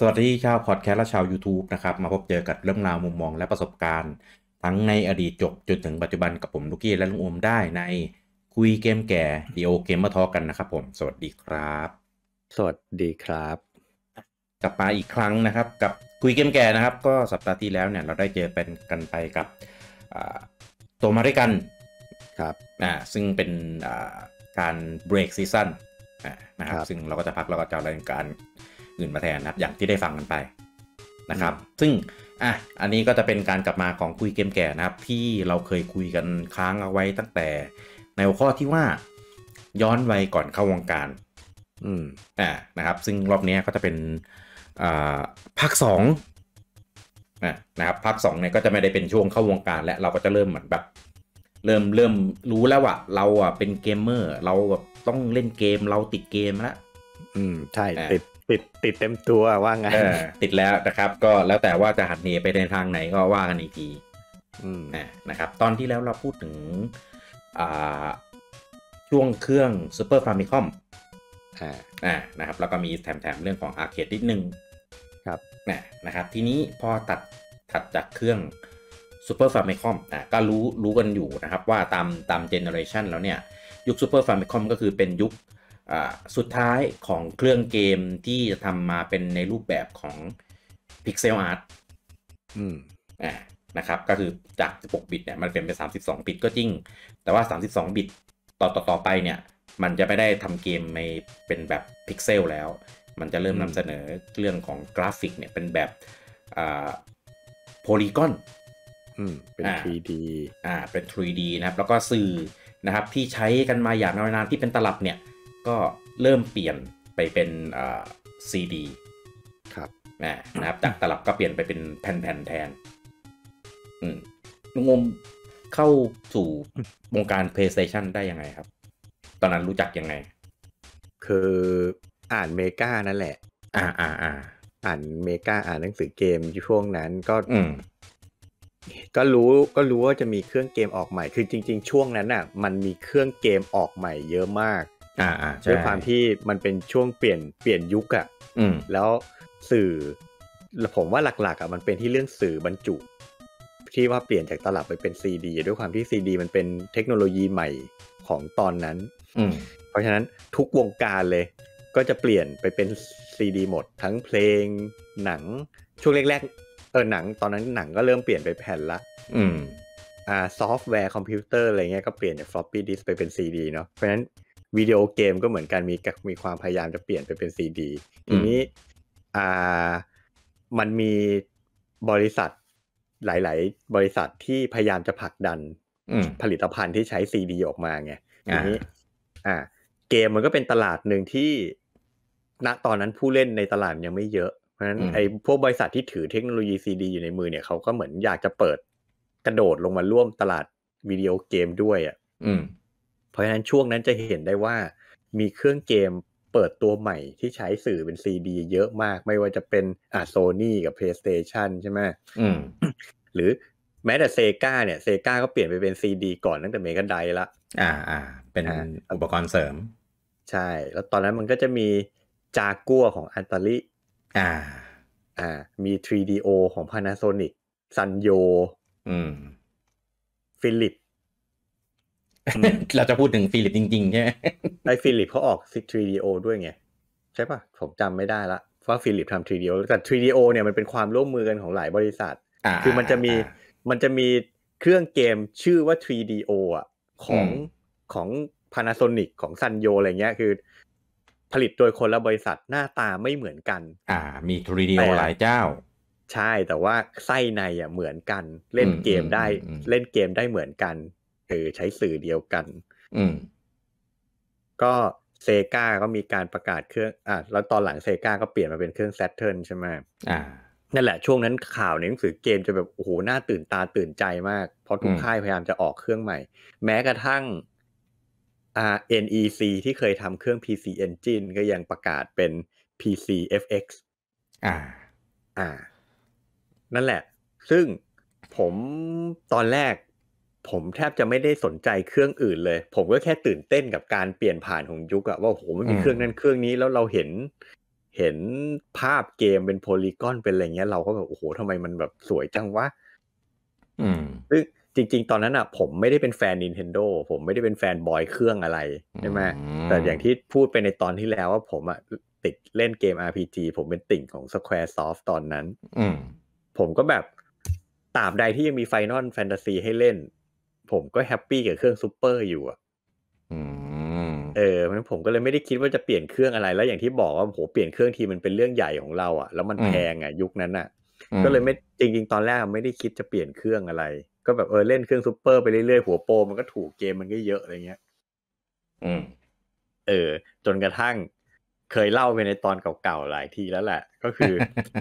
สวัสดีชาวพอดแคสต์และชาว u t u b e นะครับ มาพบเจอกับเรื่องราวมุมมอง และประสบการณ์ ทั้งในอดีตจบจนถึงปัจจุบันกับผม ลูกี้ และลุงอมได้ใน คุยเกมแก่ดีโอเกมมาทอกันนะครับผม สวัสดีครับ สวัสดีครับ กลับมาอีกครั้งนะครับกับคุยเกมแก่นะครับ ก็สัปดาห์ที่แล้วเนี่ย เราได้เจอเป็นกันไปกับ ตัวมาดิกันครับอ่าซึ่งเป็นการเบรกซีซั่นนะครับซึ่งเราก็จะพักเราก็จะรายการอื่นมาแทนนะอย่างที่ได้ฟังกันไปนะครับ ซึ่งอ่ะ อันนี้ก็จะเป็นการกลับมาของคุยเกมแก่นะครับที่เราเคยคุยกันค้างเอาไว้ตั้งแต่ในหัวข้อที่ว่าย้อนวัยก่อนเข้าวงการ อืมอ่ะนะครับ ซึ่งรอบนี้ก็จะเป็นอ่าภาคสองนะครับภาคสองเนี่ยก็จะไม่ได้เป็นช่วงเข้าวงการและเราก็จะเริ่มเหมือนแบบ เริ่มเริ่มรู้แล้วว่าเราอ่ะเป็นเกมเมอร์เราแบบต้องเล่นเกมเราติดเกมแล้ว อืม ใช่ติดติดติดเต็มตัวว่าไงติดแล้วนะครับ ก็แล้วแต่ว่าจะหันเหไปในทางไหนก็ว่ากันอีกทีนะครับตอนที่แล้วเราพูดถึงช่วงเครื่องซูเปอร์ฟาร์มิคอมนะครับแล้วก็มีแถมๆเรื่องของอาร์เคดนิดนึงครับนะครับ ทีนี้พอตัดถัดจากเครื่องซูเปอร์ฟาร์มิคอมก็รู้รู้กันอยู่นะครับ ว่าตามตามเจเนอเรชันแล้วเนี่ย ยุคซูเปอร์ฟาร์มิคอมก็คือเป็นยุคสุดท้ายของเครื่องเกมที่จะทำมาเป็นในรูปแบบของ Pixel Art อืมอ่านะครับก็คือจาก 16 บิตเนี่ยมันเป็นเป็น 32 บิตก็จริง แต่ว่า 32 บิตต่อต่อต่อไปเนี่ย มันจะไม่ได้ทำเกมม่เป็นแบบพิกเซลแล้ว มันจะเริ่มนำเสนอเรื่องของกราฟิกเนี่ยเป็นแบบอโพลีกอนเป็น 3D อ่าเป็น 3D นะครับแล้วก็สื่อนะครับที่ใช้กันมาอย่างนานที่เป็นตลับเนี่ยก็เริ่มเปลี่ยนไปเป็นซีดี ครับนะครับจากตลับก็เปลี่ยนไปเป็นแผ่นแผ่นแทน อืมงมเข้าสู่วงการ PlayStation ได้ยังไงครับ ตอนนั้นรู้จักยังไง คืออ่านเมกานั่นแหละ อ่าอ่าอ่า อ่านเมกาอ่านหนังสือเกมช่วงนั้น ก็ อืก็รู้ ก็รู้ว่าจะมีเครื่องเกมออกใหม่ คือจริงๆช่วงนั้นน่ะ มันมีเครื่องเกมออกใหม่เยอะมากอ่าด้วยความที่มันเป็นช่วงเปลี่ยนเปลี่ยนยุคอะ่ะแล้วสื่อ ผมว่าหลักๆอะ่ะมันเป็นที่เรื่องสื่อบรรจุ ที่ว่าเปลี่ยนจากตลับไปเป็นซีดีด้วยความที่ซีดี มันเป็นเทคโนโลยีใหม่ของตอนนั้นเพราะฉะนั้นทุกวงการเลย ก็จะเปลี่ยนไปเป็นซีดี หมด ทั้งเพลงหนัง ช่วงแรกๆเออหนังตอนนั้นหนังก็เริ่มเปลี่ยนไปแผ่นละ อืมอ่าซอฟต์แวร์คอมพิวเตอร์อะไรเงี้ยก็เปลี่ยนจากฟลอปปี้ดิสไปเป็นซีดีเนาะเพราะฉะนั้นวิดีโอเกมก็เหมือนกันมีมีความพยายามจะเปลี่ยนไปเป็นซีดีทีนี้อ่ามันมีบริษัทหลาย ๆ บริษัทที่พยายามจะผลักดันผลิตภัณฑ์ที่ใช้ซีดีออกมาไงทีนี้ อ่า เกมมันก็เป็นตลาดหนึ่งที่ ณตอนนั้นผู้เล่นในตลาดยังไม่เยอะเพราะฉะนั้นไอ้พวกบริษัทที่ถือเทคโนโลยีซีดีอยู่ในมือเนี่ยเขาก็เหมือนอยากจะเปิดกระโดดลงมาร่วมตลาดวิดีโอเกมด้วยอะ่ะเพราะฉะนั้นช่วงนั้นจะเห็นได้ว่า มีเครื่องเกมเปิดตัวใหม่ที่ใช้สื่อเป็นซีดีเยอะมากไม่ว่าจะเป็นอ่โซนี่กับ PlayStation ใช่ไหมอืมหรือแม้แต่เซกาเนี่ยเซกาก็เปลี่ยนไปเป็นซีดีก่อนตั้งแต่เมกันไดละ อ่าอ่าเป็นอุปกรณ์เสริม ใช่ แล้วตอนนั้นมันก็จะมีจากัวของอันตาลิอ่าอ่ามี 3DO ของ Panasonic ซันโยอืมฟิลิปเราจะพูดถึงฟิลิปจริง ๆ ใช่ไหมไอฟิลิปเขาออก 3DO ด้วยไง ใช่ปะผมจำไม่ได้ละว่าฟิลิปทำ 3DO แต่ 3DO เนี่ยมันเป็นความร่วมมือกันของหลายบริษัท คือมันจะมีมันจะมีเครื่องเกมชื่อว่า 3DO อ่ะ ของของ Panasonic ของซันโยอะไรเงี้ยคือ ผลิตโดยคนละบริษัทหน้าตาไม่เหมือนกัน อ่า มี 3DO หลายเจ้า ใช่แต่ว่าไส้ในอ่ะเหมือนกัน เล่นเกมได้ เล่นเกมได้เหมือนกันหรือใช้สื่อเดียวกัน อืมก็เซกาก็มีการประกาศเครื่อง อ่ะแล้วตอนหลังเซกาก็เปลี่ยนมาเป็นเครื่อง s a t ท r n ใช่ไหมอ่า นั่นแหละ ช่วงนั้นข่าวในหนังสือเกมจะแบบโอ้โหน่าตื่นตาตื่นใจมากเพราะทุกค่ายพยายามจะออกเครื่องใหม่ แม้กระทั่งอ่า NEC ที่เคยทำเครื่อง PC Engine ก็ยังประกาศเป็น PC FX อ่า อ่า นั่นแหละ ซึ่งผมตอนแรกผมแทบจะไม่ได้สนใจเครื่องอื่นเลย ผมก็แค่ตื่นเต้นกับการเปลี่ยนผ่านของยุคอะว่าโหมันมีเครื่องนั้นเครื่องนี้ แล้วเราเห็นเห็นภาพเกมเป็นโพลีกอนเป็นอะไรเงี้ยเราก็แบบโอ้โหทำไมมันแบบสวยจังวะซึ่งจริง ๆตอนนั้นอะผมไม่ได้เป็นแฟน Nintendo ผมไม่ได้เป็นแฟนบอยเครื่องอะไรใช่ไหมแต่อย่างที่พูดไปในตอนที่แล้วว่า ผมอะติดเล่นเกม RPG ผมเป็นติ่งของ Squaresoft ตอนนั้นผมก็แบบตราบใดที่ยังมีไฟนอลแฟนตาซีให้เล่นผมก็แฮปปี้กับเครื่องซูเปอร์อยู่อ่ะเออ เพราะผมก็เลยไม่ได้คิดว่าจะเปลี่ยนเครื่องอะไรแล้วอย่างที่บอกว่าโหเปลี่ยนเครื่องทีมันเป็นเรื่องใหญ่ของเราอ่ะแล้วมันแพงอ่ะยุคนั้นอ่ะ ก็เลยไม่จริง ๆ ตอนแรกไม่ได้คิดจะเปลี่ยนเครื่องอะไร ก็แบบเออเล่นเครื่องซูเปอร์ไปเรื่อยๆหัวโปมันก็ถูกเกมมันก็เยอะอะไรเงี้ยอืมเออ จนกระทั่ง เคยเล่าไปในตอนเก่าๆหลายทีแล้วแหละ ก็คือ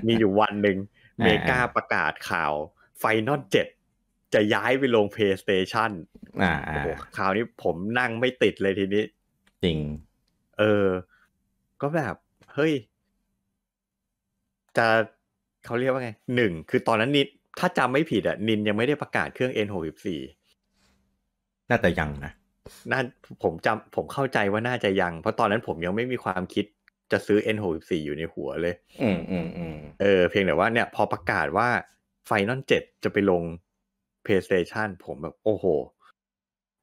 มีอยู่วันหนึ่งเมกาประกาศข่าว ไฟนอลเจ็ดจะย้ายไปลง PlayStation อ่าคราวนี้ผมนั่งไม่ติดเลยทีนี้ จริง เออ ก็แบบ เฮ้ย จะเขาเรียกว่าไง หนึ่ง คือตอนนั้นนิดถ้าจำไม่ผิดอะนินยังไม่ได้ประกาศเครื่อง N64 น่าจะยังนะน่าผมจำผมเข้าใจว่าน่าจะยัง เพราะตอนนั้นผมยังไม่มีความคิด จะซื้อ N64 อยู่ในหัวเลย อืมอืมอืมเออ เพียงแต่ว่า เนี่ย พอประกาศว่าไฟนอลเจ็ดจะไปลงพ l a y s t a t i o n ผมแบบ โอ้โห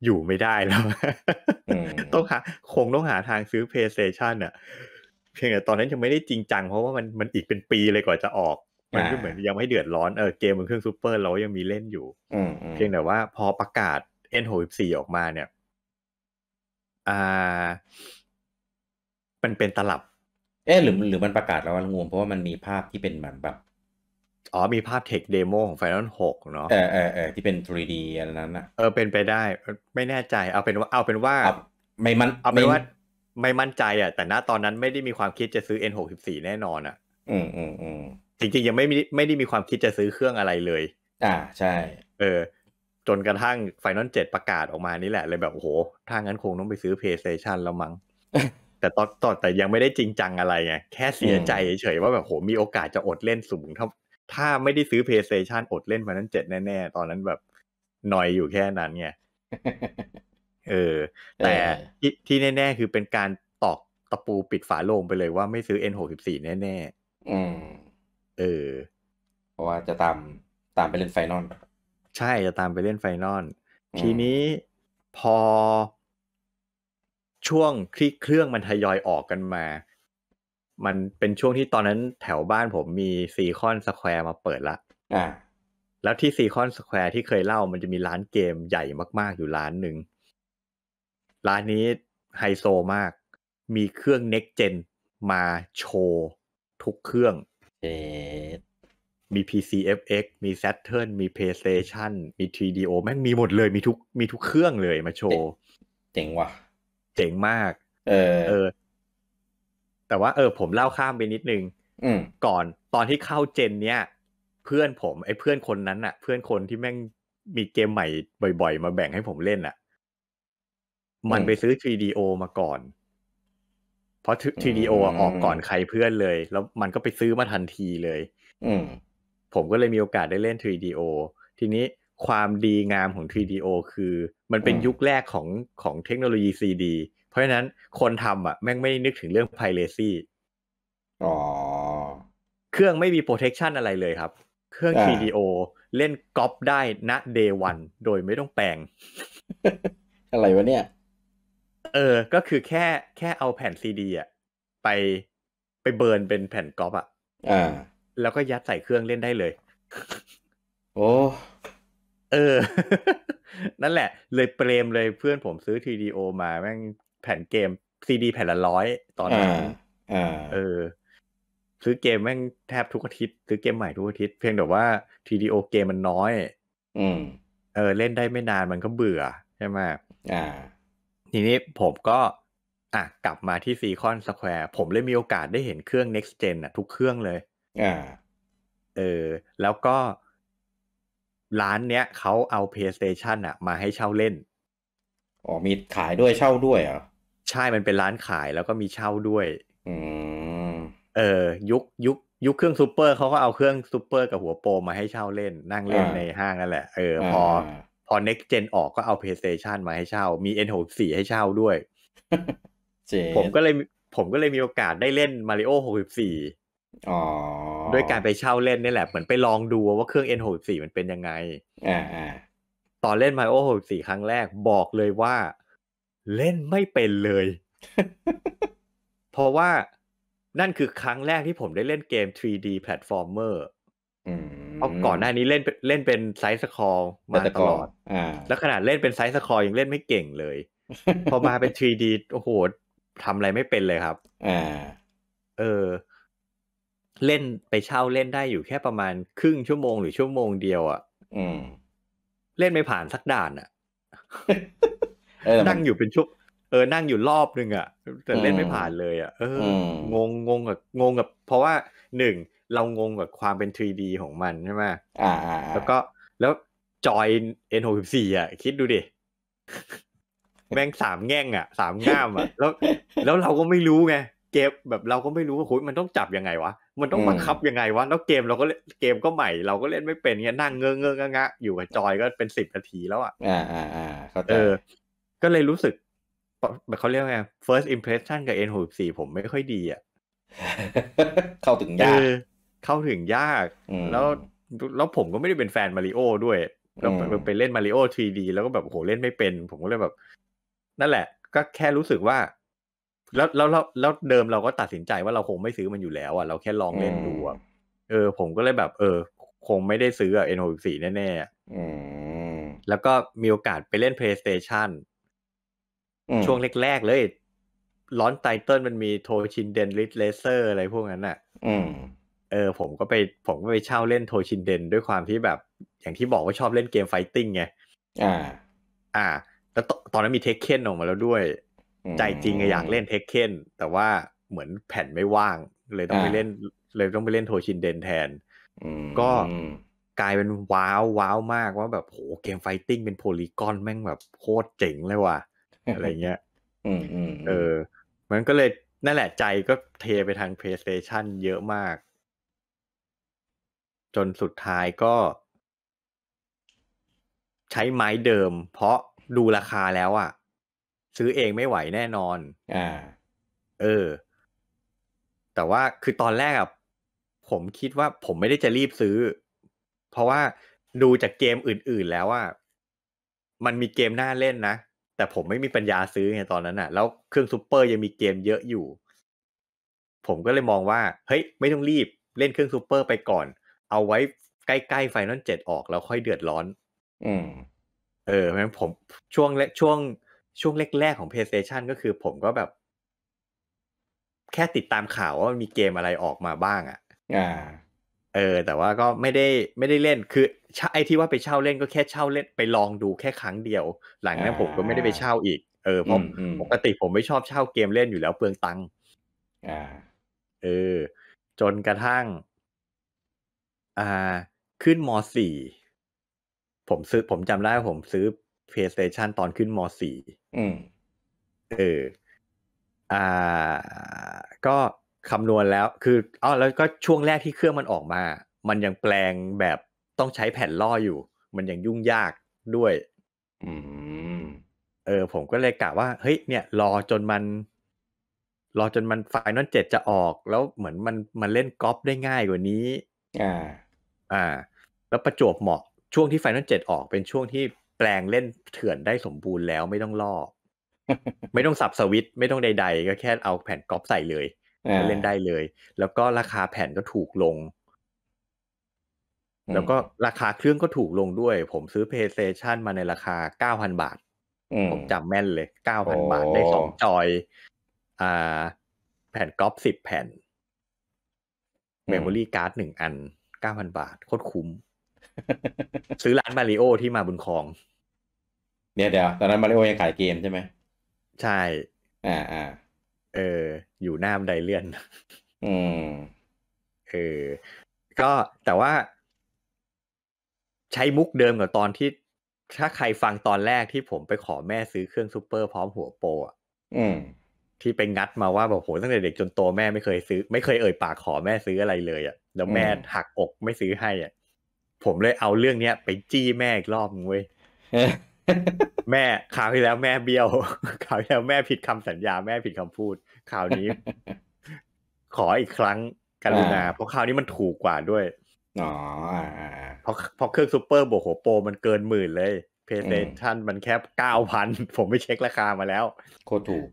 อยู่ไม่ได้แล้วต้องหาคงต้องหาทางซื้อเพ a y s t a t i o n อะเพียงแต่ตอนนั้นยังไม่ได้จริงจัง เพราะว่ามันมันอีกเป็นปีเลยกว่าจะออกมันก็เหมือนยังไม่เดือดร้อนเออเกมบนเครื่องซูเปอร์เรายังมีเล่นอยู่เพียงแต่ว่าพอประกาศ N64 ออกมาเนี่ยอ่ามันเป็นตลับเออหรือหรือมันประกาศแล้วงงเพราะว่ามันมีภาพที่เป็นเหมือนแบบอ๋อมีภาพเทคเดโมของ Final 6 เนาะเออเออเออที่เป็น 3D อะไรนั้นอะเออเป็นไปได้ไม่แน่ใจเอาเป็นว่าเอาเป็นว่า ไม่มันเอาเป็นว่าไม่มั่นใจอ่ะ แต่ณตอนนั้นไม่ได้มีความคิดจะซื้อ N64 แน่นอนอ่ะอืมอืมอืมจริงๆ ยังไม่ไม่ได้มีความคิดจะซื้อเครื่องอะไรเลย อ่าใช่ เออจนกระทั่งไฟนอลเจ็ดประกาศออกมานี่แหละเลยแบบโอ้โหถ้างั้นคงต้องไปซื้อ PlayStation แล้วมั้งแต่ตอนตอนแต่ยังไม่ได้จริงจังอะไรไงแค่เสียใจเฉยว่าแบบโหมีโอกาสจะอดเล่นสูงเท่าถ้าไม่ได้ซื้อ PlayStation อดเล่นมานั้นเจ็ดแน่ ๆ ตอนนั้นแบบหน่อยอยู่แค่นั้นไงเออ แต่ที่แน่ ๆ คือเป็นการตอกตะปูปิดฝาโลงไปเลย ว่าไม่ซื้อ N64 แน่ๆอืมเออเพราะว่าจะตามตามไปเล่นไฟนอลใช่จะตามไปเล่นไฟนอลทีนี้พอช่วงคลิกเครื่องมันทยอยออกกันมามันเป็นช่วงที่ตอนนั้นแถวบ้านผมมีซีคอนสแควร์มาเปิดละอ่า แล้วที่ซีคอนสแควร์ที่เคยเล่า มันจะมีร้านเกมใหญ่มากๆอยู่ร้านหนึ่ง ร้านนี้ไฮโซมาก มีเครื่อง next gen มาโชว์ทุกเครื่อง มี PCFX มี Saturn มี PlayStation มี 3DO แม่งมีหมดเลยมีทุกมีทุกเครื่องเลยมาโชว์ เจ๋งว่ะ เจ๋งมาก เออ เออแต่ว่าเออผมเล่าข้ามไปนิดนึงก่อนตอนที่เข้าเจน เนี้ยเพื่อนผมไอ้เพื่อนคนนั้นอะเพื่อนคนที่แม่งมีเกมใหม่บ่อยๆ มาแบ่งให้ผมเล่นอะมันไปซื้อี d o มาก่อนเพราะด d o ออกก่อนใครเพื่อนเลย แล้วมันก็ไปซื้อมาทันทีเลยผมก็เลยมีโอกาสได้เล่นี d o ทีนี้ความดีงามของี d o คือ มันเป็นยุคแรกของของเทคโนโลยีซีดีเพราะฉะนั้นคนทำอ่ะแม่งไม่นึกถึงเรื่องพเรซี่อ๋อเครื่องไม่มีโปรเทคชันอะไรเลยครับ เครื่องีดีโอเล่นก๊อปได้ณเดวัน โดยไม่ต้องแปลง อะไรวะเนี่ยเออก็คือแค่แค่เอาแผ่นซีดีอ่ะ ไปไปเบิร์นเป็นแผ่นก๊อปอ่ะอ่าแล้วก็ยัดใส่เครื่องเล่นได้เลย โอ้เออ นั่นแหละ เลยเปรมเลยเพื่อนผมซื้อทีดีโอมาแม่งแผ่นเกมซีดีแผ่นละร้อย ตอนนั้นเออ ซื้อเกมแม่งแทบทุกอาทิตย์ซื้อเกมใหม่ทุกอาทิตย์เพียงแต่ว่า TDO เกมมันน้อยอืมเออ เล่นได้ไม่นานมันก็เบื่อใช่ไหมอ่า ทีนี้ผมก็อ่ะกลับมาที่ซีคอนสแควร์ผมเลยมีโอกาสได้เห็นเครื่อง next gen อะทุกเครื่องเลย อ่าเออแล้วก็ร้านเนี้ยเขาเอา PlayStation อ่ะมาให้เช่าเล่นอ๋อมีขายด้วยเช่าด้วยเ่ะใช่ มันเป็นร้านขายแล้วก็มีเช่าด้วยเออ ยุคยุคยุคเครื่องซูเปอร์เขาก็เอาเครื่องซูเปอร์กับหัวโปรมาให้เช่าเล่น นั่งเล่นในห้างนั่นแหละ เออ พอ พอ next gen ออกก็เอา PlayStation มาให้เช่า มี N64 ให้เช่าด้วยผมก็เลยผมก็เลยมีโอกาสได้เล่น Mario 64ด้วยการไปเช่าเล่นนี่แหละ เหมือนไปลองดูว่าเครื่อง N64 มันเป็นยังไงอ่าตอนเล่น Mario 64 ครั้งแรกบอกเลยว่าเล่นไม่เป็นเลย เพราะว่านั่นคือครั้งแรกที่ผมได้เล่นเกม 3D platformer เพราะก่อนหน้านี้เล่นเล่นเป็นไซส์สคอร์มาตลอดอแล้วขนาดเล่นเป็นไซส์สคอร์ยังเล่นไม่เก่งเลย พอมาเป็น 3D โอ้โหทำอะไรไม่เป็นเลยครับอเออ เล่นไปเช่าเล่นได้อยู่แค่ประมาณ ครึ่งชั่วโมงหรือชั่วโมงเดียวอะ่ะเล่นไม่ผ่านสักด่านอะ่ะนั่งอยู่เป็นชุก เออ นั่งอยู่รอบนึงอ่ะ แต่เล่นไม่ผ่านเลยอ่ะ เออ งงงงกับ งงกับ เพราะว่าหนึ่งเรางงกับความเป็น 3D ของมันใช่ไหมอ่า แล้วก็ แล้วจอย N64 อ่ะ คิดดูดิแม่งสามแง่งอ่ะสามง่ามอ่ะ แล้ว แล้วเราก็ไม่รู้ไง เกมแบบเราก็ไม่รู้ว่าโหยมันต้องจับยังไงวะ มันต้องบังคับยังไงวะ แล้วเกมเราก็เกมก็ใหม่ เราก็เล่นไม่เป็นเงี้ย นั่งเงื้อเงื้องะอยู่กับจอยก็เป็นสิบนาทีแล้วอ่ะอ่าอ่าอ่าเออก็เลยรู้สึกแบบเขาเรียกไง first impression กับ N64 ผมไม่ค่อยดีอ่ะ เข้าถึงยาก เข้าถึงยาก แล้วแล้วผมก็ไม่ได้เป็นแฟนมาริโอ้ด้วยแล้วไปเล่นมาริโอ้ 3D แล้วก็แบบโหเล่นไม่เป็น ผมก็เลยแบบ นั่นแหละก็แค่รู้สึกว่าแล้วแล้วแล้วเดิมเราก็ตัดสินใจว่าเราคงไม่ซื้อมันอยู่แล้วอ่ะเราแค่ลองเล่นดู เออ ผมก็เลยแบบ เออ คงไม่ได้ซื้ออ่ะ N64 แน่ๆแล้วก็มีโอกาสไปเล่น PlayStation ช่วงแรกๆเลย ร้อนไตเติลมันมีโทชินเดนลิทเลเซอร์อะไรพวกนั้นน่ะเออ ผมก็ไปผมก็ไปเช่าเล่นโทชินเดน ด้วยความที่แบบ อย่างที่บอกว่าชอบเล่นเกมไฟติ้งไง อ่าอ่าแล้วตอนนั้นมีเทคเคนออกมาแล้วด้วย ใจจริงอยากเล่นเทคเคนแต่ว่าเหมือนแผ่นไม่ว่าง เลยต้องไปเล่นเลยต้องไปเล่นโทชินเดนแทนก็กลายเป็นว้าวว้าวมากว่าแบบโหเกมไฟติ้งเป็นโพลีกอนแม่งแบบโคตรเจ๋งเลยว่ะอะไรเงี้ยเออ มันก็เลยนั่นแหละใจก็เทไปทาง PlayStation เยอะมาก จนสุดท้ายก็ ใช้ไม้เดิม เพราะดูราคาแล้วอะ่ะ ซื้อเองไม่ไหวแน่นอน อ่า เออ แต่ว่าคือตอนแรกอ่ะผมคิดว่าผมไม่ได้จะรีบซื้อ เพราะว่าดูจากเกมอื่นๆแล้วว่ามันมีเกมน่าเล่นนะแต่ผมไม่มีปัญญาซื้อไงตอนนั้นอ่ะ แล้วเครื่องซูเปอร์ยังมีเกมเยอะอยู่ ผมก็เลยมองว่า เฮ้ย ไม่ต้องรีบ เล่นเครื่องซูเปอร์ไปก่อน เอาไว้ใกล้ๆไฟนอลเจ็ดออกแล้วค่อยเดือดร้อน อืม เออแม่า้ผมช่วงและช่วงช่วงแรกๆของ PlayStation ก็คือ ผมก็แบบ แค่ติดตามข่าวว่ามันมีเกมอะไรออกมาบ้างอ่ะ อ่า เออ แต่ว่าก็ไม่ได้ ไม่ได้เล่นคือไอ้ที่ว่าไปเช่าเล่นก็แค่เช่าเล่นไปลองดูแค่ครั้งเดียว หลังนั้นผมก็ไม่ได้ไปเช่า อีกเออ ผมปกติผมไม่ชอบเช่าเกมเล่นอยู่แล้วเปลืองตังค์อ่าเออจนกระทั่ง อ่า ขึ้นมสี่ผมซื้อผมจำได้ผมซื้อเพ a y s t a t i o n ตอนขึ้นมสี่อืมเอออ่าก็คำนวณแล้ว คืออ๋อแล้วก็ช่วงแรกที่เครื่องมันออกมา มันยังแปลงแบบต้องใช้แผ่นล่ออยู่ มันยังยุ่งยากด้วยเออ ผมก็เลยกะว่า เฮ้ย เนี่ยรอจนมันรอจนมันไฟนอลเจ็ดจะออก แล้วเหมือนมันมันเล่นก๊อฟได้ง่ายกว่านี้ อ่า อ่า แล้วประจวบเหมาะ ช่วงที่ไฟนอลเจ็ดออกเป็นช่วงที่แปลงเล่นเถื่อนได้สมบูรณ์แล้วไม่ต้องล่อไม่ต้องสับสวิตไม่ต้องใด ๆ ก็แค่เอาแผ่นก๊อฟใส่เลยเล่นได้เลย แล้วก็ราคาแผ่นก็ถูกลงแล้วก็ราคาเครื่องก็ถูกลงด้วย ผมซื้อ PlayStation มาในราคา 9,000 บาท ผมจำแม่นเลย 9,000 บาท ได้สองจอย อ่า แผ่นก๊อปสิบแผ่น เมมโมรี่การ์ดหนึ่งอัน 9,000 บาทโคตรคุ้ม ซื้อร้านมาริโอที่มาบุญคลองเดี๋ยวเดี๋ยว ตอนนั้นมาริโอยังขายเกมใช่ไหม ใช่ อ่าอ่า เอออยู่หน้ามไดเลียนอืมเออ ก็แต่ว่าใช้มุกเดิมกับตอนที่ถ้าใครฟังตอนแรกที่ผมไปขอแม่ซื้อเครื่องซูเปอร์พร้อมหัวโปอ่ะที่ไปงัดมาว่าแบบโหตั้งแต่เด็กจนโตแม่ไม่เคยซื้อ ไม่เคยเอ่ย ปากขอแม่ซื้ออะไรเลยอ่ะ แล้วแม่หักอกไม่ซื้อให้อ่ะผมเลยเอาเรื่องเนี้ยไปจี้แม่อีกรอบเว้ยแม่ข่าวที่แล้วแม่เบี้ยวข่าวที่แล้วแม่ผิดคำสัญญาแม่ผิดคำพูดข่าวนี้ ขออีกครั้งกรุณาเพราะข่าวนี้มันถูกกว่าด้วยอ๋อเพราะเพราะเครื่องซูเปอร์บวกหัวโปรมันเกินหมื่นเลยเพย์สเตชันมันแค่เก้าพันผมไปเช็คราคามาแล้ว โคตรถูก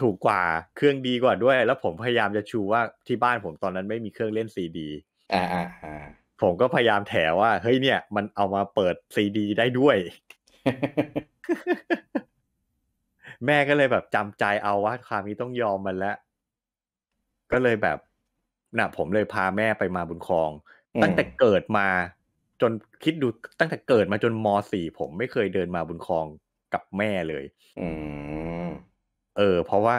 ถูกกว่าเครื่องดีกว่าด้วย แล้วผมพยายามจะชูว่าที่บ้านผมตอนนั้นไม่มีเครื่องเล่นซีดีอ่าอ่าอ่าผมก็พยายามแถว่าเฮ้ยเนี่ย มันเอามาเปิดซีดีได้ด้วย แม่ก็เลยแบบจำใจเอาว่าคราวนี้ต้องยอมมันแล้วก็เลยแบบน่ะ ผมเลยพาแม่ไปมาบุญคลองตั้งแต่เกิดมาจนคิดดูตั้งแต่เกิดมาจนมสี่ผมไม่เคยเดินมาบนคลองกับแม่เลยเออ เพราะว่า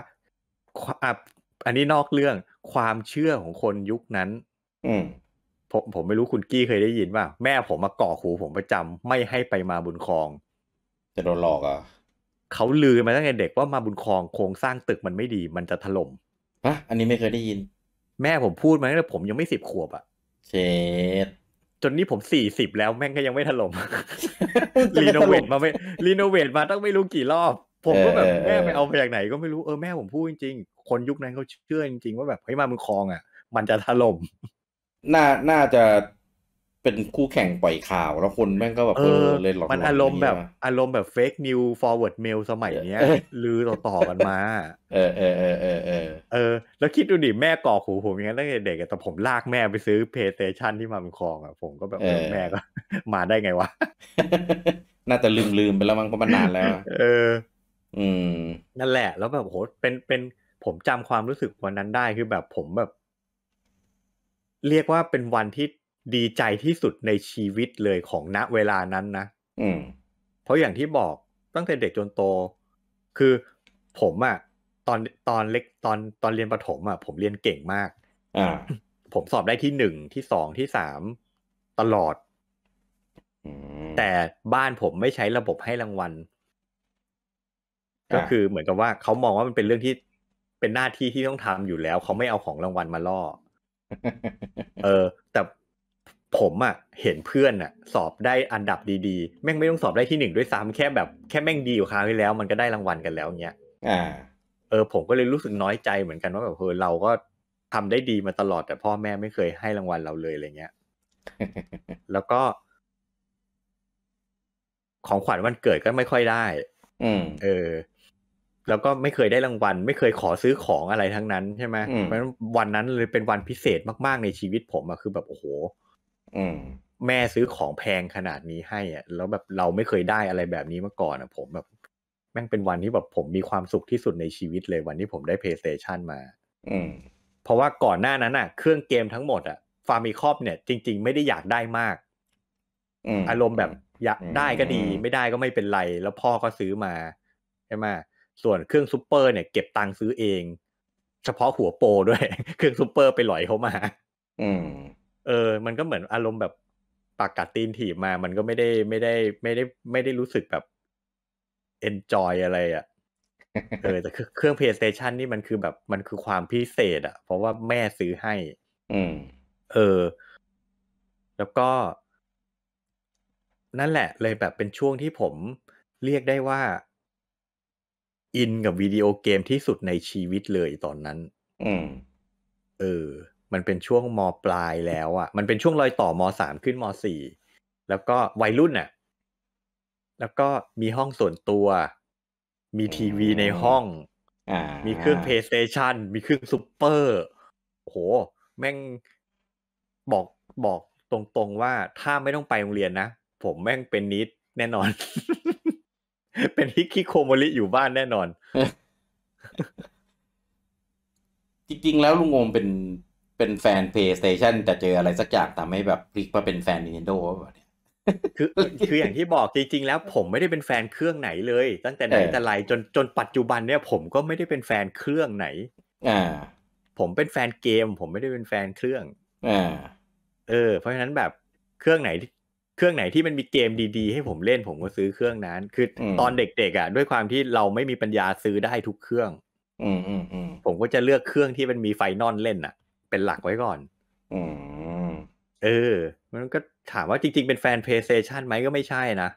อันนี้นอกเรื่องความเชื่อของคนยุคนั้นผมผมไม่รู้คุณกี้เคยได้ยินว่า แม่ผมมาก่อหูผมประจำไม่ให้ไปมาบุญคลองจะโดนหลอกอ่ะเขาลือมาตั้งแต่เด็กว่ามาบุญคลองโครงสร้างตึกมันไม่ดี มันจะถล่ม่ะอันนี้ไม่เคยได้ยิน แม่ผมพูดมาตั้งแต่ผมยังไม่สิบขวบอ่ะเคดจนนี่ผมสี่สิบแล้วแม่งก็ยังไม่ถล่มรีโนเวทมาไม่รีโนเวทมาต้องไม่รู้กี่รอบ ผมก็แบบแม่ไปเอาไปจากไหนก็ไม่รู้เออแม่ผมพูดจริง ๆ คนยุคนั้นเขาเชื่อจริงๆ ว่าแบบเฮ้ยมามึงคลองอ่ะ มันจะถล่มน่าน่าจะเป็นคู่แข่งปล่อยข่าวแล้วคนแม่งก็แบบเออเลยหลอกมันอารมณ์แบบอารมณ์แบบเฟกนิวฟอร์เวิร์ดเมลสมัยเนี้ยลือต่อต่อกันมา เออเออเออเออเออเออ แล้วคิดดูดิแม่กอกหูผมอย่างนั้นตั้งแต่เด็กแต่ผมลากแม่ไปซื้อเพย์สเตชันที่มาเป็นคลองอ่ะผมก็แบบแม่ก็มาได้ไงวะ น่าจะลืมลืมไปแล้วมั้งเพราะมันนานแล้ว เออ อืมนั่นแหละ แล้วแบบโหเป็นเป็นผมจำความรู้สึกวันนั้นได้คือแบบผมแบบ เรียกว่าเป็นวันที่ดีใจที่สุดในชีวิตเลยของณเวลานั้นนะอืม เพราะอย่างที่บอกตั้งแต่เด็กจนโต คือผมอะ่ะตอนตอนเล็กตอนตอนเรียนประถมอะ่ะผมเรียนเก่งมาก อ่าผมสอบได้ที่หนึ่งที่สองที่สามตลอดแต่บ้านผมไม่ใช้ระบบให้รางวัล ก็คือเหมือนกับว่าเขามองว่ามันเป็นเรื่องที่เป็นหน้าที่ที่ต้องทำอยู่แล้วเขาไม่เอาของรางวัลมาล่อ เออ แต่ผมอะเห็นเพื่อนอะสอบได้อันดับดี ๆ แม่งไม่ต้องสอบได้ที่หนึ่งด้วยซ้ำแค่แบบแค่แม่งดีอยู่คราวที่แล้วมันก็ได้รางวัลกันแล้วเนี้ยอ่าเออ ผมก็เลยรู้สึกน้อยใจเหมือนกันว่าแบบเออเราก็ทำได้ดีมาตลอด แต่พ่อแม่ไม่เคยให้รางวัลเราเลยอะไรเงี้ยแล้วก็ ของขวัญวันเกิดก็ไม่ค่อยได้ อืมเออ แล้วก็ไม่เคยได้รางวัลไม่เคยขอซื้อของอะไรทั้งนั้นใช่ไหมเพราะวันนั้นเลยเป็นวันพิเศษมากๆในชีวิตผมอะคือแบบโอ้โหอืมแม่ซื้อของแพงขนาดนี้ให้อ่ะแล้วแบบเราไม่เคยได้อะไรแบบนี้มาก่อนอ่ะ ผมแบบ แม่งเป็นวันที่แบบ ผมมีความสุขที่สุดในชีวิตเลยวันที่ผมได้ PlayStation มาอืมเพราะว่าก่อนหน้านั้นอ่ะเครื่องเกมทั้งหมดอ่ะฟาร์มีครอบเนี่ยจริงๆไม่ได้อยากได้มากอารมณ์แบบอยากได้ก็ดี ไม่ได้ก็ไม่เป็นไร แล้วพ่อก็ซื้อมาใช่ไหมส่วนเครื่องซูเปอร์เนี่ยเก็บตังค์ซื้อเอง เฉพาะหัวโปรด้วย เครื่องซูเปอร์ไปหลอยเขามาอืมเออ มันก็เหมือนอารมณ์แบบปากกัดตีนถีบมามันก็ไม่ได้ไม่ได้ไม่ได้ไม่ได้รู้สึกแบบ enjoy อะไรอะ่ะเออแต่คือเครื่อง PlayStation นี่มันคือแบบมันคือความพิเศษอะ่ะ เพราะว่าแม่ซื้อให้ อืม เออ แล้วก็ นั่นแหละ เลยแบบเป็นช่วงที่ผม เรียกได้ว่าอินกับวิดีโอเกมที่สุดในชีวิตเลยตอนนั้น อืมเออมันเป็นช่วงมปลายแล้วอะ่ะ มันเป็นช่วงรอยต่อมสามขึ้นมสี่ แล้วก็วัยรุ่นอะ่ะ แล้วก็มีห้องส่วนตัว มีทีวีในห้องอมีเครื่องเพ a y s t a t i o n มีเครื่องซูเปอร์ โห แม่งบอกบอกตรงๆว่าถ้าไม่ต้องไปโรงเรียนนะ ผมแม่งเป็นนิดแน่นอน เป็นฮิกคิโคโมริอยู่บ้านแน่นอน จริงๆแล้วลุงงงมเป็นเป็นแฟน PlayStation แต่เจออะไรสักอย่างทำให้แบบพลิกมาเป็นแฟน Nintendo แบบนี้คือคืออย่างที่บอกจริงๆแล้วผมไม่ได้เป็นแฟนเครื่องไหนเลย ตั้งแต่ไหนแต่ไร จนจนปัจจุบันเนี่ย ผมก็ไม่ได้เป็นแฟนเครื่องไหน อ่า ผมเป็นแฟนเกม ผมไม่ได้เป็นแฟนเครื่อง อ่าเออเพราะฉะนั้นแบบเครื่องไหนเครื่องไหนที่มันมีเกมดีๆให้ผมเล่นผมก็ซื้อเครื่องนั้น คือตอนเด็กๆอ่ะด้วยความที่เราไม่มีปัญญาซื้อได้ทุกเครื่อง อืมอืมอืมผมก็จะเลือกเครื่องที่มันมีไฟนอลเล่น อ่ะเป็นหลักไว้ก่อนอเออมันก็ถามว่าจริง ๆเป็นแฟน PlayStation ไหมก็ไม่ใช่นะ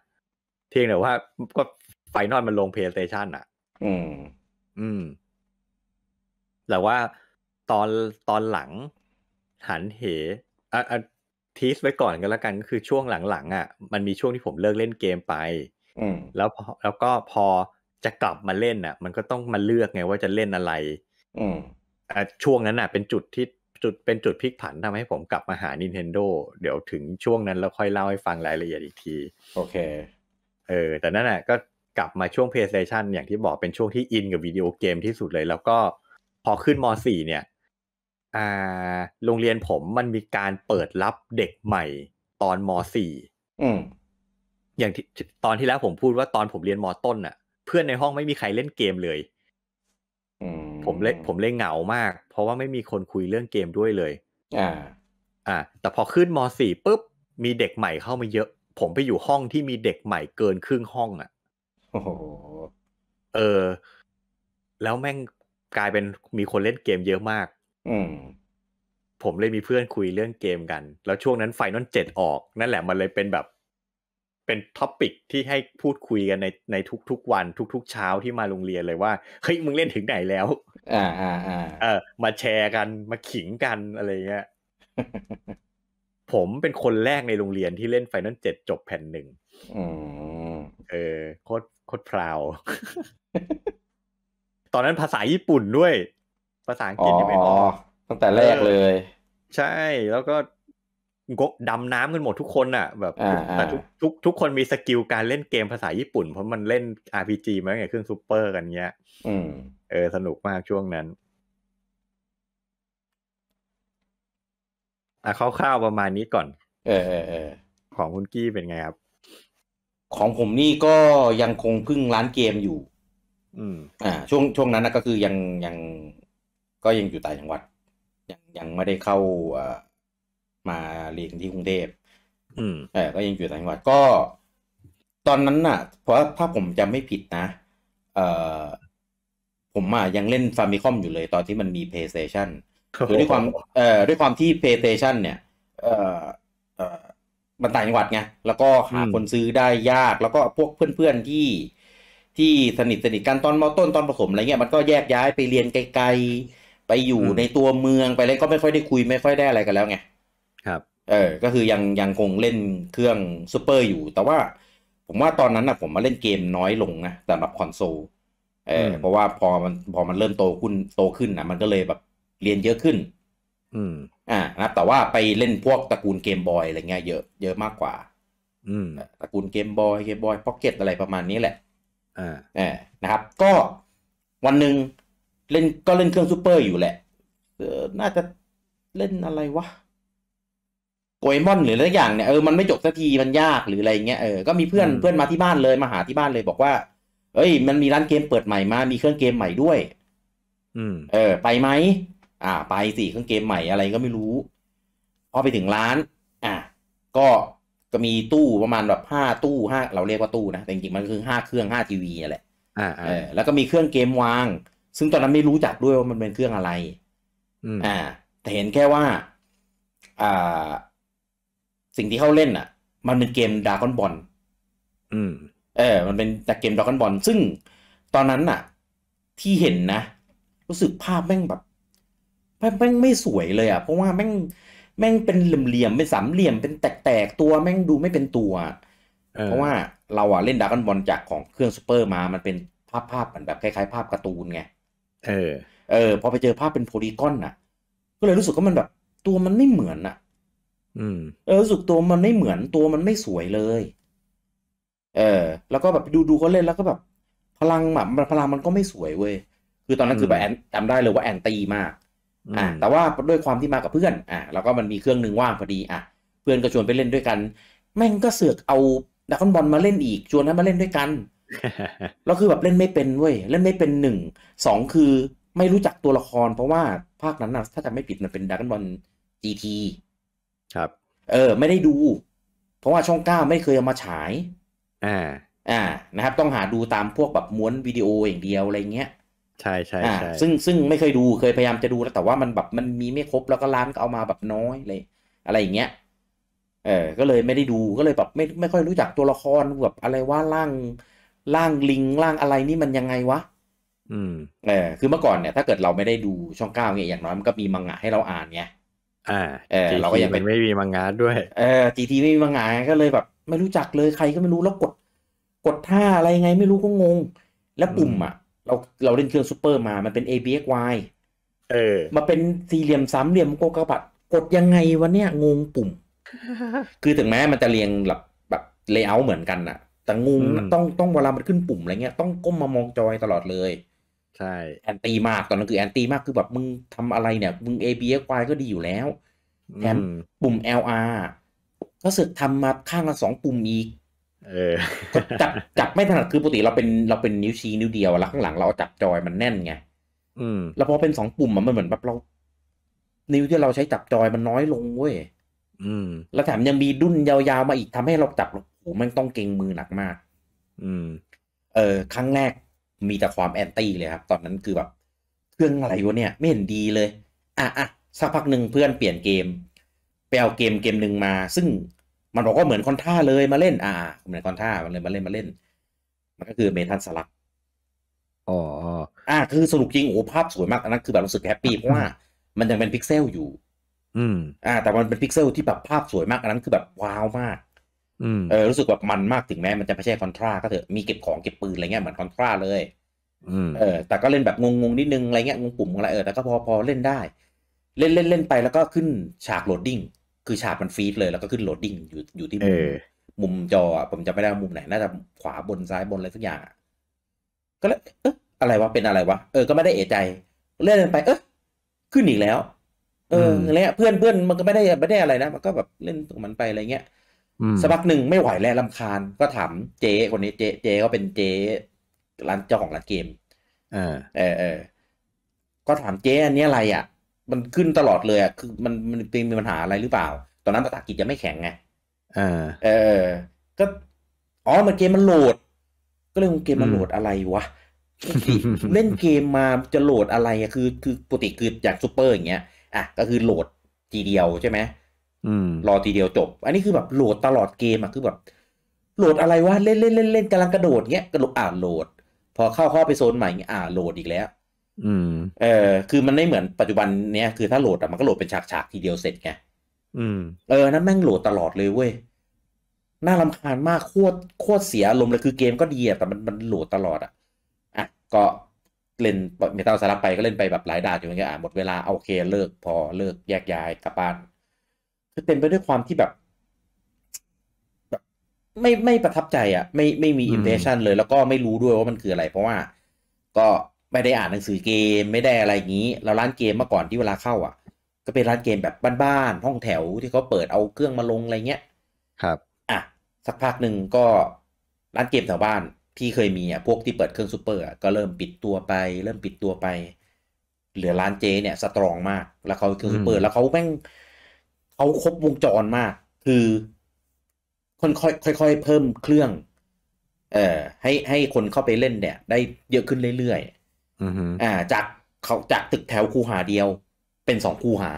เพียงแต่ว่า ก็ไฟนอลมันลง PlayStation อ่ะ อืม อืม แต่ว่าตอนตอนหลังหันเหอ่ะทีสไว้ก่อนกันแล้วกันก็คือช่วงหลังๆอ่ะมันมีช่วงที่ผมเลิกเล่นเกมไปแล้วแล้วก็พอจะกลับมาเล่นอ่ะ มันก็ต้องมาเลือกไง ว่าจะเล่นอะไร อืมช่วงนั้นอ่ะ เป็นจุดที่จุดเป็นจุดพลิกผันทำให้ผมกลับมาหา Nintendo เดี๋ยวถึงช่วงนั้น แล้วค่อยเล่าให้ฟังรายละเอียดอีกที โอเค เออแต่นั่นแหะก็กลับมาช่วง PlayStation อย่างที่บอกเป็นช่วงที่อิน กับวิดีโอเกมที่สุดเลย แล้วก็ พอขึ้นม .4 เนี่ยอ่าโรงเรียนผมมันมีการเปิดรับเด็กใหม่ ตอนม .4 อืมอย่างที่ตอนที่แล้วผมพูดว่าตอนผมเรียนมต้นน่ะ เพื่อนในห้องไม่มีใครเล่นเกมเลย อืมผมเล่ผมเล่เหงามาก เพราะว่าไม่มีคนคุยเรื่องเกมด้วยเลย อ่า อ่า แต่พอขึ้นมสี่ปุ๊บ มีเด็กใหม่เข้ามาเยอะ ผมไปอยู่ห้องที่มีเด็กใหม่เกินครึ่งห้องอะ่ะโอ้โหเออ แล้วแม่งกลายเป็นมีคนเล่นเกมเยอะมาก อืมผมเลยมีเพื่อนคุยเรื่องเกมกัน แล้วช่วงนั้นไฟนอลเจ็ดออกนั่นแหละมันเลยเป็นแบบเป็นท็อปิกที่ให้พูดคุยกันในในทุกๆวัน ทุกๆเช้าที่มาโรงเรียนเลยว่า เฮ้ยมึงเล่นถึงไหนแล้ว อ่าอ่าอ่าเออมาแชร์กันมาขิงกันอะไรเงี้ยผมเป็นคนแรกในโรงเรียนที่เล่นไฟนอลเจ็ดจบแผ่นหนึ่งเออโคตรโคตรพราว ตอนนั้นภาษาญี่ปุ่นด้วย ภาษาอังกฤษยังไม่ออกตั้งแต่แรกเลย ใช่แล้วก็ดำน้ำกันหมดทุกคนอ่ะ แบบแต่ทุกทุกทุกคนมีสกิลการเล่นเกมภาษาญี่ปุ่นเพราะมันเล่น RPG มาไงเครื่องซูเปอร์กันเงี้ยเออ สนุกมากช่วงนั้นอ่ะคร่าวๆประมาณนี้ก่อน เออเออเออของคุณกี้เป็นไงครับ ของผมนี่ก็ยังคงพึ่งร้านเกมอยู่ อืมอ่าช่วง ช่วงนั้นนะก็คือยังยังก็ยังอยู่ต่างจังหวัดยังยังไม่ได้เข้าอ่ามาเรียนที่กรุงเทพเออก็ยังอยู่ต่างจังหวัด ก็ ตอนนั้นน่ะ เพราะถ้าผมจำไม่ผิดนะ เออผมอ่ะยังเล่นฟาร์มีคอมอยู่เลยตอนที่มันมีเพ a y s t a t i o n คือด้วยความ เอ่อ ด้วยความที่เพ a y s t a t i o n เนี่ย เอ่อเอ่อมันต่างจังหวัดไง แล้วก็หาคนซื้อได้ยาก แล้วก็พวกเพื่อนๆที่ที่สนิทสนิทกัน ตอนมอต้นตอนประถมอะไรเงี้ย มันก็แยกย้ายไปเรียนไกลๆ ไปอยู่ในตัวเมืองไปอะไรก็ไม่ค่อยได้คุยไม่ค่อยได้อะไรกันแล้วไงครับ เออ ก็คือยังยังคงเล่นเครื่องซูเปอร์อยู่ แต่ว่าผมว่าตอนนั้นนะผมมาเล่นเกมน้อยลงนะสำหรับคอนโซลเออเพราะว่าพอมันพอมันเริ่มโตขึ้นโตขึ้นนะมันก็เลยแบบเรียนเยอะขึ้น อืมอ่านะแต่ว่าไปเล่นพวกตระกูลเกมบอยอะไรเงี้ยเยอะเยอะมากกว่า อืมตระกูลเกมบอยเกมบอยพ็อกเก็ตอะไรประมาณนี้แหละ อ่า เออนะครับ ก็วันหนึ่งเล่นก็เล่นเครื่องซูเปอร์อยู่แหละน่าจะเล่นอะไรวะโกเอมอนหรืออะไรอย่างเนี่ยเออมันไม่จบสักทีมันยากหรืออะไรเงี้ยเออก็มีเพื่อนเพื่อนมาที่บ้านเลย มาหาที่บ้านเลย บอกว่าเอ้ย มันมีร้านเกมเปิดใหม่มา มีเครื่องเกมใหม่ด้วย อืม เออ ไปไหมอ่า ไปสิ เครื่องเกมใหม่อะไรก็ไม่รู้ พอไปถึงร้านอ่ะก็ก็มีตู้ประมาณแบบห้าตู้ห้าเราเรียกว่าตู้นะแต่จริงๆมันคือห้าเครื่องห้าทีวีแหละอ่าเออแล้วก็มีเครื่องเกมวาง ซึ่งตอนนั้นไม่รู้จักด้วยว่ามันเป็นเครื่องอะไรอ่า แต่เห็นแค่ว่า อ่าสิ่งที่เขาเล่นอ่ะ มันเป็นเกมดากอนบอลเออ มันเป็นแต่เกมดากอนบอลซึ่ง ตอนนั้นอ่ะ ที่เห็นนะ รู้สึกภาพแม่งแบบแม่งไม่สวยเลยอ่ะเพราะว่าแม่งแม่งเป็นเหลี่ยมๆเป็นสามเหลี่ยมเป็นแตกๆตัวแม่งดูไม่เป็นตัวเพราะว่าเราอ่ะเล่นดากอนบอลจากของเครื่องซูเปอร์มา มันเป็นภาพภาพมันแบบคล้าย ๆ ภาพการ์ตูนไงเออ เออพอไปเจอภาพเป็นโพลีกอนน่ะ ก็เลยรู้สึกว่ามันแบบตัวมันไม่เหมือนอ่ะเออรู้สึกตัวมันไม่เหมือนตัวมันไม่สวยเลย เออ แล้วก็แบบดูดูเขาเล่นแล้วก็แบบ พลังแบบพลังมันก็ไม่สวยเว้ยคือตอนนั้นคือแบบแอนจำได้เลยว่าแอนตี้มาก อ่า แต่ว่าด้วยความที่มากับเพื่อน อ่าแล้วก็มันมีเครื่องหนึ่งว่างพอดีอ่ะเพื่อนก็ชวนไปเล่นด้วยกัน แม่งก็เสือกเอาดักบอลมาเล่นอีก ชวนนั้มาเล่นด้วยกัน แล้วคือแบบเล่นไม่เป็นเว้ยเล่นไม่เป็นหนึ่งสองคือไม่รู้จักตัวละครเพราะว่า ภาคนั้นนะถ้าจะไม่ผิดมันเป็นดักบอลจีทีครับเออไม่ได้ดูเพราะว่าช่องเก้าไม่เคยเอามาฉาย อ่า อ่า นะครับ ต้องหาดูตามพวกแบบม้วนวิดีโออย่างเดียวอะไรเงี้ยใช่ใช่ใช่ซึ่งซึ่งไม่เคยดูเคยพยายามจะดูแล้วแต่ว่ามันแบบมันมีไม่ครบแล้วก็ร้านก็เอามาแบบน้อยเลยอะไรอย่างเงี้ยเออ ก็เลยไม่ได้ดูก็เลยแบบไม่ไม่ค่อยรู้จักตัวละครแบบอะไรว่าร่างร่างลิงร่างอะไรนี่มันยังไงวะอืมเออคือเมื่อก่อนเนี่ย ถ้าเกิดเราไม่ได้ดูช่องเก้าเนี่ยอย่างน้อยมันก็มีมังงะให้เราอ่านไง่าเออเราก็ยังเป็นไม่มีมังงะด้วยเออจีทีไม่มีมังงะก็เลยแบบ ไม่รู้จักเลยใครก็ไม่รู้แล้วกด กดท่าอะไรไงไม่รู้ก็งงแล้วปุ่มอ่ะเราเราเล่นเครื่องซูเปอร์มามันเป็น A B X Y เออมาเป็นสี่เหลี่ยมสามเหลี่ยมโกกระบัดกดยังไงวะเนี่ยงงปุ่ม คือถึงแม้มันจะเรียงแบบแบบเลเยอร์เหมือนกันอะแต่งงต้องต้องเวลามันขึ้นปุ่มอะไรเงี้ยต้องก้มมามองจอยตลอดเลยช่แอนตี้มากตอนนั้นคือแอนตี้มากคือแบบมึงทำอะไรเนี่ย มึง ABS ควายก็ดีอยู่แล้วแถมปุ่ม LR ก็สึกทำมาข้างละสองปุ่มอีกเออจับจับไม่ถนัด คือปกติเราเป็นเราเป็นนิ้วชี้นิ้วเดียว แล้วข้างหลังเราจับจอยมันแน่นไงอืมแล้วพอเป็นสองปุ่มมันเหมือนแบบเรา นิ้วที่เราใช้จับจอยมันน้อยลงเว้ยอืม แล้วแถมยังมีดุ้นยาวๆมาอีกทำให้เราจับโอ้โหมันต้องเก่งมือหนักมาก อืม เออครั้งแรกมีแต่ความแอนตี้เลยครับ ตอนนั้นคือแบบเครื่องอะไรวะเนี่ยไม่เห็นดีเลย อ่ะอ่ะสักพักหนึ่งเพื่อนเปลี่ยนเกม ไปเอาเกมเกมหนึ่งมา ซึ่งมันบอกว่าเหมือนคอนท่าเลยมาเล่น อ่าเหมือนคอนท่ามันเลยมาเล่นมาเล่น มันก็คือเมทัลสลักอ๋อ อ่าคือสรุปจริง โอ้ภาพสวยมาก อันนั้นคือแบบรู้สึกแฮปปี้เพราะว่ามันยังเป็นพิกเซลอยู่ อืมอ่าแต่มันเป็นพิกเซลที่แบบภาพสวยมากอันนั้นคือแบบว้าวมากเออรู้สึกแบบมันมากถึงแม้มันจะไม่ใช่คอนทรา ก็เถอะมีเก็บของเก็บปืนอะไรเงี้ยเหมือนคอนทราเลยเออแต่ก็เล่นแบบงงงนิดนึงอะไรเงี้ยงงปุ่มอะไรเออแต่ก็พอพอเล่นได้ เล่นเล่นเล่นไปแล้วก็ขึ้นฉากโหลดดิ้งคือฉากมันฟีดเลย แล้วก็ขึ้นโหลดดิ้งอยู่อยู่ที่มุมมุมจอผมจะไม่ได้มุมไหนน่าจะขวาบนซ้ายบนอะไรสักอย่าง ก็เลยเอออะไรวะเป็นอะไรวะเออ ก็ไม่ได้เอะใจ เล่นไปเออขึ้นอีกแล้วเออแล้วเพื่อนเพื่อนมันก็ไม่ได้ไม่ได้อะไรนะมันก็แบบเล่นของมันไปอะไรเงี้ยสักพักหนึ่งไม่ไหวแล้วลำคาญก็ถามเจ๊คนนี้เจ๊เจ๊ก็เป็นเจ๊ร้านเจ้าของร้านเกม เออเออ ก็ถามเจ๊อันนี้อะไร อ่ะ มันขึ้นตลอดเลยอ่ะคือมันมันเป็นมีปัญหาอะไรหรือเปล่า ตอนนั้นภาษาอังกฤษยังไม่แข็งไงเออเออก็ อ๋อมันเกมมันโหลด ก็เลยเกมมันโหลดอะไรวะเล่นเกมมาจะโหลดอะไรอะคือ คือปกติคืออย่างซูเปอร์อย่างเงี้ยอ่ะก็คือโหลดที เดียวใช่ไหมรอทีเดียวจบ อันนี้คือแบบโหลดตลอดเกมอะคือแบบโหลดอะไรวะเล่นเล่นเล่นเล่นกำลังกระโดดเงี้ยกระโดดอ่าโหลด พอเข้าข้อไปโซนใหม่เงี้ยอ่าโหลดอีกแล้ว อืมเออ คือมันไม่เหมือนปัจจุบันเนี้ยคือถ้าโหลดอะมันก็โหลดเป็นฉากฉากทีเดียวเสร็จไงอืมเออนั่นแม่งโหลดตลอดเลยเว้ยน่าลำคาญมากโคตรโคตรเสียอารมณ์เลยคือเกมก็ดีอะแต่มันมันโหลดตลอดอะอ่ะก็เล่นเมตาสลับไปก็เล่นไปแบบหลายด่านอยู่เงี้อนอ่ะหมดเวลาโอเคเลิกพอเลิกแยกย้าย กลับบ้านเต็มไปด้วยความที่แบบ ไม่ไม่ประทับใจอ่ะไม่ไม่มีอิมเพรสชันเลย แล้วก็ไม่รู้ด้วยว่ามันคืออะไร เพราะว่า ก็ไม่ได้อ่านหนังสือเกมไม่ได้อะไรอย่างนี้ เราร้านเกมมาก่อนที่เวลาเข้าอ่ะ ก็เป็นร้านเกมแบบบ้านๆห้องแถวที่เขาเปิดเอาเครื่องมาลงอะไรเงี้ยครับอ่ะสักพักหนึ่งก็ร้านเกมแถวบ้านที่เคยมีอ่ะพวกที่เปิดเครื่องซูเปอร์ก็เริ่มปิดตัวไป เริ่มปิดตัวไป เหลือร้านเจเนี่ยสตรองมาก แล้วเขาเครื่องซูเปอร์แล้วเขาแม่งเขาครบวงจรมาก คือค่อยๆค่อยยเพิ่มเครื่อง เอ่อให้ให้คนเข้าไปเล่นเนี่ย ได้เยอะขึ้นเรื่อยๆอ่า จากเขาจากตึกแถวคูหาเดียวเป็นสองคูหา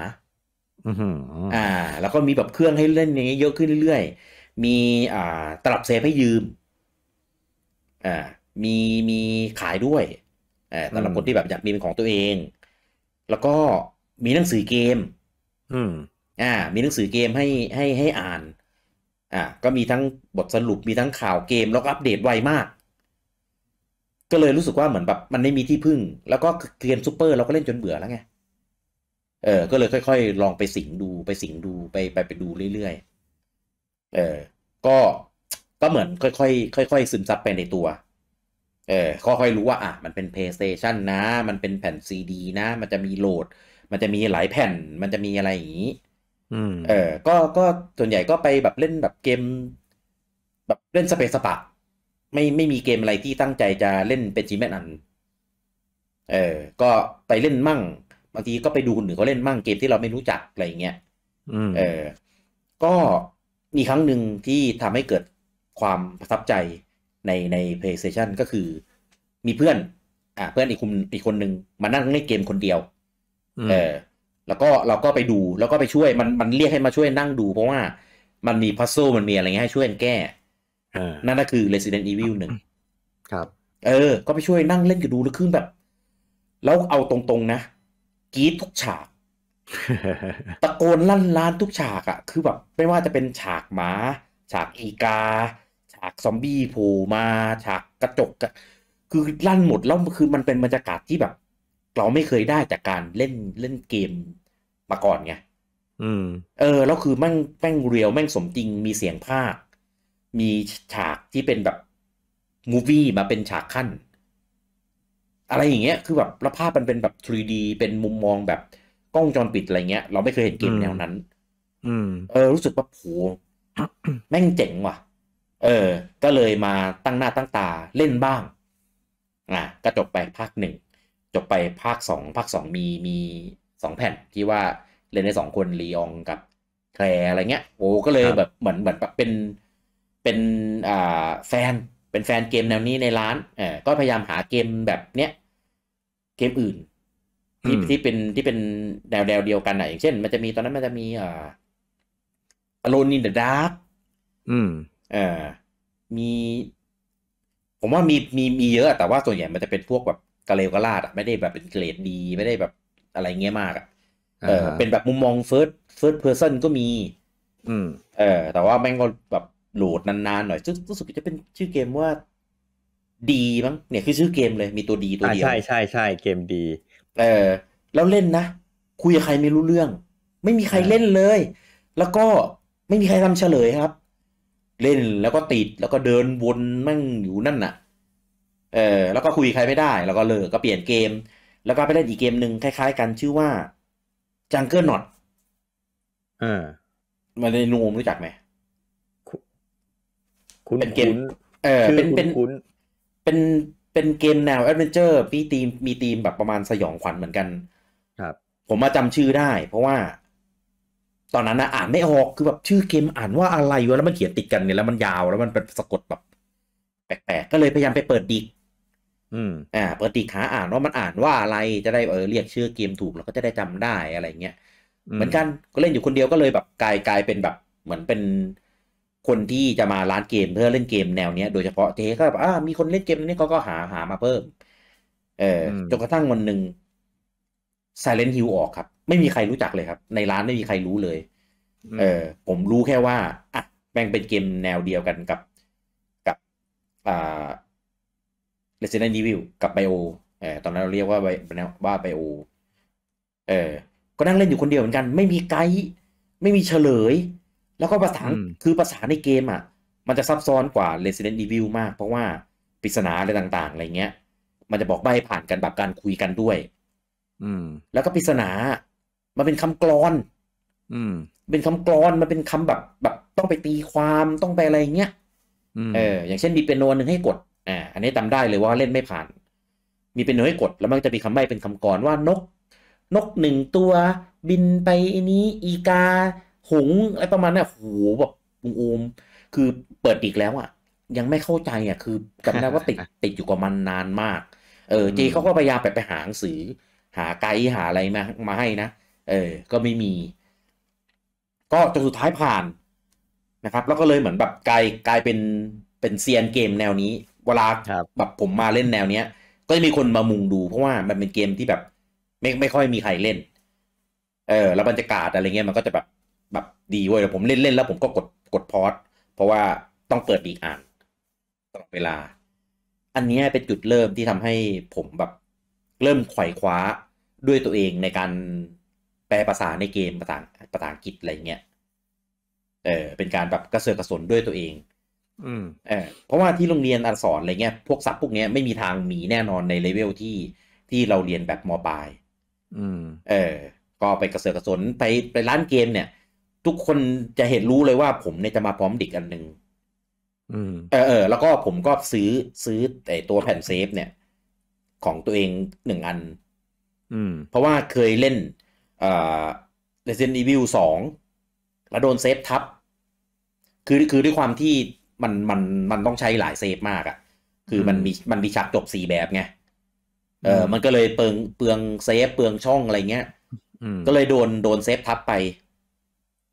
อ่า แล้วก็มีแบบเครื่องให้เล่นอย่างเงี้ยเยอะขึ้นเรื่อยๆมีอ่าตลับเซฟให้ยืมอ่ามีมีขายด้วยออสำหรับคนที่แบบอยากมีเป็นของตัวเอง แล้วก็มีหนังสือเกม อืมอ่า มีหนังสือเกมให้ให้ให้อ่าน อ่า ก็มีทั้งบทสรุป มีทั้งข่าวเกม แล้วก็อัปเดตไวมาก ก็เลยรู้สึกว่าเหมือนแบบมันไม่มีที่พึ่ง แล้วก็เกมซูเปอร์เราก็เล่นจนเบื่อแล้วไง เออ ก็เลยค่อยๆลองไปสิงดู ไปสิงดู ไปไปไปดูเรื่อยๆเออ ก็ ก็เหมือนค่อยๆค่อยๆซึมซับไปในตัว เออ ค่อยๆรู้ว่าอ่ะมันเป็น PlayStation นะ มันเป็นแผ่นซีดีนะ มันจะมีโหลด มันจะมีหลายแผ่น มันจะมีอะไรอย่างนี้เออ ก็ ก็ส่วนใหญ่ก็ไปแบบเล่นแบบเกม แบบเล่นสเปซสปะไม่ ไม่มีเกมอะไรที่ตั้งใจจะเล่นเป็นจีแมนอัน เออ ก็ไปเล่นมั่ง บางทีก็ไปดูคนอื่นเขาเล่นมั่งเกมที่เราไม่รู้จักอะไรเงี้ยเออ ก็มีครั้งหนึ่งที่ทำให้เกิดความประทับใจในใน PlayStation ก็คือ มีเพื่อน อ่าเพื่อนอีกคุมอีกคนหนึ่งมานั่งเล่นเกมคนเดียว เออแล้วก็เราก็ไปดูแล้วก็ไปช่วยมันมันเรียกให้มาช่วยนั่งดูเพราะว่ามันมีพัซโซมันมีอะไรเงี้ยให้ช่วยแก้ นั่นก็คือ Resident Evil หนึ่ง ครับ เออ ก็ไปช่วยนั่งเล่นกันดูแล้วคือแบบ แล้วเอาตรงๆนะกีดทุกฉาก ตะโกนลั่นล้านทุกฉากอะคือแบบ ไม่ว่าจะเป็นฉากหมา ฉากอีกา ฉากซอมบี้โผล่มา ฉากกระจกอะคือลั่นหมดแล้วคือมันเป็นบรรยากาศที่แบบเราไม่เคยได้จากการเล่นเล่นเกมมาก่อนไงเออแล้วคือแม่งแม่งเรียวแม่งสมจริงมีเสียงภาคมีฉากที่เป็นแบบมูวี่มาเป็นฉากขั้นอะไรอย่างเงี้ยคือแบบรล้ภาพมันเป็นแบบ 3D เป็นมุมมองแบบกล้องจอปิดอะไรเงี้ยเราไม่เคยเห็นเกมแนวนั้นเออ รู้สึกว่าโหแม่งเจ๋งว่ะ เออ ก็เลยมาตั้งหน้าตั้งตาเล่นบ้าง อ่ะก็จบไปภาคหนึ่งจบไปภาค 2 ภาค2มีมี 2 แผ่นที่ว่าเล่นได้2คนลีองกับแคลอะไรเงี้ย โอ้ก็เลยแบบเหมือนเหมือนเป็นเป็นอ่าแฟนเป็นแฟนเกมแนวนี้ในร้าน เออก็พยายามหาเกมแบบเนี้ย เกมอื่น ที่ที่เป็นที่เป็นแนวแนวเดียวกันอ่ะอย่างเช่นมันจะมีตอนนั้นมันจะมีอ่า Alone in the Dark อืมเออมี ผมว่ามีมีมีเยอะแต่ว่าส่วนใหญ่มันจะเป็นพวกแบบกระเลวกระลาดอะไม่ได้แบบเป็นเกรดดี ไม่ได้แบบอะไรเงี้ยมากอะเออเป็นแบบมุมมองเฟิร์สเฟิร์สเพอร์ซันก็มี อืม เออ แต่ว่าแม่งก็แบบโหลดนานๆหน่อยซึ่งรู้สึกจะเป็นชื่อเกมว่า ดีมั้งเนี่ยคือชื่อเกมเลย มีตัวดีตัวเดียวใช่ใช่ใช่เกมดี เออ แล้วเล่นนะคุยกับใครไม่รู้เรื่อง ไม่มีใครเล่นเลย แล้วก็ไม่มีใครทำเฉลยครับ เล่นแล้วก็ติดแล้วก็เดินวนมั่งอยู่นั่นน่ะเออแล้วก็คุยใครไม่ได้ แล้วก็เลิกก็เปลี่ยนเกม แล้วก็ไปเล่นอีกเกมหนึ่งคล้ายๆกันชื่อว่าจังเกิลน็อตเออมันในนูมรู้จักไหมคุณเป็นเกม เออ เป็นเป็นเป็นเป็นเกมแนวแอดเวนเจอร์มีทีมมีทีมแบบประมาณสยองขวัญเหมือนกัน ครับผมมาจำชื่อได้ เพราะว่า ตอนนั้นนะอ่านไม่ออกคือแบบชื่อเกมอ่านว่าอะไรวะแล้วมันเขียนติดกันเนี่ยแล้วมันยาวแล้วมันเป็นสะกดแบบแปลกๆ ก็เลยพยายามไปเปิดดิกอ่าปกติขหาอ่านว่ามันอ่านว่าอะไรจะได้เออเรียกชื่อเกมถูกเราก็จะได้จำได้อะไรเงี้ย เหมือนกันก็เล่นอยู่คนเดียวก็เลยแบบกลายกลายเป็นแบบเหมือนเป็นคนที่จะมาร้านเกมเพื่อเล่นเกมแนวเนี้ยโดยเฉพาะเทก็แบบอ่ามีคนเล่นเกมนี้เขาก็หาหามาเพิ่ม เออจนกระทั่งวันหนึ่ง Silent Hill ออกครับไม่มีใครรู้จักเลยครับ ในร้านไม่มีใครรู้เลย เออผมรู้แค่ว่าอ่ะแม่งเป็นเกมแนวเดียวกันกับกับ อ่า Resident Evil กับ Bio เออตอนนั้นเราเรียกว่าไบว่า Bio เออ ก็นั่งเล่นอยู่คนเดียวเหมือนกัน ไม่มีไกด์ ไม่มีเฉลย แล้วก็ภาษาคือภาษาในเกมอ่ะ มันจะซับซ้อนกว่า Resident Evil มาก เพราะว่าปริศนาอะไรต่างๆ อะไรเงี้ย มันจะบอกใบผ่านกันแบบการคุยกันด้วย อืม แล้วก็ปริศนา มันเป็นคำกรอน อืม เป็นคำกรอน มันเป็นคำแบบแบบต้องไปตีความ ต้องไปอะไรเงี้ยเออ อย่างเช่นมีเป็นโนนึ่งให้กดอ่าอันนี้จาได้เลยว่าเล่นไม่ผ่าน มีเป็นหน่วยกด แล้วมันจะมีคำใบ้เป็นคำกรว่านก นกหนึ่งตัว บินไปนี้ อีกาหงอะไรประมาณนั้นโหแบบอุ้มอมคือเปิดอีกแล้วอ่ะ ยังไม่เข้าใจอ่ะคือจำได้ว่าติดติดอยู่กับมันนานมาก เออจีเขาก็พยายามไปไปหาหนังสือหาไกด์หาอะไรมามาให้นะเออ ก็ไม่มี ก็จนสุดท้ายผ่านนะครับ แล้วก็เลยเหมือนแบบกลายกลายเป็นเป็นเซียนเกมแนวนี้เวลาแบบผมมาเล่นแนวเนี้ยก็จะมีคนมามุงดูเพราะว่ามันเป็นเกมที่แบบไม่ไม่ค่อยมีใครเล่น เออแล้วบรรยากาศอะไรเงี้ยมันก็จะแบบแบบดีเว้ยผมเล่นเล่นแล้วผมก็กดกดพอสเพราะว่าต้องเปิดอีอ่านตลอดเวลา อันนี้เป็นจุดเริ่มที่ทำให้ผมแบบเริ่มไขว่คว้าด้วยตัวเองในการแปลภาษาในเกมภาษาภาษาอังกฤษอะไรเงี้ย เออเป็นการแบบกระเสือกกระสนด้วยตัวเองเออเพราะว่าที่โรงเรียนอัสอนอะไรเงี้ยพวกศัพท์พวกเนี้ยไม่มีทางมีแน่นอนในเลเวลที่ที่เราเรียนแบบมปลายเออ ก็ไปกระเสือกกระสนไปไปร้านเกมเนี่ย ทุกคนจะเห็นรู้เลยว่าผมเนี่ยจะมาพร้อมเด็กอันหนึ่งเออเออแล้วก็ผมก็ซื้อซื้อแต่ตัวแผ่นเซฟเนี่ย ของตัวเองหนึ่งอันเพราะว่าเคยเล่น เออ Resident Evil งแล้วโดนเซฟทับคือคือด้วยความที่มันมันมันต้องใช้หลายเซฟมากอะ่ะ คือมันมีมันมีฉากจบสี่แบบไง เออมันก็เลยเปลืองเปลืองเซฟเปลืองช่องอะไรเงี้ย ก็เลยโดนโดนเซฟทับไป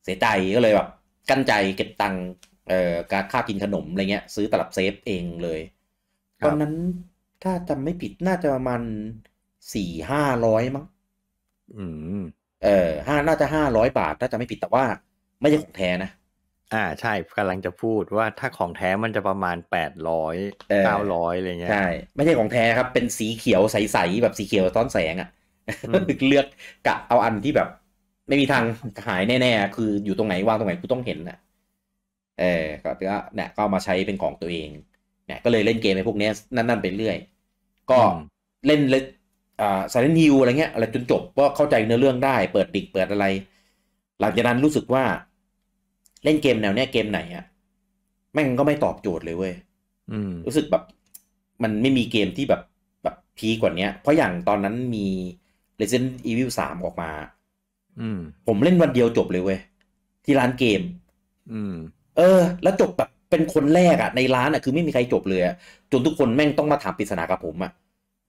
เสียใจก็เลยแบบ กั้นใจเก็บตังค์ เอ่อการค่ากินขนมอะไรเงี้ย ซื้อตลับเซฟเองเลย ตอนนั้นถ้าจำไม่ผิดน่าจะประมาณสี่ห้าร้อยมั้งเออห้าน่าจะห้าร้อยบาท ถ้าจะไม่ผิดแต่ว่าไม่ใช่ของแท้นะอ่าใช่กำลังจะพูดว่าถ้าของแท้มันจะประมาณแปดร้อยเก้าร้อยอะไรเงี้ยใช่ ไม่ใช่ของแท้ครับ เป็นสีเขียวใส ๆ แบบสีเขียวต้อนแสงอะ่ะเลือกกะเอาอันที่แบบไม่มีทางหายแน่ ๆ คืออยู่ตรงไหนวางตรงไหนกูต้องเห็นนะ่ะ เออก็เนี่ยก็มาใช้เป็นของตัวเองเนี่ย ก็เลยเล่นเกมไอ้พวกนี้นั่นๆไปเรื่อยก็เล่นเล่นอ่าซาเลนฮิวอะไรเงี้ยอะไรจนจบก็เข้าใจเนื้อเรื่องได้เปิดดิกเปิดอะไร หลังจากนั้นรู้สึกว่าเล่นเกมแนวเนี้ยเกมไหนอ่ะ แม่งก็ไม่ตอบโจทย์เลยเว้ยรู้สึกแบบมันไม่มีเกมที่แบบแบบพีกว่านี้เพราะอย่างตอนนั้นมี Resident Evil 3 ออกมาผมเล่นวันเดียวจบเลยเว้ย ที่ร้านเกมเออ แล้วจบแบบเป็นคนแรกอะในร้านอะคือไม่มีใครจบเลยจนทุกคนแม่งต้องมาถามปริศนากับผมอะ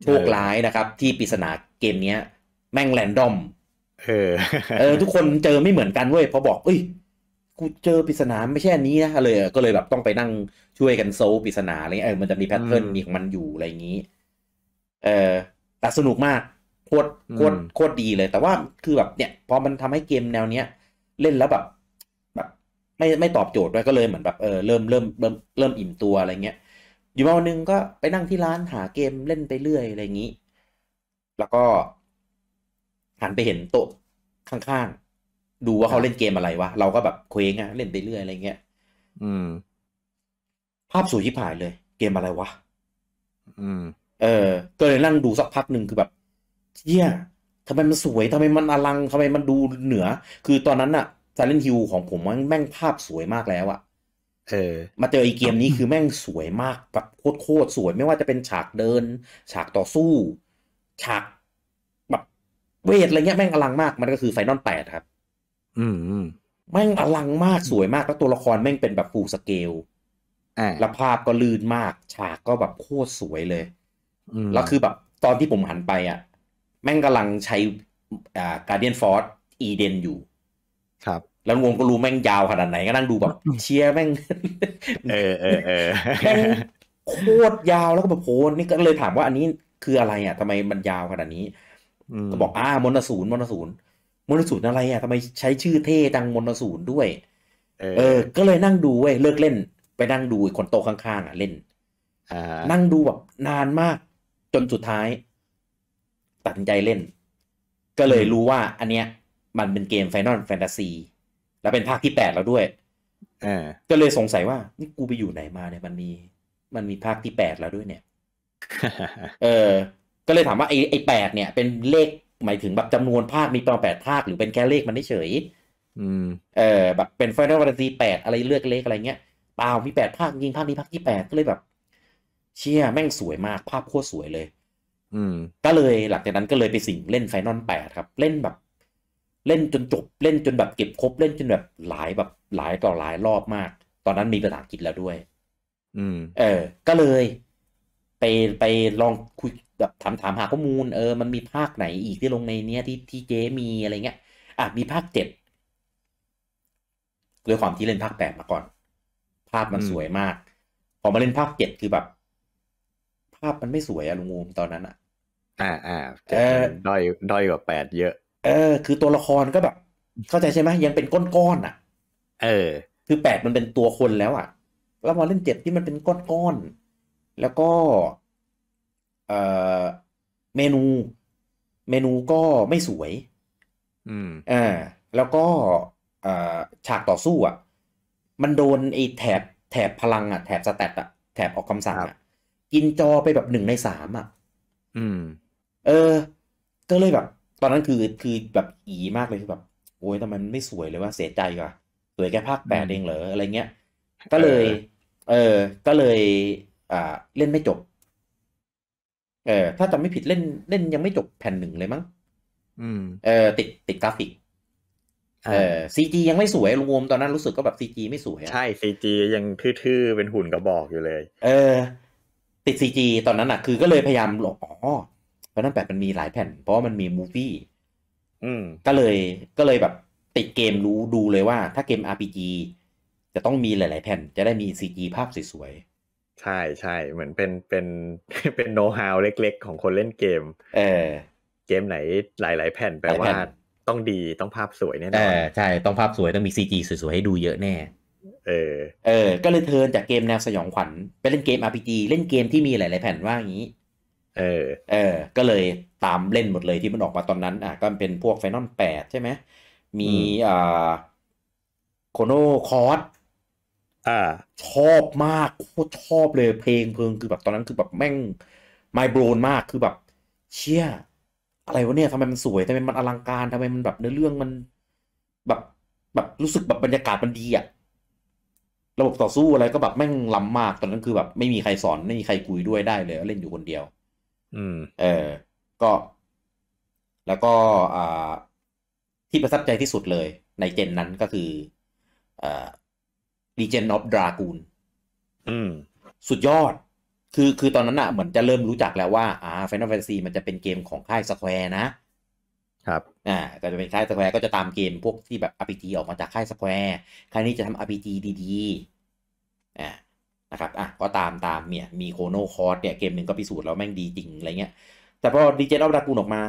โชคร้ายนะครับ ที่ปริศนาเกมเนี้ย แม่งแรนดอมเออเออ ทุกคนเจอไม่เหมือนกันเว้ยพอบอกเอ้ยกูเจอปริศนาไม่ใช่อันนี้นะ เลยก็เลยแบบต้องไปนั่งช่วยกันโซปริศนาอะไรเงี้ยเออมันจะมีแพทเทิร์นมีของมันอยู่อะไรอย่างนี้ เออแต่สนุกมาก โคตรโคตร โคตรดีเลย แต่ว่าคือแบบเนี่ย พอมันทำให้เกมแนวเนี้ยเล่นแล้วแบบ แบบไม่ไม่ตอบโจทย์ด้วยก็เลยเหมือนแบบเออเริ่มเริ่มเริ่มเริ่มอิ่มตัวอะไรเงี้ย อยู่มาวันนึงก็ไปนั่งที่ร้านหาเกมเล่นไปเรื่อย อะไรอย่างนี้ แล้วก็ หันไปเห็นโต๊ะข้างดูว่าเขาเล่นเกมอะไรวะเราก็แบบเคว้งอะเล่นไปเรื่อยอะไรเงี้ย อืมภาพสวยชิบหายเลย เกมอะไรวะอืม เออก็เลยนั่งดูสักพักหนึ่งคือแบบเยี่ยทำไมมันสวยทำไมมันอลังทำไมมันดูเหนือ คือตอนนั้นอะซาเลนฮิวของผมแม่งภาพสวยมากแล้วอะเออมาเจออีเกมนี้คือแม่งสวยมาก แบบโคตรสวยไม่ว่าจะเป็นฉากเดิน ฉากต่อสู้ ฉาก แบบเวทอะไรเงี้ยแม่งอลังมากมันก็คือไฟนอลแปดครับอืมแม่งอลังมากสวยมาก แล้วตัวละครแม่งเป็นแบบฟูสเกลอ่าแล้วภาพก็ลื่นมากฉากก็แบบโคตรสวยเลยแล้วคือแบบตอนที่ผมหันไปอ่ะ แม่งกำลังใช้อ่าการเดียนฟอร์อีเดนอยู่ ครับ แล้ววงก็รู้แม่งยาวขนาดไหนก็นั่งดูแบบเชียร์แม่งเออเออเออแม่งโคตรยาวแล้วก็แบบโหนี่ก็เลยถามว่าอันนี้คืออะไรอ่ะทำไมมันยาวขนาดนี้ก็บอกอ่ามนสูนมนสูนมนสูตรอะไรอ่ะทำไมใช้ชื่อเท่จังมนสูตรด้วย เออ ก็เลยนั่งดูเว้ยเลิกเล่น ไปนั่งดูคนโตข้างๆ อ่ะเล่น นั่งดูแบบนานมากจนสุดท้าย ตัดใจเล่น ก็เลยรู้ว่าอันเนี้ย มันเป็นเกมไฟนอลแฟนตาซีแล้วเป็นภาคที่แปดแล้วด้วยอก็เลยสงสัยว่า นี่กูไปอยู่ไหนมาเนี่ยมันมี มันมีภาคที่แปดแล้วด้วยเนี่ย เออ ก็เลยถามว่าไอ้ไอ้แปดเนี่ย เป็นเลขหมายถึงแบบจำนวนภาคมีประมาณแปดภาคหรือเป็นแค่เลขมันเฉยเออ แบบเป็นไฟนอลวันดีแปดอะไรเลือกเลขอะไรเงี้ยเปล่ามีแปดภาคยิงภาคนี้ภาคที่แปดก็เลยแบบ เชี่ยแม่งสวยมาก ภาพโคตรสวยเลย อืม ก็เลยหลังจากนั้นก็เลยไปสิงเล่นไฟนอลแปดครับ เล่นแบบ เล่นจนจบเล่นจนแบบเก็บครบเล่นจนแบบหลายแบบหลายต่อหลายรอบมาก ตอนนั้นมีภาษาอังกฤษแล้วด้วย อืม เออ ก็เลยไปไปลองคุยแบบถามถามหาข้อมูลเออมันมีภาคไหนอีกที่ลงในเนี้ย ที่ที่เจมีอะไรเงี้ย อ่ะมีภาคเจ็ดด้วยความที่เล่นภาคแปดมาก่อน ภาพมันสวยมาก พอมาเล่นภาคเจ็ดคือแบบ ภาพมันไม่สวยอะลุงงูตอนนั้นอะอ่าอ่าเออด้อยด้อยกว่าแปดเยอะ เออ คือตัวละครก็แบบ เข้าใจใช่ไหมยังเป็นก้อนๆอ่ะ เออ คือแปดมันเป็นตัวคนแล้วอ่ะแล้วมาเล่นเจ็ดที่มันเป็นก้อนๆแล้วก็เมนูเมนูก็ไม่สวย อืมอ่าแล้วก็ฉากต่อสู้อ่ะ มันโดนไอ้แถบ แถบพลังอ่ะแถบสแตตอ่ะแถบออกคำสั่งอ่ะกินจอไปแบบหนึ่งในสามอ่ะ อืม เออก็เลยแบบตอนนั้นคือคือแบบอีมากเลยคือแบบโอ้ยทำไมมันไม่สวยเลยว่าเสียใจว่ะสวยแค่ภาคแปดเองเหรอ อะไรเงี้ย ก็เลย เออก็เลยอ่าเล่นไม่จบเออถ้าจำไม่ผิดเล่น เล่นยังไม่จบแผ่นหนึ่งเลยมั้งเออติดติดกราฟิก เออซีจียังไม่สวยรวมตอนนั้นรู้สึกก็แบบซีจีไม่สวย ใช่ซีจียังทื่อๆเป็นหุ่นกระบอกอยู่เลย เออ ติดซีจีตอนนั้นอ่ะ คือก็เลยพยายามหลอกอ๋อเพราะนั้นแบบมันมีหลายแผ่น เพราะมันมีมูฟี่ก็เลยก็เลยแบบติดเกมรู้ดูเลยว่าถ้าเกมอา r พีจะต้องมีหลายๆ แผ่นจะได้มีซีจีภาพสวยๆใช่ใช่เหมือนเป็นเป็นเป็นโน้ตฮาวเล็กๆ ของคนเล่นเกมเออเกมไหนหลาย ๆแผ่น แปลว่าต้องดีต้องภาพสวยแน่นอนใช่ต้องภาพสวยต้องมีซีจีสวยๆ ให้ดูเยอะแน่เออ เออ ก็เลยเทินจากเกมแนวสยองขวัญไปเล่นเกม RPG เล่นเกมที่มีหลายๆแผ่นว่าอย่างนี้ เออเออก็เลยตามเล่นหมดเลยที่มันออกมาตอนนั้นอ่ะ ก็เป็นพวกไฟนอลแปดใช่ไหมมีอ่าโคโนคอร์สอ่าชอบมากโคตรชอบเลยเพลงเพลงคือแบบตอนนั้นคือแบบแม่งไมโบรนมากคือแบบ เชี่ยอะไรวะเนี่ยทำไมมันสวยทำไมมันอลังการทำไมมันแบบเนื้อเรื่องมัน แบบแบบรู้สึกแบบบรรยากาศมันดีอะระบบต่อสู้อะไรก็แบบแม่งล้ำมากตอนนั้นคือแบบไม่มีใครสอนไม่มีใครคุยด้วยได้เลย เล่นอยู่คนเดียว อืมเออก็ แล้วก็อ่า ที่ประทับใจที่สุดเลย ในเจนนั้นก็คืออ่า Legend of Dragoon สุดยอด คือ คือ ตอนนั้นอะเหมือนจะเริ่มรู้จักแล้ว ว่า อ่า Final Fantasy มันจะเป็นเกมของ ค่ายสแควร์นะ ครับ อ่า ก็จะ เป็น ค่ายสแควร์ก็จะตามเกมพวกที่แบบ RPG ออกมาจาก ค่ายสแควร์ค่ายนี้จะทำ RPG ดีๆ อ่า นะครับ อ่ะ ก็ตามตามเนี่ยมีโคโนคอร์สเนี่ย เกมหนึ่งก็พิสูจน์แล้วแม่ง ดีจริง อะไร เงี้ย แต่ พอดีเจนอฟด d r a g o ออกมา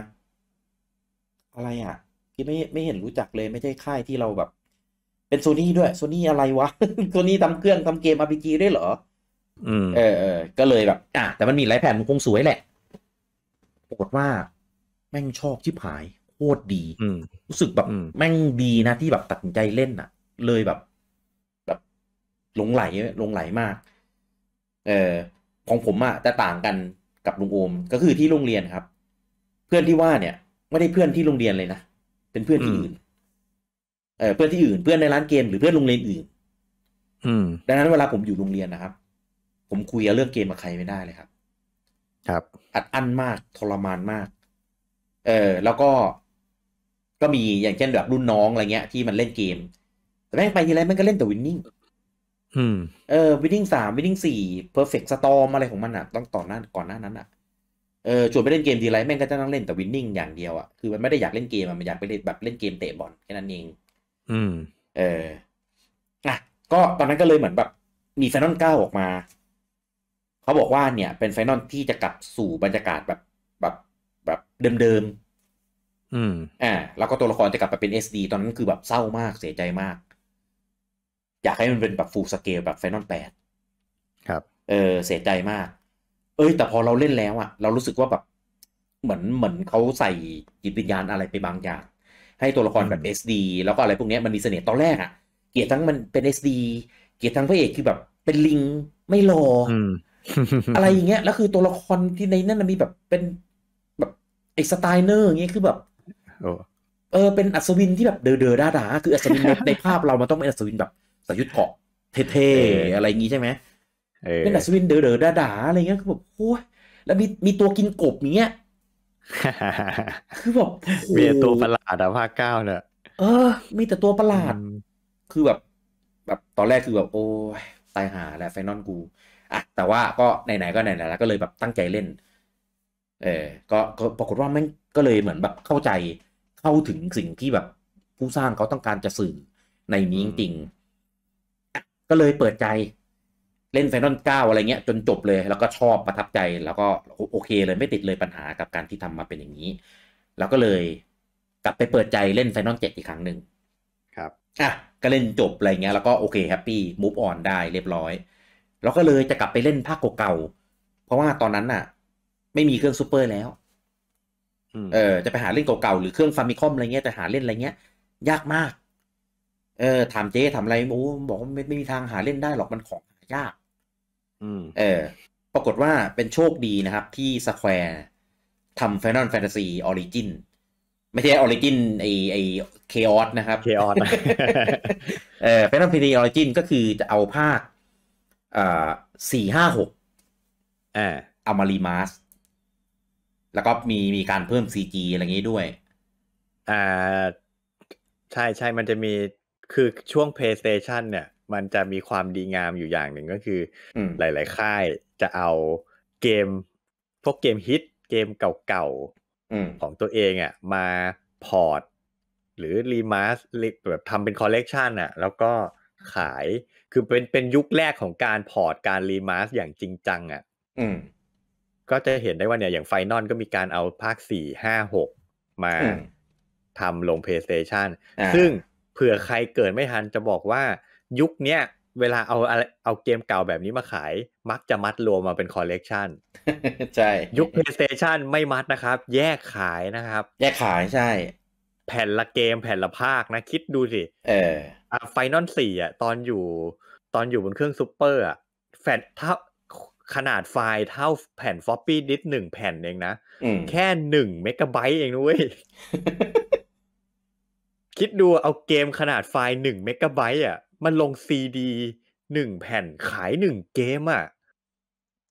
อะไรอ่ะที่ไม่ ไม่เห็นรู้จักเลย ไม่ใช่ค่ายที่เราแบบเป็นโซนี่ด้วยโซนี่อะไร วะโซนี่ทำเครื่องทำเกมอาร์พีจีได้เหรอเออเออก็เลยแบบอ่ะแต่มันมีหลายแผ่นมันคงสวยแหละ ปรากฏว่าแม่งชอบชิบหายโคตรดีรู้สึกแบบแม่งดีนะที่แบบตัดใจเล่นอ่ะ เลยแบบ แบบหลงไหลหลงไหลมาก เออ ของผมอ่ะแต่ต่างกันกับลุงโอม ก็คือที่โรงเรียนครับ เพื่อนที่ว่าเนี่ย ไม่ได้เพื่อนที่โรงเรียนเลยนะเป็นเพื่อนที่อื่นเพื่อนที่อื่นเพื่อนในร้านเกมหรือเพื่อนโรงเรียนอื่น อืม ดังนั้นเวลาผมอยู่โรงเรียนนะครับ ผมคุยเรื่องเกมกับใครไม่ได้เลยครับ ครับ อัดอั้นมากทรมานมาก เออ แล้วก็ ก็มีอย่างเช่นแบบรุ่นน้องอะไรเงี้ย ที่มันเล่นเกมแต่แม่งไปทีไรแม่งก็เล่นแต่วินนิ่ง อืม เออ วินนิ่งสามวินนิ่งสี่เพอร์เฟกต์สตอมอะไรของมันอ่ะต้องต่อหน้าก่อนหน้านั้นอ่ะ เออชวนไปเล่นเกมทีไร แม่งก็จะนั่งเล่นแต่วินนิ่งอย่างเดียวอ่ะ คือมันไม่ได้อยากเล่นเกมมันอยากไปเล่นแบบเล่นเกมเตะบอลแค่นั้นเองอืมเอออ่ะ ก็ตอนนั้นก็เลยเหมือนแบบ มีไฟนอลเก้าออกมา เขาบอกว่าเนี่ยเป็นไฟนอลที่จะกลับสู่บรรยากาศแบบแบบแบบเดิมๆอืมอ่าแล้วก็ตัวละครจะกลับไปเป็นเอสดีตอนนั้นคือแบบเศร้ามากเสียใจมาก อยากให้มันเป็นแบบฟูลสเกลแบบไฟนอลแปดครับเออเสียใจมาก เอ้ยแต่พอเราเล่นแล้วอะเรารู้สึกว่าแบบเหมือนเหมือนเขาใส่จิตวิญญาณอะไรไปบางอย่างให้ตัวละครแบบ SD แล้วก็อะไรพวกนี้มันมีเสน่ห์ตอนแรกอะเกียรติทั้งมันเป็น SD เกียรติทั้งพระเอกคือแบบเป็นลิงไม่รออะไรอย่างเงี้ยแล้วคือตัวละครที่ในนั้นมีแบบเป็นแบบไอกสไตเนอร์เงี้ยคือแบบเออเป็นอัศวินที่แบบเดอเดอดาดาคืออัศวินในภาพเรามันต้องเป็นอัศวินแบบสยุทธเกาะเท่ๆ อะไรอย่างงี้ใช่ไหมเป็นอัศวินเดอเดอดาดาอะไรเงี้ยคือแบบโอ้ยแล้วมีมีตัวกินกบอย่างเงี้ยคือแบบมีตัวประหลาดอะภาคเก้าเนี่ยเออ มีแต่ตัวประหลาด คือแบบ แบบตอนแรกคือแบบโอ้ยตายหาแล้วไฟนอลกูอ่ะแต่ว่าก็ไหนๆก็ไหนๆแล้วก็เลยแบบตั้งใจเล่น เออก็ก็ปรากฏว่าแม่งก็เลยเหมือนแบบเข้าใจเข้าถึงสิ่งที่แบบผู้สร้างเขาต้องการจะสื่อในนี้จริงก็เลยเปิดใจเล่นไฟนอลเก้าอะไรเงี้ย จนจบเลย แล้วก็ชอบประทับใจแล้วก็โอเคเลยไม่ติดเลยปัญหากับการที่ทำมาเป็นอย่างนี้ แล้วก็เลยกลับไปเปิดใจเล่นไฟนอลเจ็ดอีกครั้งหนึ่งครับอ่ะก็เล่นจบอะไรเงี้ย แล้วก็โอเคแฮปปี้มูฟออนได้เรียบร้อย แล้วก็เลยจะกลับไปเล่นภาคเก่าเพราะว่าตอนนั้นน่ะ ไม่มีเครื่องซูเปอร์แล้วเออจะไปหาเล่นเก่าๆหรือเครื่องฟาร์มิคอมอะไรเงี้ยแต่หาเล่นอะไรเงี้ยยากมาก เออถามเจ๊ทำอะไรโอ้บอกว่าไม่ไม่มีทางหาเล่นได้หรอกมันของยากเออ ปรากฏว่าเป็นโชคดีนะครับที่สแควร์ทำ Final Fantasy Origin ไม่ใช่ออริจินไอไอเคออสนะครับเคออสเออแฟนตาซีออริจินก็คือจะเอาภาคอ่าสี่ห้าหกเออเอามารีมาสแล้วก็มีมีการเพิ่มซีจีอะไรอย่างนี้ด้วยอ่าใช่ใช่มันจะมีคือช่วง PlayStation เนี่ยมันจะมีความดีงามอยู่อย่างหนึ่งก็คือ หลาย ๆค่ายจะเอาเกมพวกเกมฮิตเกมเก่าๆของตัวเองอ่ะ มาพอร์ตหรือรีมาสแบบทำเป็นคอลเลกชันอ่ะ แล้วก็ขายคือเป็นเป็นยุคแรกของการพอร์ตการรีมาสอย่างจริงจัง อ่ะก็จะเห็นได้ว่าเนี่ย อย่างไฟนอลก็มีการเอาภาคสี่ห้าหกมาทำลง PlayStation ซึ่งเผื่อใครเกิดไม่ทันจะบอกว่ายุคเนี้ยเวลาเอาอะไรเอาเกมเก่าแบบนี้มาขาย มักจะมัดรวมมาเป็นคอลเลกชันใช่ยุค PlayStation ไม่มัดนะครับ แยกขายนะครับ แยกขายใช่ แผ่นละเกมแผ่นละภาคนะ คิดดูสิเออไฟนอลสี่อ่ะตอนอยู่ตอนอยู่บนเครื่องซูเปอร์อ่ะแฟนเท่าขนาดไฟล์เท่าแผ่นฟอปปี้ดิสหนึ่งแผ่นเองนะ แค่หนึ่งเมกะไบต์เองนุ้ยคิดดูเอาเกมขนาดไฟล์หนึ่งเมกะไบต์อ่ะมันลงซีดีหนึ่งแผ่นขายหนึ่งเกมอ่ะ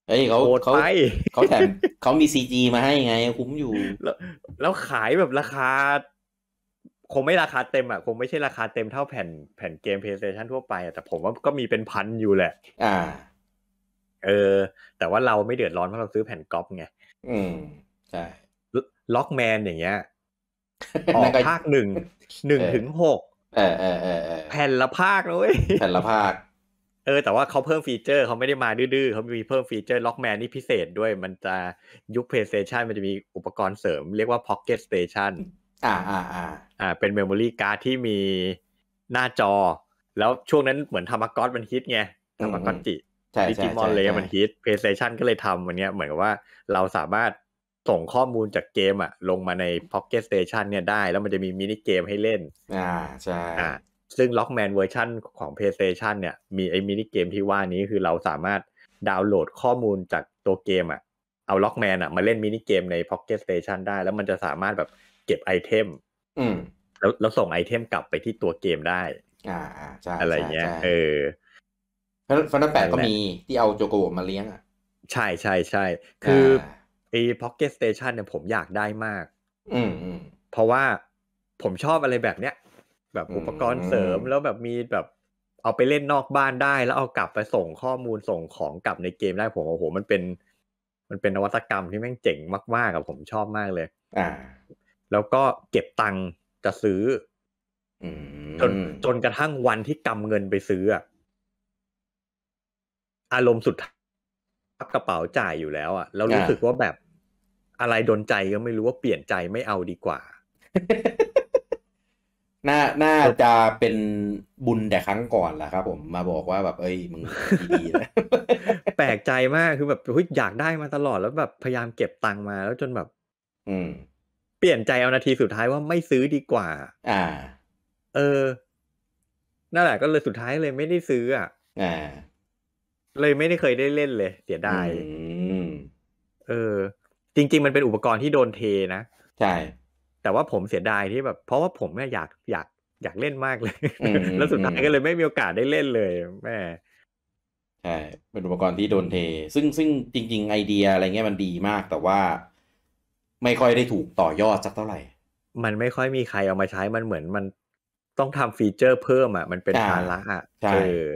เฮ้ยเขาเขาเขาแถมเขามีซีจีมาให้ไงคุ้มอยู่แล้วแล้วขายแบบราคาคงไม่ราคาเต็มอ่ะคงไม่ใช่ราคาเต็มเท่าแผ่นแผ่นเกม PlayStation ทั่วไปอ่ะแต่ผมว่าก็มีเป็นพันอยู่แหละ อ่าเออแต่ว่าเราไม่เดือดร้อนเพราะเราซื้อแผ่นก๊อปไงอืมใช่ล็อกแมนอย่างเงี้ยออกภาคหนึ่ง หนึ่งถึงหกเออเออเอออแผ่นละภาคเลยแผ่นละภาค เออ แต่ว่าเขาเพิ่มฟีเจอร์เขาไม่ได้มาดื้อๆเขามีเพิ่มฟีเจอร์ล็อกแมนนี่พิเศษด้วยมันจะยุคเพลย์สเตชันมันจะมีอุปกรณ์เสริมเรียกว่าพ็อกเก็ตสเตชันอ่าอ่าอ่าอ่า เป็นเมมโมรี่การ์ดที่มีหน้าจอ แล้วช่วงนั้นเหมือนทามากอสมันฮิตไงทามากอสจิดิจิมอนเลยมันฮิตเพลย์สเตชันก็เลยทำวันเนี้ยเหมือนกับว่าเราสามารถส่งข้อมูลจากเกมอะลงมาใน Pocket Station เนี่ยได้ แล้วมันจะมีมินิเกมให้เล่นอ่าใช่อ่า ซึ่ง Lockman เวอร์ชันของ PlayStation เนี่ยมีไอ้มินิเกมที่ว่านี้ คือเราสามารถดาวน์โหลดข้อมูลจากตัวเกมอะเอา Lockman อะมาเล่นมินิเกมใน Pocket Station ได้ แล้วมันจะสามารถแบบเก็บไอเทมแล้วแล้วส่งไอเทมกลับไปที่ตัวเกมได้ อ่าใช่อะไรเงี้ยเออฟันแปะก็มีที่เอาโจโกบมาเลี้ยงอ่ะใช่ใช่ใช่คือไอ้พ็อกเก็ตสเตชันเนี่ยผมอยากได้มาก อืมเพราะว่าผมชอบอะไรแบบเนี้ยแบบอุปกรณ์เสริมแล้วแบบมีแบบ เอาไปเล่นนอกบ้านได้แล้วเอากลับไปส่งข้อมูลส่งของกลับในเกมได้ ผมโอ้โห มันเป็น มันเป็นนวัตกรรมที่แม่งเจ๋งมากๆกับผมชอบมากเลย อ่า แล้วก็เก็บตังค์จะซื้อจนจนกระทั่งวันที่กำเงินไปซื้ออารมณ์สุดับกระเป๋าจ่ายอยู่แล้ว อ่ะ แล้วรู้สึกว่าแบบอะไรดนใจก็ไม่รู้ว่าเปลี่ยนใจไม่เอาดีกว่าน่า น่าจะเป็นบุญแต่ครั้งก่อนแหละครับ ผมมาบอกว่าแบบ เอ้ยมึงดีๆนะแปลกใจมากคือแบบอยากได้มาตลอดแล้วแบบพยายามเก็บตังค์มาแล้วจนแบบ อืม เปลี่ยนใจเอานาทีสุดท้ายว่าไม่ซื้อดีกว่า อ่า เออนั่นแหละก็เลยสุดท้ายเลยไม่ได้ซื้ออ่ะอ่าเลยไม่ได้เคยได้เล่นเลยเสียดายเออ จริงๆมันเป็นอุปกรณ์ที่โดนเทนะ ใช่ แต่ว่าผมเสียดายที่แบบ เพราะว่าผมเนี่ยอยากอยาก อยากเล่นมากเลยแล้วสุดท้ายก็เลยไม่มีโอกาสได้เล่นเลยแม่ใช่ เป็นอุปกรณ์ที่โดนเท ซึ่งซึ่งจริงๆไอเดียอะไรเงี้ยมันดีมาก แต่ว่าไม่ค่อยได้ถูกต่อยอดสักเท่าไหร่ มันไม่ค่อยมีใครเอามาใช้มันเหมือนมันต้องทำฟีเจอร์เพิ่มอ่ะมันเป็นภาระอ่ะใช่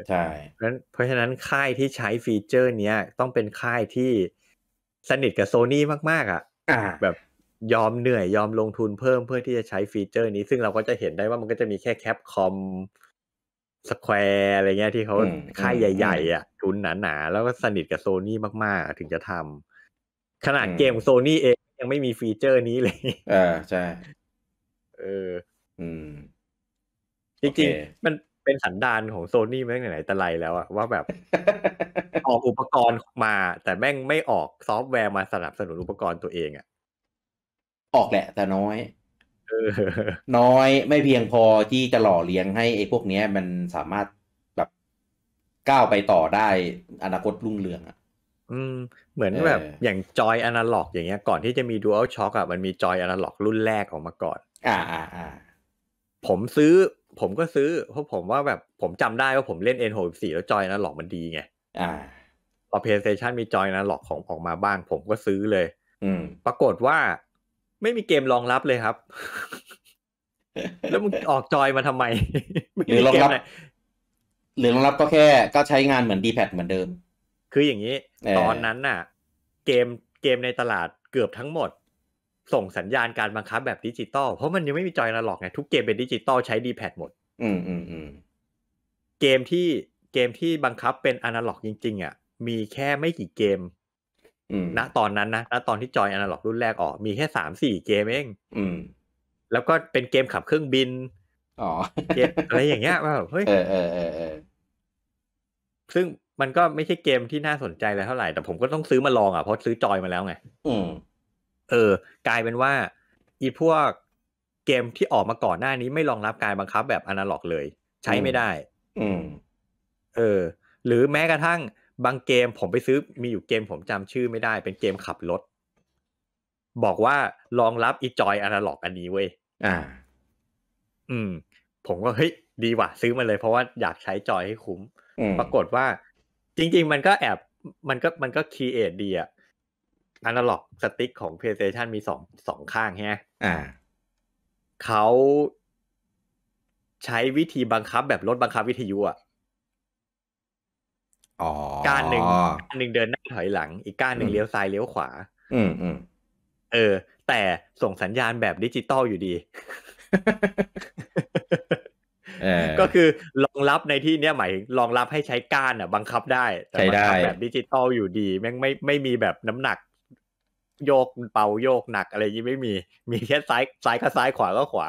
ใช่เพราะฉะนั้นค่ายที่ใช้ฟีเจอร์ เนี้ยต้องเป็นค่ายที่สนิทกับโซนี่มากๆ อ่ะแบบยอมเหนื่อยยอมลงทุนเพิ่มเพื่อที่จะใช้ฟีเจอร์นี้ ซึ่งเราก็จะเห็นได้ว่ามันก็จะมีแค่แคปคอมสแควร์อะไรเงี้ยที่เขาค่ายใหญ่ๆอ่ะทุนหนาๆแล้วก็สนิทกับโซนี่มากๆถึงจะทำขนาดเกมโซนี่เองยังไม่มีฟีเจอร์นี้เลย เออใช่เอออืมจริงๆมันเป็นสันดานของโซนี่แม่งไหน แต่ไรแล้วอะว่าแบบ ออกอุปกรณ์มา แต่แม่งไม่ออกซอฟต์แวร์มาสนับสนุนอุปกรณ์ตัวเองอะออกแหละ แต่น้อยน้อยไม่เพียงพอที่จะหล่อเลี้ยงให้ไอ้พวกเนี้ย มันสามารถแบบก้าวไปต่อได้อนาคตรุ่งเรืองอ่ะ อืมเหมือนแบบอย่างจอยอนาล็อกอย่างเงี้ย ก่อนที่จะมีดูอัลช็อคอะมันมีจอยอนาล็อกรุ่นแรกออกมาก่อน อ่าอ่าอ่าผมซื้อผมก็ซื้อเพราะผมว่าแบบผมจำได้ว่าผมเล่น n ี่แล้วจอยนะหลอกมันดีไงอ่าพอเพลย์สเตชันมีจอยนะหลอกของออกมาบ้าง ผมก็ซื้อเลย อืม ปรากฏว่าไม่มีเกมรองรับเลยครับ แล้วมึงออกจอยมาทำไมหรือรองรับหรือรองรับก็แค่ก็ใช้งานเหมือนี p a ดเหมือนเดิม คืออย่างนี้ ตอนนั้นน่ะ เกมเกมในตลาดเกือบทั้งหมดส่งสัญญาณการบังคับแบบดิจิตอลเพราะมันยังไม่มีจอยนาล็อกไงทุกเกมเป็นดิจิตอลใช้ดีแพดหมด อืมอืมอืมเกมที่เกมที่บังคับเป็นอนาล็อกจริงๆอ่ะมีแค่ไม่กี่เกมณตอนนั้นนะณตอนที่จอยอนาล็อกรุ่นแรก ออกมีแค่สามสี่เกมเองแล้วก็เป็นเกมขับเครื่องบินอ๋ออะไรอย่างเงี้ยว่าเฮ้ยเออเออเออซึ่งมันก็ไม่ใช่เกมที่น่าสนใจเลยเท่าไหร่แต่ผมก็ต้องซื้อมาลองอ่ะเพราะซื้อจอยมาแล้วไง อืมเออ กลายเป็นว่าอีพวกเกมที่ออกมาก่อนหน้านี้ไม่รองรับการบังคับแบบอนาล็อกเลยใช้ไม่ได้ อืม เออ หรือแม้กระทั่งบางเกมผมไปซื้อมีอยู่เกมผมจำชื่อไม่ได้เป็นเกมขับรถบอกว่ารองรับอีจอยอนาล็อกอันนี้เว้ยอ่า อืม ผมก็เฮ้ยดีว่ะซื้อมาเลยเพราะว่าอยากใช้จอยให้คุ้มปรากฏว่าจริง ๆ มันก็แอบ มันก็มันก็คีเอทดีอะอนาล็อกสติ๊กของ PlayStation มีสองสองข้างใช่ไหมอ่าเขาใช้วิธีบังคับแบบรถบังคับวิทยุอ่ะอก้านหนึ่งก้านหนึ่งเดินหน้าถอยหลัง อีกก้านหนึ่งเลี้ยวซ้ายเลี้ยวขวา อืมอืมเออแต่ส่งสัญญาณแบบดิจิตอลอยู่ดีก็คือรองรับในที่เนี้ยหมายรองรับให้ใช้ก้านอ่ะ บังคับได้ แต่บังคับแบบดิจิตอลอยู่ดีแม่งไม่ไม่มีแบบน้ำหนักโยกเป่าโยกหนักอะไรยี่ไม่มี มีแค่ซ้ายซ้ายก็ซ้ายขวาก็ขวา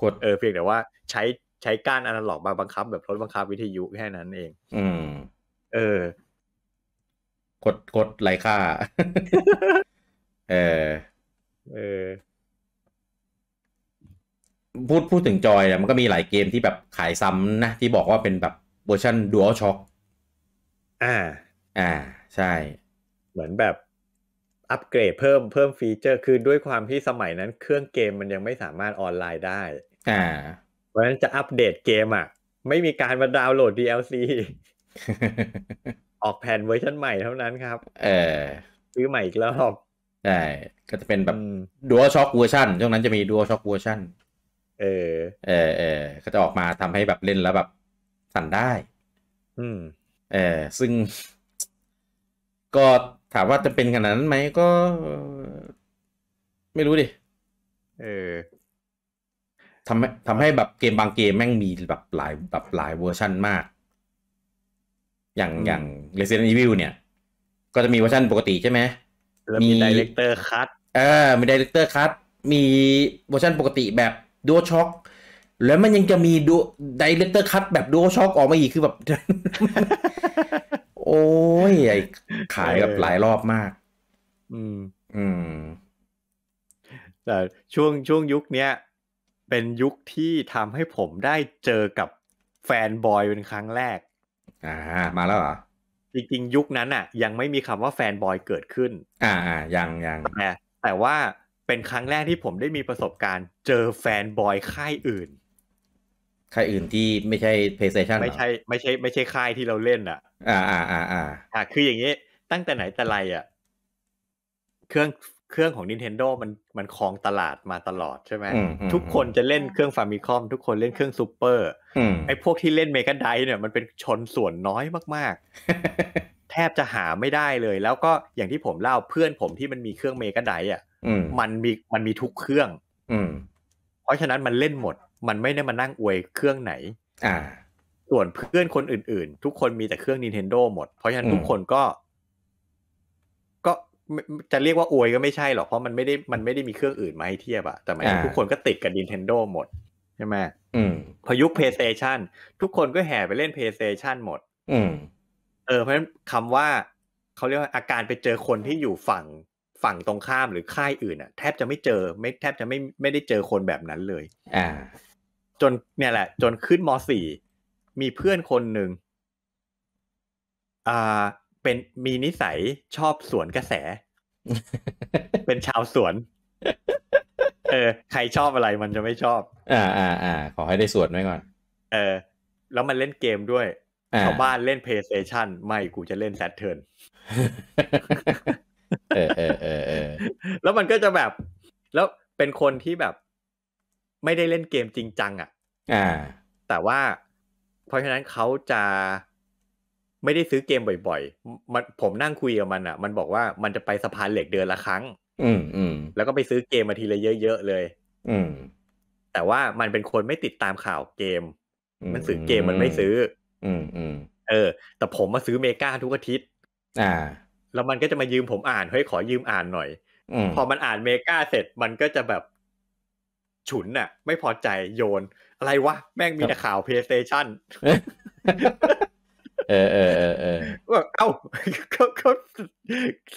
ขดเออเพียงแต่ว่าใช้ใช้ก้านอนาล็อกมาบังคับแบบรถบังคับวิทยุแค่นั้นเอง อืมเออกดกดไรค่า เออเออพูดพูดถึงจอยเนี่ยมันก็มีหลายเกมที่แบบขายซ้ำนะ ที่บอกว่าเป็นแบบเวอร์ชันดูอัลช็อคอ่า อ่า ใช่ เหมือนแบบอัปเกรดเพิ่มเพิ่มฟีเจอร์ คือด้วยความที่สมัยนั้น เครื่องเกมมันยังไม่สามารถออนไลน์ได้ อ่า เพราะฉะนั้นจะอัปเดตเกมอ่ะ ไม่มีการมาดาวน์โหลด DLC ออกแผ่นเวอร์ชันใหม่เท่านั้นครับ เออซื้อใหม่อีกรอบใช่ก็จะเป็นแบบดัวช็อคเวอร์ชันช่วงนั้นจะมีดัวช็อคเวอร์ชันเออเออเออก็จะออกมาทำให้แบบเล่นแล้วแบบ สั่นได้ อืม เออซึ่งก็ถามว่าจะเป็นขนาดนั้นไหมก็ไม่รู้ดิเออทำให้ทำให้แบบเกมบางเกมแม่งมีแบบหลายแบบหลายเวอร์ชั่นมาก อย่างอย่าง Resident Evil เนี่ยก็จะมีเวอร์ชันปกติใช่ไหมมีดีเลกเตอร์คัตเออมีดีเลกเตอร์คัตมีเวอร์ชันปกติแบบดูช็อ k แล้วมันยังจะมีดูดเรคเตอร์คัตแบบดูช็อกออกมาอีกคือแบบโอ้ยไอขายกับหลายรอบมาก อืมอืม แต่ช่วงช่วงยุคเนี้ยเป็นยุคที่ทำให้ผมได้เจอกับแฟนบอยเป็นครั้งแรก อ่า มาแล้วเหรอจริง ๆยุคนั้นอ่ะ ยังไม่มีคำว่าแฟนบอยเกิดขึ้น อ่าอ่ายังยังแต่แต่ว่าเป็นครั้งแรกที่ผมได้มีประสบการณ์เจอแฟนบอยค่ายอื่นค่ายอื่นที่ไม่ใช่ PlayStation ไม่ใช่ไม่ใช่ไม่ใช่ค่ายที่เราเล่นอ่ะอ่าอ่าอ่าอ่าอ่าคืออย่างนี้ ตั้งแต่ไหนแต่ไรอ่ะเครื่องเครื่องของ Nintendo มันมันครองตลาดมาตลอด ใช่ไหมทุกคนจะเล่นเครื่องฟาร์มิคอมทุกคนเล่นเครื่องซูเปอร์ไอพวกที่เล่นเมกาไดเนี่ยมันเป็นชนส่วนน้อยมาก ๆ แทบจะหาไม่ได้เลย แล้วก็อย่างที่ผมเล่าเพื่อนผมที่มันมีเครื่องเมกาไดอ่ะมันมีมันมีทุกเครื่อง อืเพราะฉะนั้นมันเล่นหมดมันไม่ได้มานั่งอวยเครื่องไหน อ่า ส่วนเพื่อนคนอื่นๆ ทุกคนมีแต่เครื่อง Nintendo หมด เพราะฉะนั้นทุกคนก็ ก็ จะเรียกว่าอวยก็ไม่ใช่หรอก เพราะมันไม่ได้มันไม่ได้มีเครื่องอื่นมาให้เทียบอะแต่หมายถึงทุกคนก็ติดกับ Nintendo หมด ใช่ไหมพอยุค PlayStation ทุกคนก็แห่ไปเล่น PlayStation หมด อืม เออ เพราะฉะนั้นคำว่าเขาเรียกว่าอาการไปเจอคนที่อยู่ฝั่งฝั่งตรงข้ามหรือค่ายอื่นอะแทบจะไม่เจอไม่ แทบจะไม่ไม่ได้เจอคนแบบนั้นเลย อ่าจนเนี่ยแหละจนขึ้นมสี่มีเพื่อนคนหนึ่งอ่า เป็นมีนิสัยชอบสวนกระแส เป็นชาวสวน เออ ใครชอบอะไรมันจะไม่ชอบ อ่าอ่าอ่าขอให้ได้สวนไว้ก่อน เออ แล้วมันเล่นเกมด้วยชาวบ้านเล่น PlayStation ไม่กูจะเล่น Saturn เออเออเออแล้วมันก็จะแบบ แล้วเป็นคนที่แบบไม่ได้เล่นเกมจริงจังอะอ่ะแต่ว่า เพราะฉะนั้นเขาจะไม่ได้ซื้อเกมบ่อยๆมันผมนั่งคุยกับมันอ่ะ มันบอกว่ามันจะไปสะพานเหล็กเดือนละครั้ง อืมอืมแล้วก็ไปซื้อเกมมาทีละเยอะๆเลย อืมแต่ว่ามันเป็นคนไม่ติดตามข่าวเกม มันซื้อเกมมันไม่ซื้อ อืมอืมเออ แต่ผมมาซื้อเมกาทุกอาทิตย์อ่าแล้วมันก็จะมายืมผมอ่านเฮ้ยขอยืมอ่านหน่อยอพอมันอ่านเมกาเสร็จ มันก็จะแบบฉุนน่ะไม่พอใจโยนอะไรวะ แม่งมีแต่ข่าวเพ a y s t a t i o n เออเออเออเออเอ้าก็ก็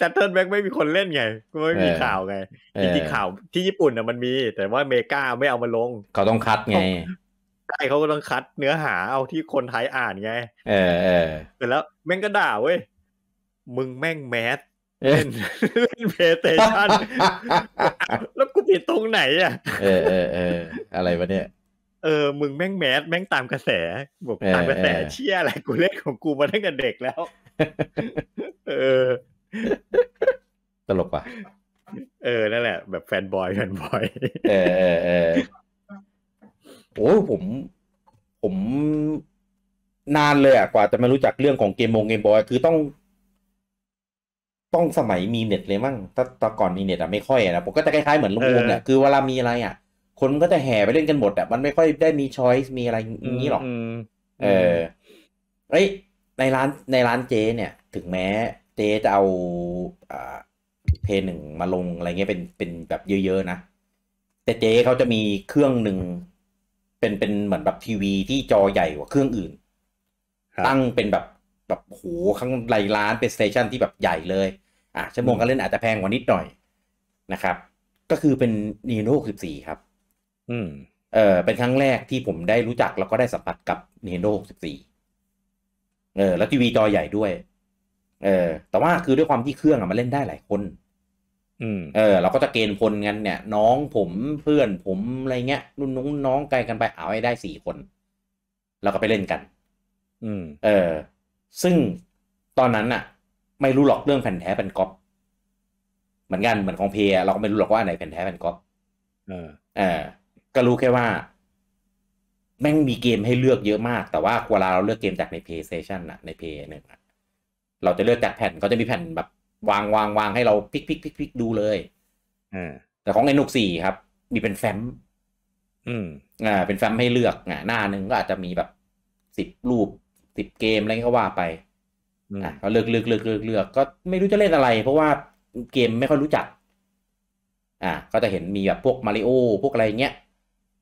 ซัตเทิลแบงไม่มีคนเล่นไงก็ไม่มีข่าวไงจริงๆข่าวที่ญี่ปุ่นน่ะมันมี แต่ว่าเมกาไม่เอามาลง เขาต้องคัดไงใช่เขาก็ต้องคัดเนื้อหาเอาที่คนไทยอ่านไง เออเออแต่แล้วแม่งก็ด่าเว้ยมึงแม่งแมสเล่นเล่นเพย์สเตชันแล้วกูผิดตรงไหนอ่ะเออเออเอออะไรวะเนี่ย เออ มึงแม่งแมสแม่งตามกระแส บอกตามกระแสเชี่ยอะไรกูเล่นของกูมาตั้งแต่เด็กแล้ว เออ ตลกป่ะ เออ นั่นแหละแบบแฟนบอยแฟนบอยเออเออเออโอ้ผม ผม นานเลยอ่ะกว่าจะมารู้จักเรื่องของเกมมงเกมบอยคือต้องต้องสมัยมีเน็ตเลยมั้งแต่ตอนก่อนมีเน็ตอะไม่ค่อยนะผมก็จะคล้ายๆเหมือนลุงอุมเนี่ยคือเวลามีอะไรอ่ะ คนก็จะแห่ไปเล่นกันหมดอะมันไม่ค่อยได้มีช้อยส์มีอะไรนี้หรอกเออเฮ้ย ในร้าน ในร้านเจ เนี่ย ถึงแม้ เจจะเอา อ่า เพหนึ่งมาลงอะไรเงี้ยเป็น เป็นแบบเยอะๆนะ แต่เจเขาจะมีเครื่องหนึ่ง เป็น เป็นเหมือนแบบทีวี ที่จอใหญ่กว่าเครื่องอื่น ตั้งเป็นแบบ แบบโหข้างในร้านเป็นสเตชันที่แบบใหญ่เลยอ่ะชั่วโมงการเล่นอาจจะแพงกว่านิดหน่อยนะครับ ก็คือเป็นนนโสิบสี่ครับ อืมเออเป็นครั้งแรกที่ผมได้รู้จักแล้วก็ได้สัมผัสกับนีโนกสิบสี่เออ แล้วทีวีจอใหญ่ด้วย เออ แต่ว่าคือด้วยความที่เครื่องอะมันเล่นได้หลายคน อืม เออ เราก็จะเกณฑ์พลกันเนี่ย น้องผมเพื่อนผมอะไรเงี้ย รุ่นน้องน้องไกลกันไปเอาให้ได้สี่คนเราก็ไปเล่นกัน อืม เออ ซึ่งตอนนั้นอะไม่รู้หรอกเรื่องแผ่นแท้แผ่นก๊อปเหมือนกันเหมือนของเพยเราก็ไม่รู้หรอกว่าไหนแผ่นแท้แผ่นก๊อปเออเออก็รู้แค่ว่า แม่งมีเกมให้เลือกเยอะมาก แต่ว่าเวลาเราเลือกเกมจากใน PlayStation อะในเพย์หนึ่งอะเราจะเลือกจากแผ่นก็จะมีแผ่นแบบวางวางวางให้เราพลิกพลิกพลิกพลิกดูเลยอแต่ของไอ้นุกสี่ครับ มีเป็นแฟ้มอืมอ่าเป็นแฟ้มให้เลือกอ่ะ หน้าหนึ่งก็อาจจะมีแบบสิบรูปสิบเกมอะไรก็ว่าไปก็เลือกเลือกเลือกเลือกเลือกก็ ไม่รู้จะเล่นอะไรเพราะว่าเกมไม่ค่อยรู้จัก อ่า ก็จะเห็นมีแบบพวกมาริโอพวกอะไรเงี้ย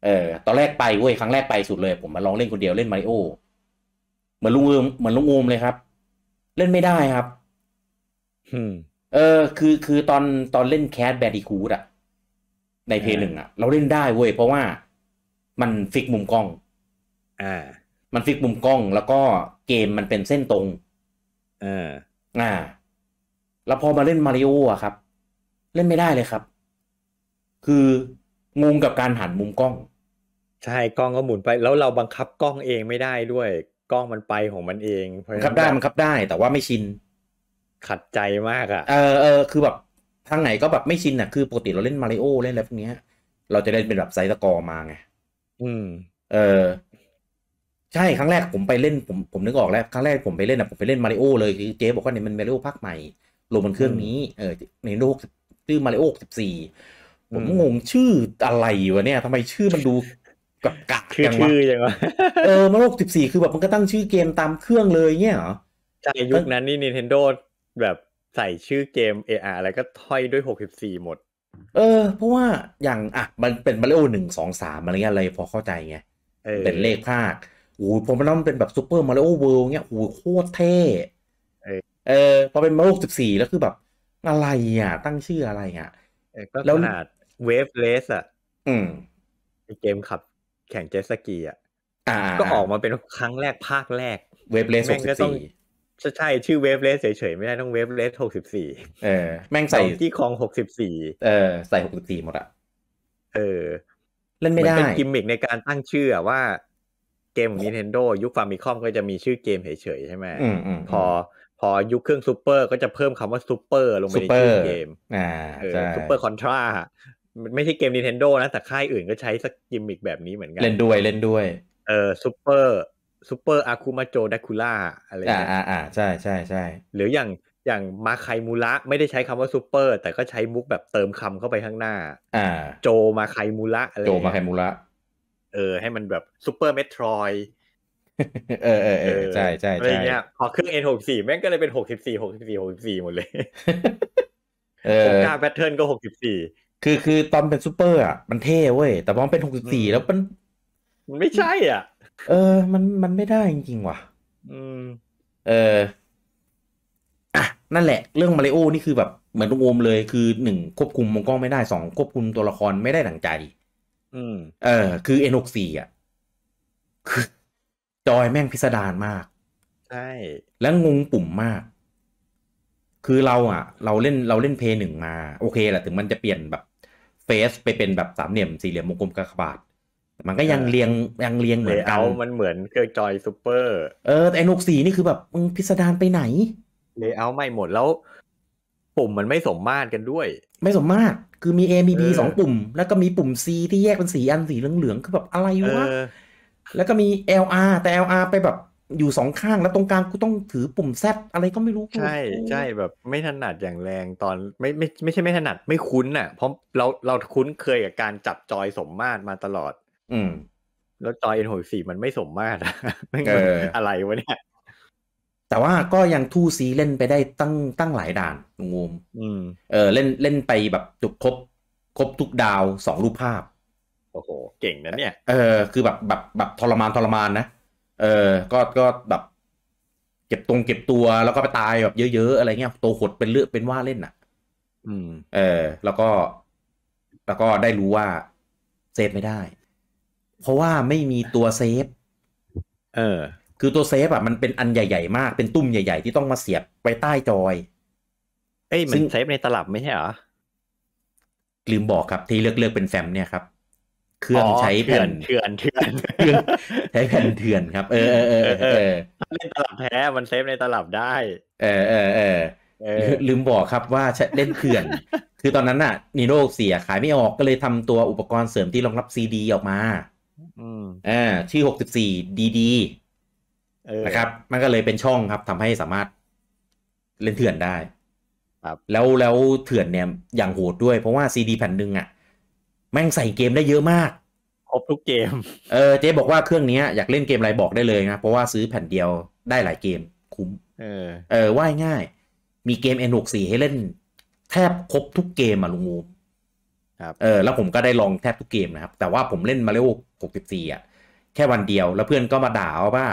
เออตอนแรกไปเว้ยครั้งแรกไปสุดเลยผมมาลองเล่นคนเดียวเล่นมาริโอเหมือนลุงอูมเหมือนลุงอูมเลยครับ เล่นไม่ได้ครับเออ คือคือตอนตอนเล่นแคสแบดดี้คูดอะในเพย์หนึ่งอะเราเล่นได้เว้ย เพราะว่า มันฟิกมุมกล้อง อ่า มันฟิกมุมกล้อง แล้วก็เกมมันเป็นเส้นตรงอ่าอ่า แล้วพอมาเล่นมาริโออะครับ เล่นไม่ได้เลยครับ คืองงกับการหันมุมกล้อง ใช่กล้องก็หมุนไป แล้วเราบังคับกล้องเองไม่ได้ด้วยกล้องมันไปของมันเองบังคับได้บังคับได้แต่ว่าไม่ชิน ขัดใจมากอะเออเออคือแบบทางไหนก็แบบไม่ชินอะคือปกติเราเล่นมาริโอเล่นอะไรพวกนี้เราจะเล่นเป็นแบบไซส์ตะกอมาไงอืม เออใช่ ครั้งแรกผมไปเล่นผมผมนึกออกแล้ว ครั้งแรกผมไปเล่นอ่ะผมไปเล่นมาริโอเลยคือเจ๊บอกว่าเนี่ยมันมาริโอภาคใหม่ลงบนเครื่องนี้ เออในโลกชื่อมาริโอสิบสี่ผมงงชื่ออะไรวะเนี่ยทำไมชื่อมันดูกับกะชื่อชื่อยงวะเออมาริโอสิบสี่คือแบบมันก็ตั้งชื่อเกมตามเครื่องเลยเนี่ยเหรอใช่ยุคนั้นนี่ Nintendo แบบใส่ชื่อเกมเออะไรก็ถ้อยด้วยหกสิบสี่หมด เออเพราะว่าอย่างอ่ะมันเป็นมาริโอหนึ่งสองสามอะไรเงี้ยอะไรพอเข้าใจไงเป็นเลขภาคโอ้ผมันั่งเป็นแบบซูเปอร์มาริโอเวิลด์เงี้ยโอ้โคตรเท่เออพอเป็นมาริโอสิบสี่แล้วคือแบบ อะไรอ่ะตั้งชื่ออะไรอ่ะแล้วขนาดเวฟเลสอ่ะอืมเกมขับแข่งเจสกีอ่ะก็ออกมาเป็นครั้งแรกภาคแรกเวฟเลสหกสิบสี่ใช่ชื่อเวฟเลสเฉยๆไม่ได้ต้องเวฟเลสหกสิบสี่เออ แม่งใส่ที่คองหกสิบสี่เออ ใส่หกสิบสี่หมดอะเออ เล่นไม่ได้เป็นกิมมิกในการตั้งชื่อว่ากมของ Nintendo ยุคฟาร์มิคอมก็จะมีชื่อเกมเฉยๆ ใช่ไหมพอพอยุคเครื่องซูเปอร์ก็จะเพิ่มคำว่าซูเปอร์ลงไปในชื่อเกมอ่าซูเปอร์คอนทราไม่ใช่เกม Nintendo นะแต่ค่ายอื่นก็ใช้สกิมมิกแบบนี้เหมือนกัน เล่นด้วยเล่นด้วย เออซูเปอร์ซูเปอร์อาคูมาโจดักคูล่าอะไรอ่าอ่าอ่าใช่ใช่ใช่หรืออย่างอย่างมาไคมูระไม่ได้ใช้คำว่าซูเปอร์แต่ก็ใช้มุกแบบเติมคำเข้าไปข้างหน้าอ่าโจมาไคมูระอะไรโจมาไคมูระเออให้มันแบบซูเปอร์เมทรยเออเออเออใช่ใช่อะไรเงี้ยพอเครื่อง N64 แม่งก็เลยเป็น 64 64 64 หมดเลย เออการแพทเทิร์นก็ 64 คือคือตอนเป็นซูเปอร์อ่ะมันเท่เว้ยแต่พอเป็น 64 แล้วมัน มันไม่ใช่อ่ะเออ มันมันไม่ได้จริงๆ ว่ะอืมเอออ่ะนั่นแหละ เรื่องมาริโอนี่คือแบบเหมือนรวมเลยคือหนึ่งควบคุมมองกล้องไม่ได้สองควบคุมตัวละครไม่ได้ดังใจอืเออ คือ N64 อ่ะคือจอยแม่งพิสดารมากใช่และงงปุ่มมาก คือเราอ่ะ เราเล่นเราเล่นเพย์หนึ่งมา โอเคแหละถึงมันจะเปลี่ยนแบบ เฟสไปเป็นแบบสามเหลี่ยมสี่เหลี่ยมวงกลมกาะบาดมันก็ยังเรียงยังเรียงเหมือนกันมันเหมือนเครือจอยซูเปอร์ เออแต่ N64 นี่คือแบบมึงพิสดารไปไหนเลเยอร์ไม่หมดแล้วปุ่มมันไม่สมมาตรกันด้วย ไม่สมมาตรคือมี A มี B สองปุ่ม แล้วก็มีปุ่ม C ที่แยกเป็นสีอันสีเหลืองๆคือแบบอะไรวะแล้วก็มี LR แต่ LR ไปแบบ อยู่สองข้างแล้วตรงกลางกูต้องถือปุ่มแซดอะไรก็ไม่รู้ใช่ใช่แบบไม่ถนัดอย่างแรงตอนไม่ไม่ไม่ใช่ไม่ถนัด ไม่คุ้นอ่ะเพราะเราเราคุ้นเคยกับการจับจอยสมมาตรมาตลอด อืม แล้วจอยเอ็นหกสี่มันไม่สมมาตรไม่เอะไรวะเนี่ยแต่ว่าก็ยังทู่ซีเล่นไปได้ตั้งตั้งหลายด่านงงเออเล่นเล่นไปแบบจุบครบครบทุกดาวสองรูปภาพโอ้โหเก่งนะเนี่ยเออคือแบบแบบแบบทรมานทรมานนะเออ ก็ก็แบบ เก็บตรงเก็บตัวแล้วก็ไปตายแบบ เยอะๆอะไรเงี้ยโตขดเป็นเลือดเป็นว่าเล่นอ่ะ อืมเออ แล้วก็แล้วก็ได้รู้ว่าเซฟไม่ได้ เพราะว่าไม่มีตัวเซฟ เออคือตัวเซฟอ่ะมันเป็นอันใหญ่ๆมาก เป็นตุ้มใหญ่ๆที่ต้องมาเสียบไว้ใต้จอย เอ้ยมันเซฟในตลับไม่ใช่เหรอ ลืมบอกครับที่เลือกเลือกเป็นแฟมเนี่ยครับ เครื่องใช้แผ่นเถื่อนเถื่อน ใช้แผ่นเถื่อนครับเออเออ เออเล่นตลับแพ้มันเซฟในตลับได้ เออเออ เออ ลืมบอกครับว่าเล่นเถื่อน คือตอนนั้นน่ะนีโน่เสียขายไม่ออกก็เลยทำตัวอุปกรณ์เสริมที่รองรับซีดีออกมาอ่าชื่อหกสิบสี่ดีดีนะครับ มันก็เลยเป็นช่องครับทำให้สามารถเล่นเถื่อนได้ ครับ แล้วแล้วเถื่อนเนี่ยอย่างโหดด้วยเพราะว่าซีดี แผ่นหนึ่งอ่ะ แม่งใส่เกมได้เยอะมาก ครบทุกเกม เออ เจ๊บอกว่าเครื่องนี้อยากเล่นเกมอะไรบอกได้เลยนะ เพราะว่าซื้อแผ่นเดียวได้หลายเกมคุ้ม เออ เออว่ายง่าย มีเกม N64 ให้เล่น แทบครบทุกเกมอ่ะลุงงู ครับ เออ แล้วผมก็ได้ลองแทบทุกเกมนะครับ แต่ว่าผมเล่นมาเร็ว64อ่ะ แค่วันเดียว แล้วเพื่อนก็มาด่าว่า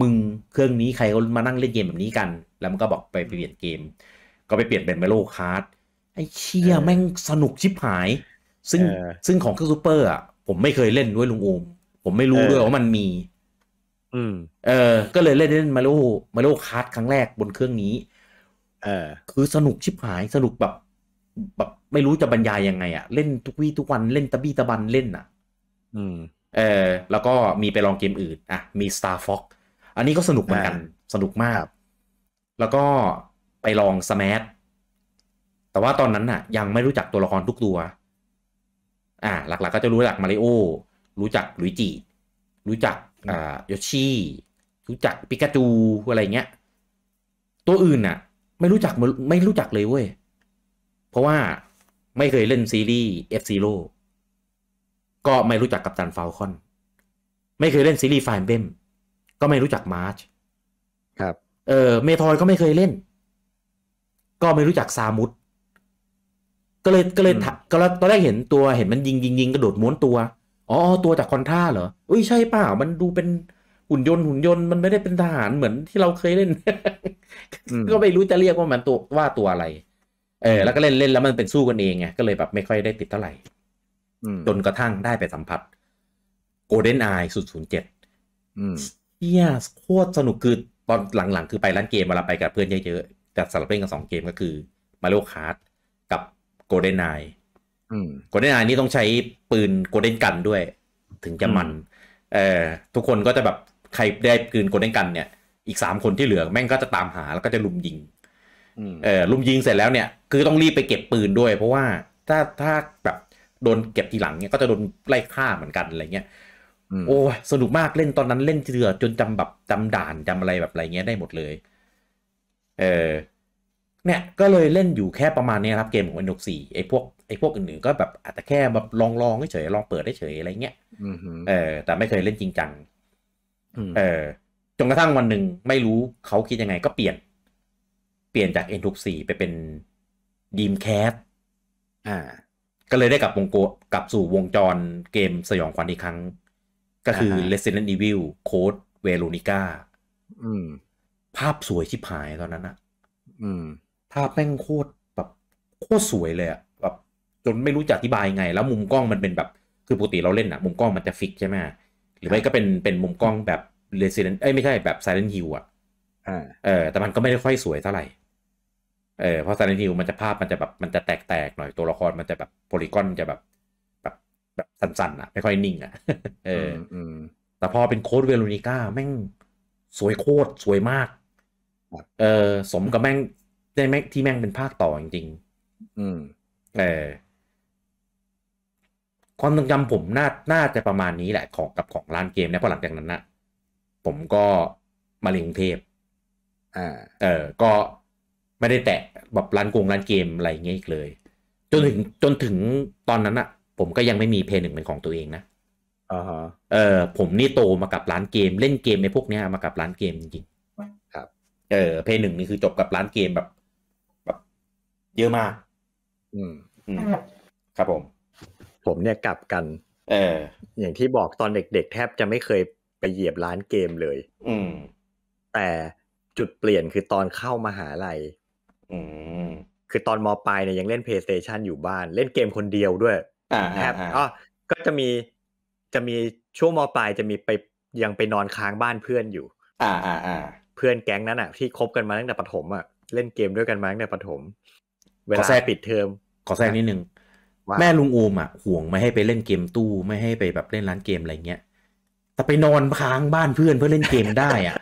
มึงเครื่องนี้ใครมานั่งเล่นเกมแบบนี้กัน แล้วมันก็บอกไปเปลี่ยนเกม ก็ไปเปลี่ยนเป็นเมโลคาร์ด ไอ้เชี่ยแม่งสนุกชิบหาย ซึ่งซึ่งของเครื่องซูเปอร์อ่ะ ผมไม่เคยเล่นด้วยลุงอูมผมไม่รู้ด้วยว่ามันมี อืม เออ ก็เลยเล่นเล่นมาโลมาโลคาร์ดครั้งแรกบนเครื่องนี้ เออ คือสนุกชิบหาย สนุกแบบแบบไม่รู้จะบรรยายยังไงอ่ะ เล่นทุกวี่ทุกวัน เล่นตะบี้ตะบันเล่นอ่ะ อืม เออ แล้วก็มีไปลองเกมอื่น อ่ะ มี Star Fox อันนี้ก็สนุกเหมือนกัน สนุกมาก แล้วก็ไปลองสมัทแต่ว่าตอนนั้นน่ะยังไม่รู้จักตัวละครทุกตัว อ่าหลักๆก็จะรู้จักมาริโอรู้จักลุยจิรู้จักอ่าโยชิ รู้จักปิกาจูอะไรเงี้ย ตัวอื่นน่ะไม่รู้จักไม่รู้จักเลยเว้ย เพราะว่าไม่เคยเล่นซีรีส์ F Zero ก็ไม่รู้จักกับจันฟาวคอน ไม่เคยเล่นซีรีส์ไฟเบมก็ไม่รู้จักมาร์ชครับ เออเมทอยก็ไม่เคยเล่น ก็ไม่รู้จักซามุตก็เลยก็เลยก็ตอนแรกเห็นตัวเห็นมันยิงยิงยิงกระโดดม้วนตัว อ๋อตัวจากคอนท่าเหรออุ้ยใช่เปล่า มันดูเป็นหุ่นยนต์หุ่นยนต์มันไม่ได้เป็นทหารเหมือนที่เราเคยเล่น ก็ไม่รู้จะเรียกว่ามันตัวว่าตัวอะไรเออแล้วก็เล่นเล่น แล้วมันเป็นสู้กันเองไงก็เลยแบบไม่ค่อยได้ติดเท่าไหร่จนกระทั่งได้ไปสัมผัสโกลเด้นไอศูนย์ศูนย์เจ็ดเฮียโคตรสนุก คือตอนหลังๆ คือไปร้านเกมเวลาไปกับเพื่อนเยอะๆแต่สลับเล่นกันสองเกมก็คือมารโลคาร์ดกับโกลเด้นไนโกลเด้นไนนี่ต้องใช้ปืนโกลเด้นกันด้วย ถึงจะมันเออทุกคนก็จะแบบใครได้ปืนโกลเด้นกันเนี่ยอีกสามคนที่เหลือ แม่งก็จะตามหาแล้วก็จะลุมยิงเออลุมยิงเสร็จแล้วเนี่ยคือต้องรีบไปเก็บปืนด้วย เพราะว่าถ้าถ้าแบบโดนเก็บทีหลังเนี่ยก็จะโดนไล่ฆ่าเหมือนกันอะไรเงี้ยโอ้สนุกมากเล่นตอนนั้นเล่นเรือจนจำแบบจำด่านจำอะไรแบบอะไรเงี้ยได้หมดเลย เออเนี่ยก็เลยเล่นอยู่แค่ประมาณนี้ครับเกมของนสี่ไอ้พวกไอ้พวกอื่นๆก็แบบอาจจะแค่แบบลองลองเฉย ลองเปิดได้เฉยอะไรเงี้ยเออ แต่ไม่เคยเล่นจริงจังเออจนกระทั่งวันหนึ่งไม่รู้เขาคิดยังไงก็เปลี่ยน เปลี่ยนจากเอนทสี่ไปเป็นดีมแคสอ่า ก็เลยได้กลับวงโกกลับสู่วงจรเกมสยองขวัญอีกครั้งก็คือ Resident Evil Code Veronica ภาพสวยชิบหายตอนนั้นอะภาพแป้งโคตรแบบโคตรสวยเลยอะแบบ จนไม่รู้จะอธิบายไง แล้วมุมกล้องมันเป็นแบบคือปกติเราเล่นอะมุมกล้องมันจะฟิกใช่ไหมหรือไม่ก็เป็นเป็นมุมกล้องแบบ Resident เอ้ยไม่ใช่แบบ Silent Hill อะเออ แต่มันก็ไม่ได้ค่อยสวยเท่าไหร่เออเพราะซานิทิวมันจะภาพมันจะแบบมันจะแตกๆหน่อยตัวละครมันจะแบบโพลีกอนจะแบบแบบสั่นๆ อ่ะไม่ค่อยนิ่งอ่ะเออแต่พอเป็นโค้ดเวลูนิก้า แม่งสวยโคตรสวยมากเออ สมกับแม่งได้แม่งที่แม่งเป็นภาคต่อจริงๆเออความทรงจำผมน่าน่าจะประมาณนี้แหละของกับของร้านเกมเนี่ยพอหลังจากนั้นนะผมก็มาเิงเทพอ่า เออ ก็ไม่ได้แตะแบบร้านกงร้านเกมอะไรเงี้ยอีกเลย จนถึงจนถึงตอนนั้นอะผมก็ยังไม่มีเพย์หนึ่งเป็นของตัวเองนะเออ ผมนี่โตมากับร้านเกม เล่นเกมในพวกเนี้ยมากับร้านเกมจริงครับ เออ เพย์หนึ่งนี่คือจบกับร้านเกมแบบ แบบ เยอะมาก อืม ครับผม ผมเนี่ยกลับกัน เออ อย่างที่บอกตอนเด็กๆแทบจะไม่เคยไปเหยียบร้านเกมเลย อืม แต่จุดเปลี่ยนคือตอนเข้ามาหาลัย อืม คือตอนมปลายเนี่ยยังเล่น PlayStation อยู่บ้านเล่นเกมคนเดียวด้วยนะครับก็ก็จะมีจะมีช่วงมปลายจะมีไปยังไปนอนค้างบ้านเพื่อนอยู่ อ่าอ่าเพื่อนแก๊งนั้นอ่ะที่คบกันมาตั้งแต่ปฐมอ่ะเล่นเกมด้วยกันมาตั้งแต่ปฐมเวลาปิดเทอมขอแทรกนิดนึง แม่ลุงโอมอ่ะห่วงไม่ให้ไปเล่นเกมตู้ไม่ให้ไปแบบเล่นร้านเกมอะไรเงี้ยแต่ไปนอนค้างบ้านเพื่อนเพื่อเล่นเกมได้อ่ะ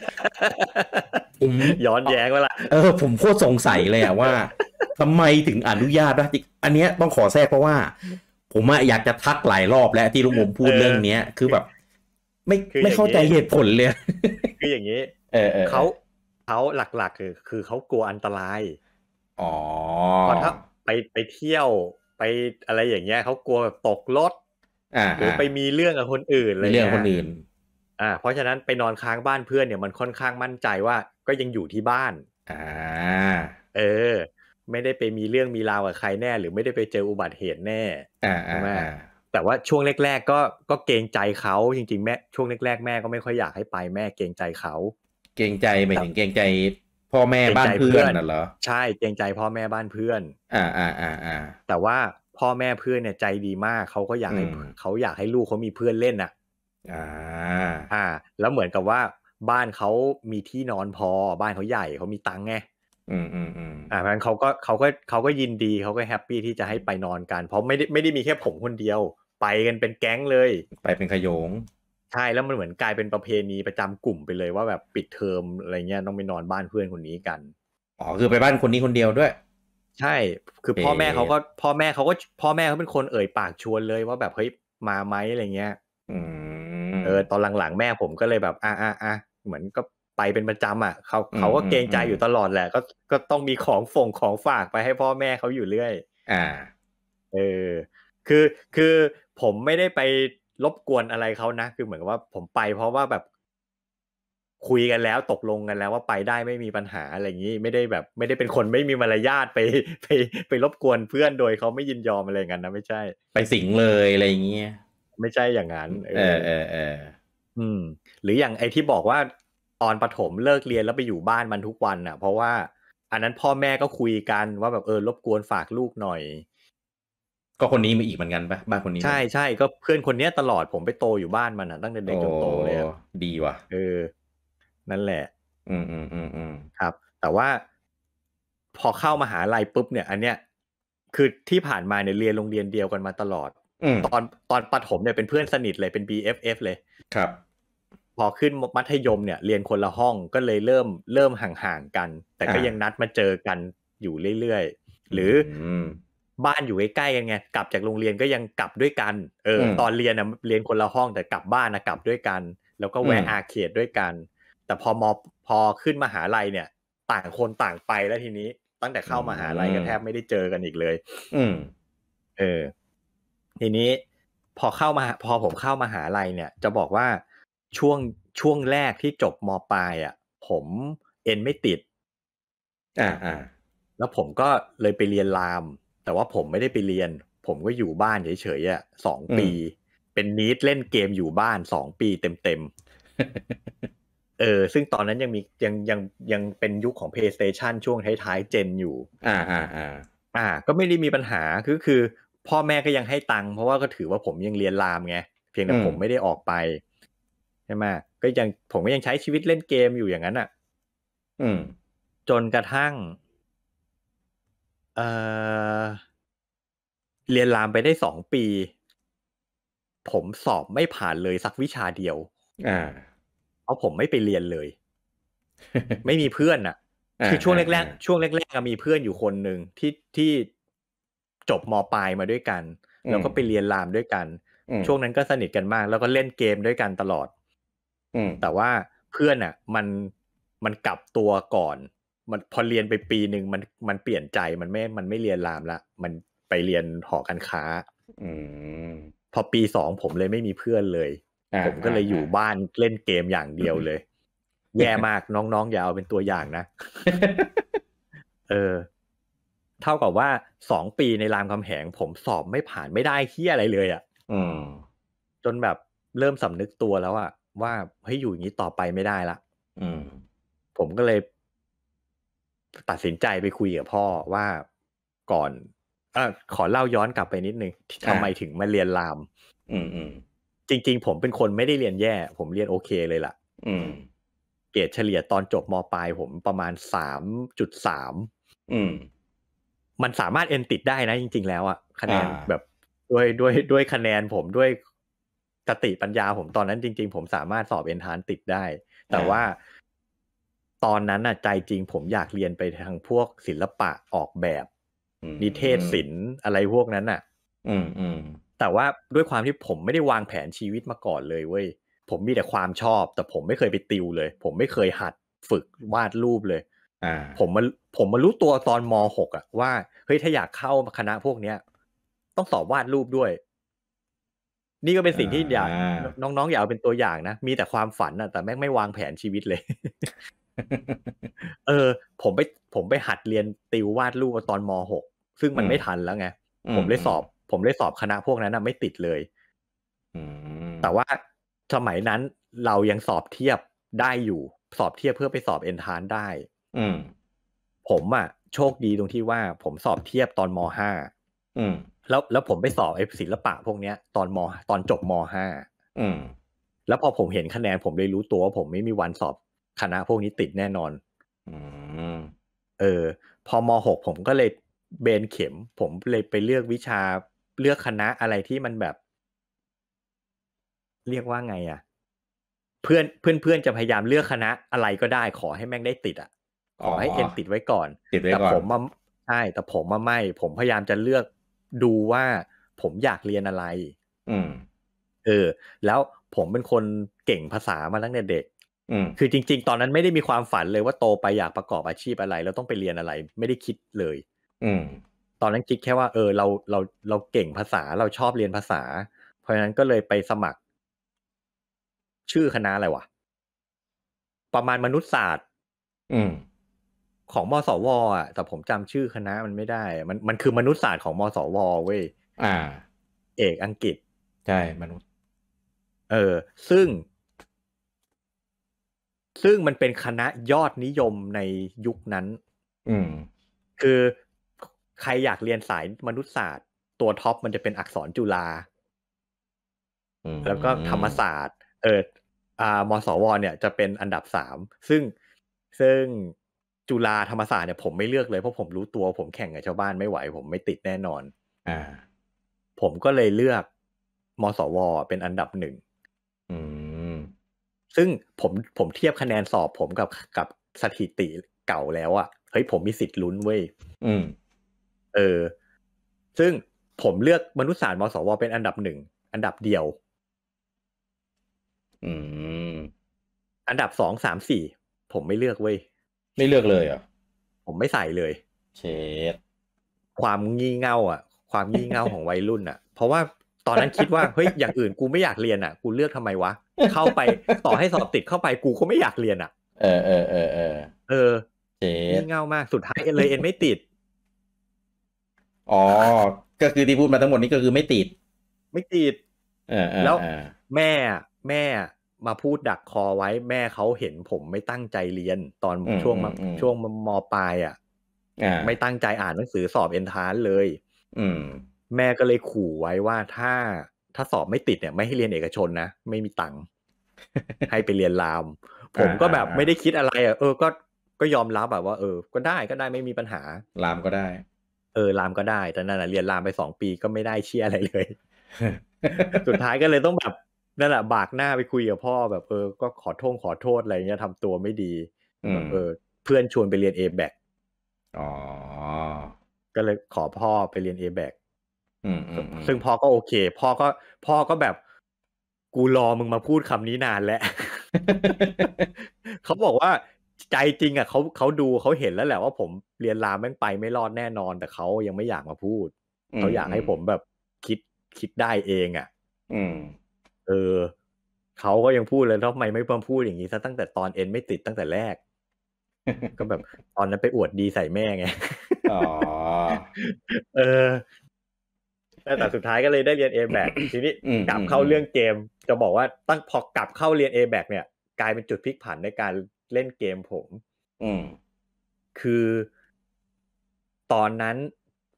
ผมย้อนแย้งเวลาเออ ผมโคตรสงสัยเลยอ่ะว่า ทำไมถึงอนุญาตนะอันเนี้ยต้องขอแทรกเพราะว่าผมอยากจะทักหลายรอบแล้วที่ลุงผมพูดเรื่องเนี้ยคือแบบ ไม่ไม่เข้าใจเหตุผลเลยคืออย่างนี้ เออเขาเขาหลักๆ คือคือเขากลัวอันตรายอ๋อพอถ้าไปไปเที่ยวไปอะไรอย่างเงี้ยเขากลัวแบบตกรถหรือไปมีเรื่องกับคนอื่นอะไรเรื่องคนอื่น อ่า เพราะฉะนั้นไปนอนค้างบ้านเพื่อนเนี่ย มันค่อนข้างมั่นใจว่า ก็ยังอยู่ที่บ้านอ่าเออไม่ได้ไปมีเรื่องมีราวกับใครแน่ หรือไม่ได้ไปเจออุบัติเหตุแน่ใช่ไหมแต่ว่าช่วงแรกๆ ก็ก็เกรงใจเขาจริงๆแม่ช่วงแรกๆแม่ก็ไม่ค่อยอยากให้ไปแม่ เกรงใจเขาเกรงใจหมายถึงเกรงใจพ่อแม่บ้านเพื่อนน่ะเหรอใช่เกรงใจพ่อแม่บ้านเพื่อนอ่าอ่าอ่าอ่าแต่ว่าพ่อแม่เพื่อนเนี่ยใจดีมากเขาก็อยากให้เขาอยากให้ลูกเขามีเพื่อนเล่นน่ะอ่าอ่า แล้วเหมือนกับว่าบ้านเขามีที่นอนพอบ้านเขาใหญ่เขามีตังค์ไงอืมอืมอืมอ่าเพราะงั้นเขาก็เขาก็เขาก็ยินดีเขาก็แฮปปี้ที่จะให้ไปนอนกัน เพราะไม่ได้ไม่ได้มีแค่ผมคนเดียว ไปกันเป็นแก๊งเลย ไปเป็นขยง ใช่แล้วมันเหมือนกลายเป็นประเพณีประจำกลุ่มไปเลยว่าแบบปิดเทอมอะไรเงี้ยต้องไปนอนบ้านเพื่อนคนนี้กันอ๋อคือไปบ้านคนนี้คนเดียวด้วย ใช่คือพ่อแม่เขาก็พ่อแม่เขาก็พ่อแม่เขาเป็นคนเอ่ยปากชวนเลย ว่าแบบเฮ้ยมาไหมอะไรเงี้ยเออ ตอนหลังๆแม่ผมก็เลยแบบ อ่ะอ่ะอ่ะเหมือนก็ไปเป็นประจำอ่ะเขาเขาก็เกรงใจอยู่ตลอดแหละ ก็ก็ต้องมีของฝงของฝากไปให้พ่อแม่เขาอยู่เรื่อย อ่าเออคือคือผมไม่ได้ไปรบกวนอะไรเขานะคือเหมือนกับว่าผมไปเพราะว่าแบบคุยกันแล้วตกลงกันแล้ว ว่าไปได้ไม่มีปัญหาอะไรอย่างนี้ ไม่ได้แบบ ไม่ได้เป็นคนไม่มีมารยาทไปไปไปรบกวนเพื่อนโดยเขาไม่ยินยอมอะไรกันนะไม่ใช่ไปสิงเลยอะไรอย่างเงี้ยไม่ใช่อย่างนั้นเออเออเออ อืม หรืออย่างไอที่บอกว่าตอนปฐถมเลิกเรียนแล้วไปอยู่บ้านมันทุกวันอ่ะ เพราะว่า อันนั้นพ่อแม่ก็คุยกัน ว่าแบบเออรบกวนฝากลูกหน่อย ก็คนนี้มีอีกเหมือนกันปะบ้านคนนี้ใช่ใช่ก็เพื่อนคนเนี้ยตลอดผมไปโตอยู่บ้านมันอ่ะ ตั้งแต่เด็กจนโตเลยดีว่ะเออ นั่นแหละ อืมอืมอืมอืมครับ แต่ว่าพอเข้ามาหาลัยปุ๊บเนี่ย อันเนี้ย คือที่ผ่านมาเนี่ยเรียนโรงเรียนเดียวกันมาตลอดตอนตอนปฐมเนี่ยเป็นเพื่อนสนิทเลยเป็น BFF เลยครับพอขึ้นมัธยมเนี่ย เรียนคนละห้องก็เลยเริ่ม เริ่มห่างๆกัน แต่ก็ยังนัดมาเจอกันอยู่เรื่อยๆ หรือบ้านอยู่ใกล้ๆกันไงกลับจากโรงเรียนก็ยังกลับด้วยกัน เออ ตอนเรียนนะเรียนคนละห้องแต่กลับบ้านนะกลับด้วยกัน แล้วก็แวะอาเขตด้วยกัน แต่พอมอพอขึ้นมหาลัยเนี่ย ต่างคนต่างไปแล้วทีนี้ตั้งแต่เข้ามหาลัยก็แทบไม่ได้เจอกันอีกเลย อืมเออทีนี้พอเข้ามาพอผมเข้ามหาลัยเนี่ย จะบอกว่าช่วงช่วงแรกที่จบมปลายอะ่ะ ผมเอ็นไม่ติด อ่าอ่าแล้วผมก็เลยไปเรียนราม แต่ว่าผมไม่ได้ไปเรียน ผมก็อยู่บ้านเฉยๆอะ่ะสองปี เป็นนิดเล่นเกมอยู่บ้านสองปีเต็มๆเออ ซึ่งตอนนั้นยังมียังยังยังเป็นยุคของ PlayStation ช่วงท้ายๆเจนอยู่ อ่าอ่าอ่าอ่า ก็ไม่ได้มีปัญหาคือคือพ่อแม่ก็ยังให้ตังค์เพราะว่าก็ถือว่าผมยังเรียนรามไง เพียงแต่ผมไม่ได้ออกไปช่ไหมก็ยังผมก็ยังใช้ชีวิตเล่นเกมอยู่อย่างนั้นอ่ะอืม จนกระทั่งเออเรียนรามไปได้สองปี ผมสอบไม่ผ่านเลยสักวิชาเดียวอ่าเพราะผมไม่ไปเรียนเลย ไม่มีเพื่อนอ่ะ คือ ช่วงแรกๆช่วงแรกๆมีเพื่อนอยู่คนหนึ่งที่ที่จบมปลายมาด้วยกันแล้วก็ไปเรียนรามด้วยกัน ช่วงนั้นก็สนิทกันมาก แล้วก็เล่นเกมด้วยกันตลอดแต่ว่าเพื่อนอ่ะ มันมันกลับตัวก่อน มันพอเรียนไปปีหนึ่งมันมันเปลี่ยนใจมันไม่มันไม่เรียนรามละมันไปเรียนหอการค้า อืพอปีสองผมเลยไม่มีเพื่อนเลย ผมก็เลยอยู่บ้านเล่นเกมอย่างเดียวเลย แย่มากน้องๆอย่าเอาเป็นตัวอย่างนะเออ เท่ากับว่าสองปีในรามคำแหงผมสอบไม่ผ่านไม่ได้เฮี้ยอะไรเลยอะ่ะจนแบบเริ่มสำนึกตัวแล้วอะ่ะว่าเฮ้ยอยู่อย่างนี้ต่อไปไม่ได้ละผมก็เลยตัดสินใจไปคุยกับพ่อว่าก่อนอขอเล่าย้อนกลับไปนิดนึงทำไมถึงมาเรียนรามอืมจริงๆผมเป็นคนไม่ได้เรียนแย่ ผมเรียนโอเคเลยล่ะเกรดเฉลี่ยตอนจบมปลายผมประมาณสามจุดสามมันสามารถเอ็นติดได้นะจริงๆแล้วอะคะแนนแบบด้วยด้วยด้วยคะแนนผมด้วยสติปัญญาผมตอนนั้นจริงๆผมสามารถสอบเอนทานติดได้ แต่ว่าตอนนั้นน่ะใจจริง ผมอยากเรียนไปทางพวกศิลปะออกแบบนิเทศศิลป์อะไรพวกนั้นน่ะ อืมแต่ว่าด้วยความที่ผมไม่ได้วางแผนชีวิตมาก่อนเลยเว้ย ผมมีแต่ความชอบแต่ผมไม่เคยไปติวเลย ผมไม่เคยหัดฝึกวาดรูปเลยผมมาผมมารู้ตัวตอนมหกอะว่าเฮ้ยถ้าอยากเข้าคณะพวกเนี้ยต้องสอบวาดรูปด้วยนี่ก็เป็นสิ่งที่อยากน้องๆอยากเอาเป็นตัวอย่างนะมีแต่ความฝันอะแต่แม่งไม่วางแผนชีวิตเลย เออ ผมไปผมไปหัดเรียนติววาดรูปตอนมหกซึ่งมันไม่ทันแล้วไง ผมเลยสอบ ผมเลยสอบคณะพวกนั้นนะไม่ติดเลยแต่ว่าสมัยนั้น เรายังสอบเทียบได้อยู่ สอบเทียบเพื่อไปสอบเอนทานได้ผมอะ่ะโชคดีตรงที่ว่า ผมสอบเทียบตอนมห้าแล้วแล้วผมไปสอบไอ้ศิลปะ พวกเนี้ยตอนม ตอนจบมห้าแล้วพอผมเห็นคะแนนผมเลยรู้ตัวว่าผมไม่มีวันสอบคณะพวกนี้ติดแน่นอนเออพอมหกผมก็เลยเบนเข็ม ผมเลยไปเลือกวิชาเลือกคณะอะไรที่มันแบบ เรียกว่าไงอะ่ะเพื่อนเพื่อนเพื่อนจะพยายามเลือกคณะ อะไรก็ได้ ขอให้แม่งได้ติดอะ่ะ ขอให้เอ็นติดไว้ก่อนติดไว้ก่อนแต่ผมมาใช่แต่ผมมาไม่ ผมพยายามจะเลือกดูว่าผมอยากเรียนอะไร อืมเออ แล้วผมเป็นคนเก่งภาษามาตั้งแต่เด็ก คือจริงๆ ตอนนั้นไม่ได้มีความฝันเลยว่าโตไปอยากประกอบอาชีพอะไร แล้วต้องไปเรียนอะไรไม่ได้คิดเลย อืม ตอนนั้นคิดแค่ว่า เออเราเราเราเก่งภาษาเราชอบเรียนภาษา เพราะฉะนั้นก็เลยไปสมัคร ชื่อคณะอะไรวะประมาณมนุษยศาสตร์ อืมของมสวอ่ะแต่ผมจำชื่อคณะมันไม่ได้ มันมันคือมนุษยศาสตร์ของมสว เว้ยอ่า เอกอังกฤษใช่มนุษย์เออซึ่ง ซึ่งมันเป็นคณะยอดนิยมในยุคนั้น อืม คือใครอยากเรียนสายมนุษยศาสตร์ ตัวท็อปมันจะเป็นอักษรจุฬาแล้วก็ธรรมศาสตร์ เอออ่ามสวเนี่ยจะเป็นอันดับสามซึ่งซึ่งจุฬาธรรมศาสตร์เนี่ยผมไม่เลือกเลยเพราะผมรู้ตัวผมแข่งกับชาวบ้านไม่ไหวผมไม่ติดแน่นอนอ่าผมก็เลยเลือกมสวเป็นอันดับหนึ่งซึ่งผมผมเทียบคะแนนสอบผมกับกับสถิติเก่าแล้วอะ่ะเฮ้ยผมมีสิทธิ์ลุ้นเว้ยอืม เออ ซึ่งผมเลือกมนุษยศาสตร์มสวเป็นอันดับหนึ่งอันดับเดียว อืม อันดับสองสามสี่ผมไม่เลือกเว้ยไม่เลือกเลยอ่ะ ผมไม่ใส่เลยเชดความงี่เง่าอ่ะ ความงี่เง่าของวัยรุ่นอ่ะ เพราะว่าตอนนั้นคิดว่าเฮ้ยอย่างอื่นกูไม่อยากเรียนอ่ะ กูเลือกทำไมวะ เข้าไปต่อให้สอบติดเข้าไปกูก็ไม่อยากเรียนอ่ะ เออเออ เออเออเอองี่เง่ามากสุดท้ายเลยเอ็นไม่ติด อ๋อ ก็คือที่พูดมาทั้งหมดนี้ก็คือไม่ติด ไม่ติด เออ แล้วแม่แม่มาพูดดักคอไว้แม่เขาเห็นผมไม่ตั้งใจเรียนตอนช่วงช่วงมปลายอ่ะไม่ตั้งใจอ่านหนังสือสอบเอนทานเลย อืม แม่ก็เลยขู่ไว้ว่าถ้าถ้าสอบไม่ติดเนี่ย ไม่ให้เรียนเอกชนนะ ไม่มีตังค์ให้ไปเรียนราม ผมก็แบบไม่ได้คิดอะไรอ่ะเออ ก็ ก็ยอมรับแบบว่าเออก็ได้ก็ได้ไม่มีปัญหารามก็ได้ เออรามก็ได้แต่นั่นแหะเรียนรามไปสองปีก็ไม่ได้เชี่ยอะไรเลย สุดท้ายก็เลยต้องแบบนั่นแหละบากหน้าไปคุยกับพ่อแบบเออ ก็ขอโทษขอโทษอะไรเงี้ยทำตัวไม่ดีเออ เพื่อนชวนไปเรียนเอแบกอ๋อ ก็เลยขอพ่อไปเรียนเอแบกซึ่งพ่อก็โอเค พ่อก็พ่อก็แบบกูรอมึงมาพูดคำนี้นานแล้ว เขาบอกว่าใจจริงอ่ะเขาเขาดูเขาเห็นแล้วแหละว่าผมเรียนรามแม่งไปไม่รอดแน่นอนแต่เขายังไม่อยากมาพูด เขาอยากให้ผมแบบคิดคิดได้เองอ่ะ อืมเออเขาก็ยังพูดเลยทำไมไม่พิ่มพูดอย่างนี้ซะตั้งแต่ตอนเอ็นไม่ติดตั้งแต่แรกก็แบบ ตอนนั้นไปอวดดีใส่แม่ไงอ๋อเออแต่สุดท้ายก็เลยได้เรียน A แบกทีนี้กลับเข้าเรื่องเกม จะบอกว่า ตั้งพอกลับเข้าเรียน A แบกเนี่ย กลายเป็นจุดพลิกผันในการเล่นเกมผม อืมคือตอนนั้น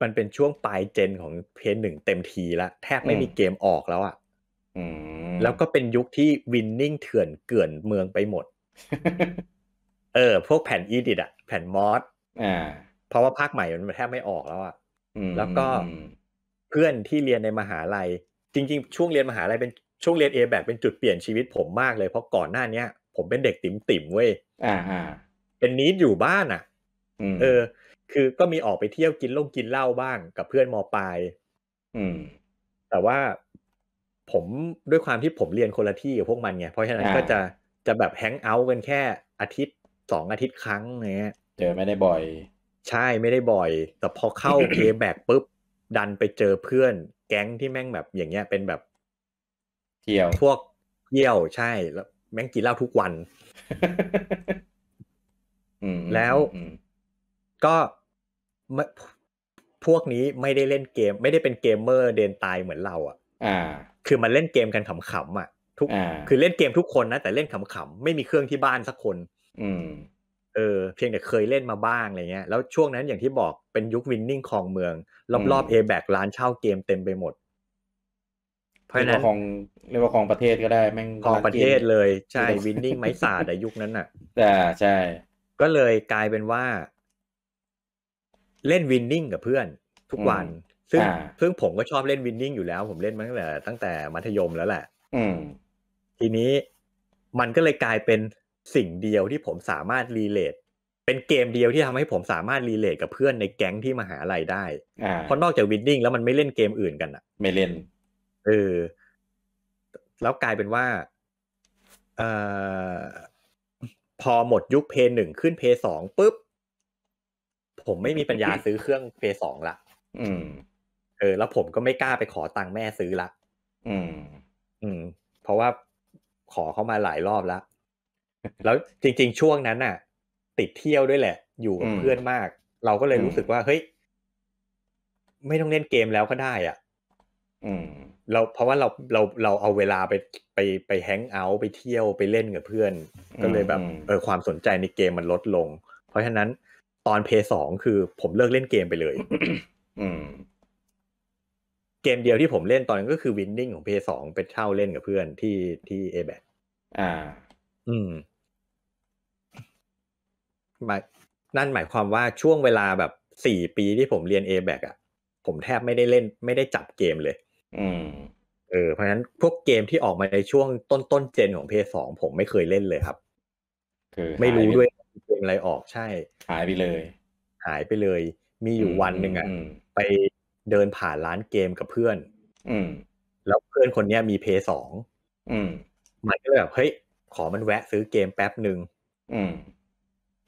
มันเป็นช่วงปลายเจนของเพนหนึ่งเต็มทีแล้วแทบไม่มีเกมออกแล้วอะแล้วก็เป็นยุคที่วินนิ่งเถื่อนเกลื่อนเมืองไปหมด เออ พวกแผ่นอีดิตอะแผ่นมอสเพราะว่าภาคใหม่มันแทบไม่ออกแล้วอะแล้วก็เพื่อนที่เรียนในมหาลัย จริงๆ ช่วงเรียนมหาลัยเป็นช่วงเรียนเอแบกเป็นจุดเปลี่ยนชีวิตผมมากเลย เพราะก่อนหน้าเนี้ย ผมเป็นเด็กติ๋มติ๋มเว้ย อ่าเป็นนิดอยู่บ้านอะเออ คือก็มีออกไปเที่ยวกินล่งกินเหล้าบ้างกับเพื่อนมอปลายแต่ว่าผมด้วยความที่ผมเรียนคนละที่กับพวกมันไงเพราะฉะนั้นก็จะจะแบบแฮงเอาท์กันแค่อาทิตย์สองอาทิตย์ครั้งเงี้ยเจอไม่ได้บ่อย ใช่ไม่ได้บ่อย แต่พอเข้าเคแบ็กปุ๊บ ดันไปเจอเพื่อน แก๊งที่แม่งแบบอย่างเงี้ยเป็นแบบ เที่ยวพวกเที่ยวใช่แล้ว แม่งกินเหล้าทุกวันแล้วก็พวกนี้ไม่ได้เล่นเกม ไม่ได้เป็นเกมเมอร์เดนตายเหมือนเรา อ่ะ อ่าคือมันเล่นเกมกันขำๆอ่ะทุกคือเล่นเกมทุกคนนะ แต่เล่นขำๆไม่มีเครื่องที่บ้านสักคน อืม เออ เพียงแต่เคยเล่นมาบ้างอะไรเงี้ย แล้วช่วงนั้นอย่างที่บอกเป็นยุควินนิ่งของเมือง รอบๆเอแบกร้านเช่าเกมเต็มไปหมดเพราะนั้นของเรียกว่าของประเทศก็ได้แม่งของประเทศเลย ใช่วินนิ่งไม้สาดในยุคนั้นอ่ะอ่าใช่ก็เลยกลายเป็นว่า เล่นวินนิ่งกับเพื่อน ทุกวันซึ่งเพิ่งผมก็ชอบเล่นวินนิ่งอยู่แล้วผมเล่นมาตั้งแต่ตั้งแต่มัธยมแล้วแหละ อืมทีนี้มันก็เลยกลายเป็นสิ่งเดียวที่ผมสามารถรีเลทเป็นเกมเดียวที่ทำให้ผมสามารถรีเลทกับเพื่อนในแก๊งที่มหาลัยได้เพราะนอกจากวินนิ่งแล้วมันไม่เล่นเกมอื่นกันอ่ะ ไม่เล่นเออแล้วกลายเป็นว่าเออพอหมดยุคเพย์หนึ่งขึ้นเพย์สองปุ๊บผมไม่มีปัญญาซื้อเครื่องเพย์สองละอืมเออแล้วผมก็ไม่กล้าไปขอตังค์แม่ซื้อละ อืม อืม เพราะว่าขอเข้ามาหลายรอบแล้ว แล้วจริง ๆ ช่วงนั้นน่ะ ติดเที่ยวด้วยแหละ อยู่กับเพื่อนมาก เราก็เลยรู้สึกว่าเฮ้ย ไม่ต้องเล่นเกมแล้วก็ได้ อ่ะ อืม เราเพราะว่าเราเราเราเอาเวลาไปไปไปแฮงเอาท์ไปเที่ยวไปเล่นกับเพื่อน ก็เลยแบบเออความสนใจในเกมมันลดลง เพราะฉะนั้น ตอนเพย์สองคือผมเลิกเล่นเกมไปเลย อืมเกมเดียวที่ผมเล่นตอนนั้นก็คือวินนิ่งของ PS2 ไปเช่าเล่นกับเพื่อนที่ที่เอแบอ่า อืมหมายนั่นหมายความว่าช่วงเวลาแบบสี่ปีที่ผมเรียนเอแบอ่ะผมแทบไม่ได้เล่น ไม่ได้จับเกมเลย อืม เออ เพราะฉะนั้นพวกเกมที่ออกมาในช่วงต้นต้นเจนของเพย์สองผมไม่เคยเล่นเลยครับ คือ ไม่รู้ด้วยเกมอะไรออกใช่ หายไปเลย หายไปเลย มีอยู่วันหนึ่งอ่ะไปเดินผ่านร้านเกมกับเพื่อน อืมแล้วเพื่อนคนเนี้ยมีเพย์สอง มันก็เลยแบบเฮ้ย ขอมันแวะซื้อเกมแป๊บหนึ่ง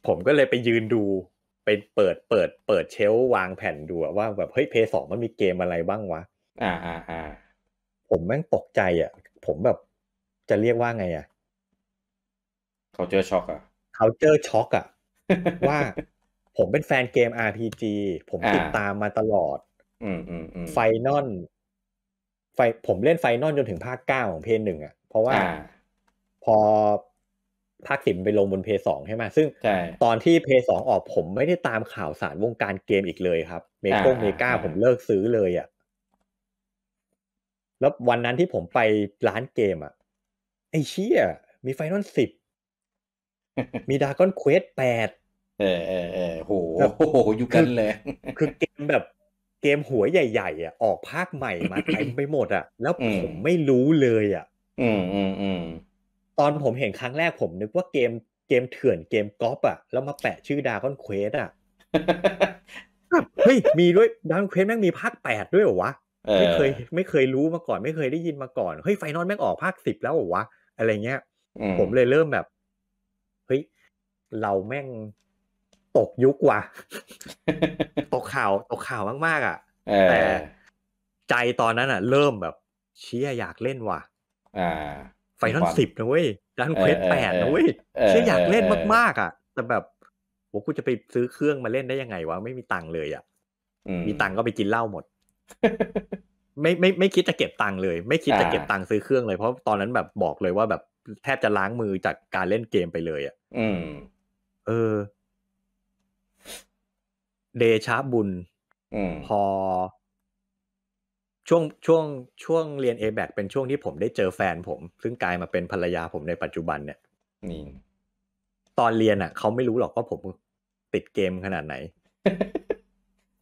ผมก็เลยไปยืนดูไปเปิดเปิดเปิดเชลวางแผ่นดูว่าแบบเฮ้ยเพย์สองมันมีเกมอะไรบ้างวะ อ่าอ่าอผมแม่งตกใจอ่ะ ผมแบบจะเรียกว่าไงอ่ะเขาเจอช็อกอ่ะเขาเจอช็อกอ่ะ ว่าผมเป็นแฟนเกม RPG ผมติดตามมาตลอดไฟนอลไฟผมเล่นไฟนอลจนถึงภาคเก้าของเพย์หนึ่งอ่ะ เพราะว่าพอภาคสิบไปลงบนเพย์สองใช่ไหมซึ่งตอนที่เพย์สองออกผมไม่ได้ตามข่าวสารวงการเกมอีกเลยครับ เมโกเมกาผมเลิกซื้อเลยอ่ะแล้ววันนั้นที่ผมไปร้านเกมอ่ะ ไอ้เชี่ยมีไฟนอลสิบมีดากอนเควสแปดเออเออเออโหโห อยู่กันเลย คือเกมแบบเกมหัวใหญ่ๆอ่ะออกภาคใหม่มาเต็มไปหมด อ่ะ แล้วผมไม่รู้เลยอ่ะ อืมอืมอืมตอนผมเห็นครั้งแรกผมนึกว่าเกมเกมเถื่อนเกมกอล์ฟอ่ะแล้วมาแปะชื่อดาร์กอนเควสอ่ะเฮ้ยมีด้วยดาร์กอนเควสแม่งมีภาคแปดด้วยเหรอวะไม่เคย ไม่เคยรู้มาก่อนไม่เคยได้ยินมาก่อนเฮ้ยไฟนอลแม่งออกภาคสิบแล้วเหรอวะอะไรเงี้ย ผมเลยเริ่มแบบ เฮ้ย เราแม่งตกยุกว่ะ ตกข่าว ตกข่าวมากๆอ่ะ แต่ ใจตอนนั้นอ่ะเริ่มแบบเชียอยากเล่นว่ะไฟนอลสิบนะเว้ยดันเควสแปดนะเว้ย เชียอยากเล่นมากๆอ่ะแต่แบบ่ากูจะไปซื้อเครื่องมาเล่นได้ยังไงวะไม่มีตังค์เลยอ่ะมีตังค์ก็ไปกินเหล้าหมด ไม่ไม่ไม่คิดจะเก็บตังค์เลย ไม่คิดจะเก็บตังค์ซื้อเครื่องเลย เพราะตอนนั้นแบบบอกเลยว่าแบบแทบจะล้างมือจากการเล่นเกมไปเลยอ่ะ อืม เออเดชาบุญพอ ช่วงช่วง ช่วงเรียนเอแบเป็นช่วงที่ผมได้เจอแฟนผม ซึ่งกลายมาเป็นภรรยาผมในปัจจุบันเนี่ยนี่ตอนเรียนอ่ะเขาไม่รู้หรอกว่าผมติดเกมขนาดไหน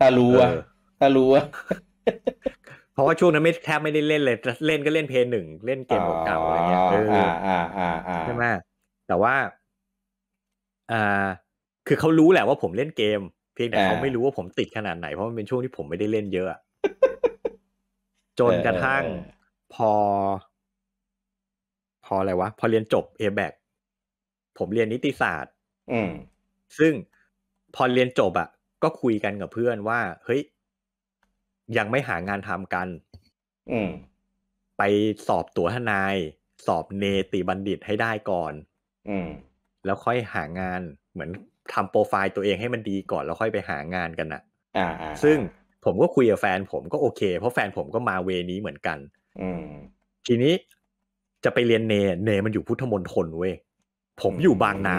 ถ้ารู้อ่ะถ้ารู้อ่ะเพราะว่าช่วงนั้นไม่แทบไม่ได้เล่นเลยเล่นก็เล่นเพย์หนึ่งเล่นเกมเก่าอะไรเงี้ยใช่ไหมแต่ว่าอ่า คือเขารู้แหละว่าผมเล่นเกมเพียงแต่เขาไม่รู้ว่าผมติดขนาดไหน เพราะมันเป็นช่วงที่ผมไม่ได้เล่นเยอะจนกระทั่งพอ พออะไรวะ พอเรียนจบเอแบกผมเรียนนิติศาสตร์ อืมซึ่งพอเรียนจบอะก็คุยกันกับเพื่อนว่าเฮ้ย ยังไม่หางานทำกัน อืมไปสอบตัวทนาย สอบเนติบัณฑิตให้ได้ก่อน อืมแล้วค่อยหางานเหมือนทำโปรไฟล์ตัวเองให้มันดีก่อน แล้วค่อยไปหางานกันนะอ่ะซึ่งผมก็คุยกับแฟนผมก็โอเค เพราะแฟนผมก็มาเวนี้เหมือนกัน อืทีนี้จะไปเรียนเน เนมันอยู่พุทธมณฑลเว้ย ผมอยู่บางนา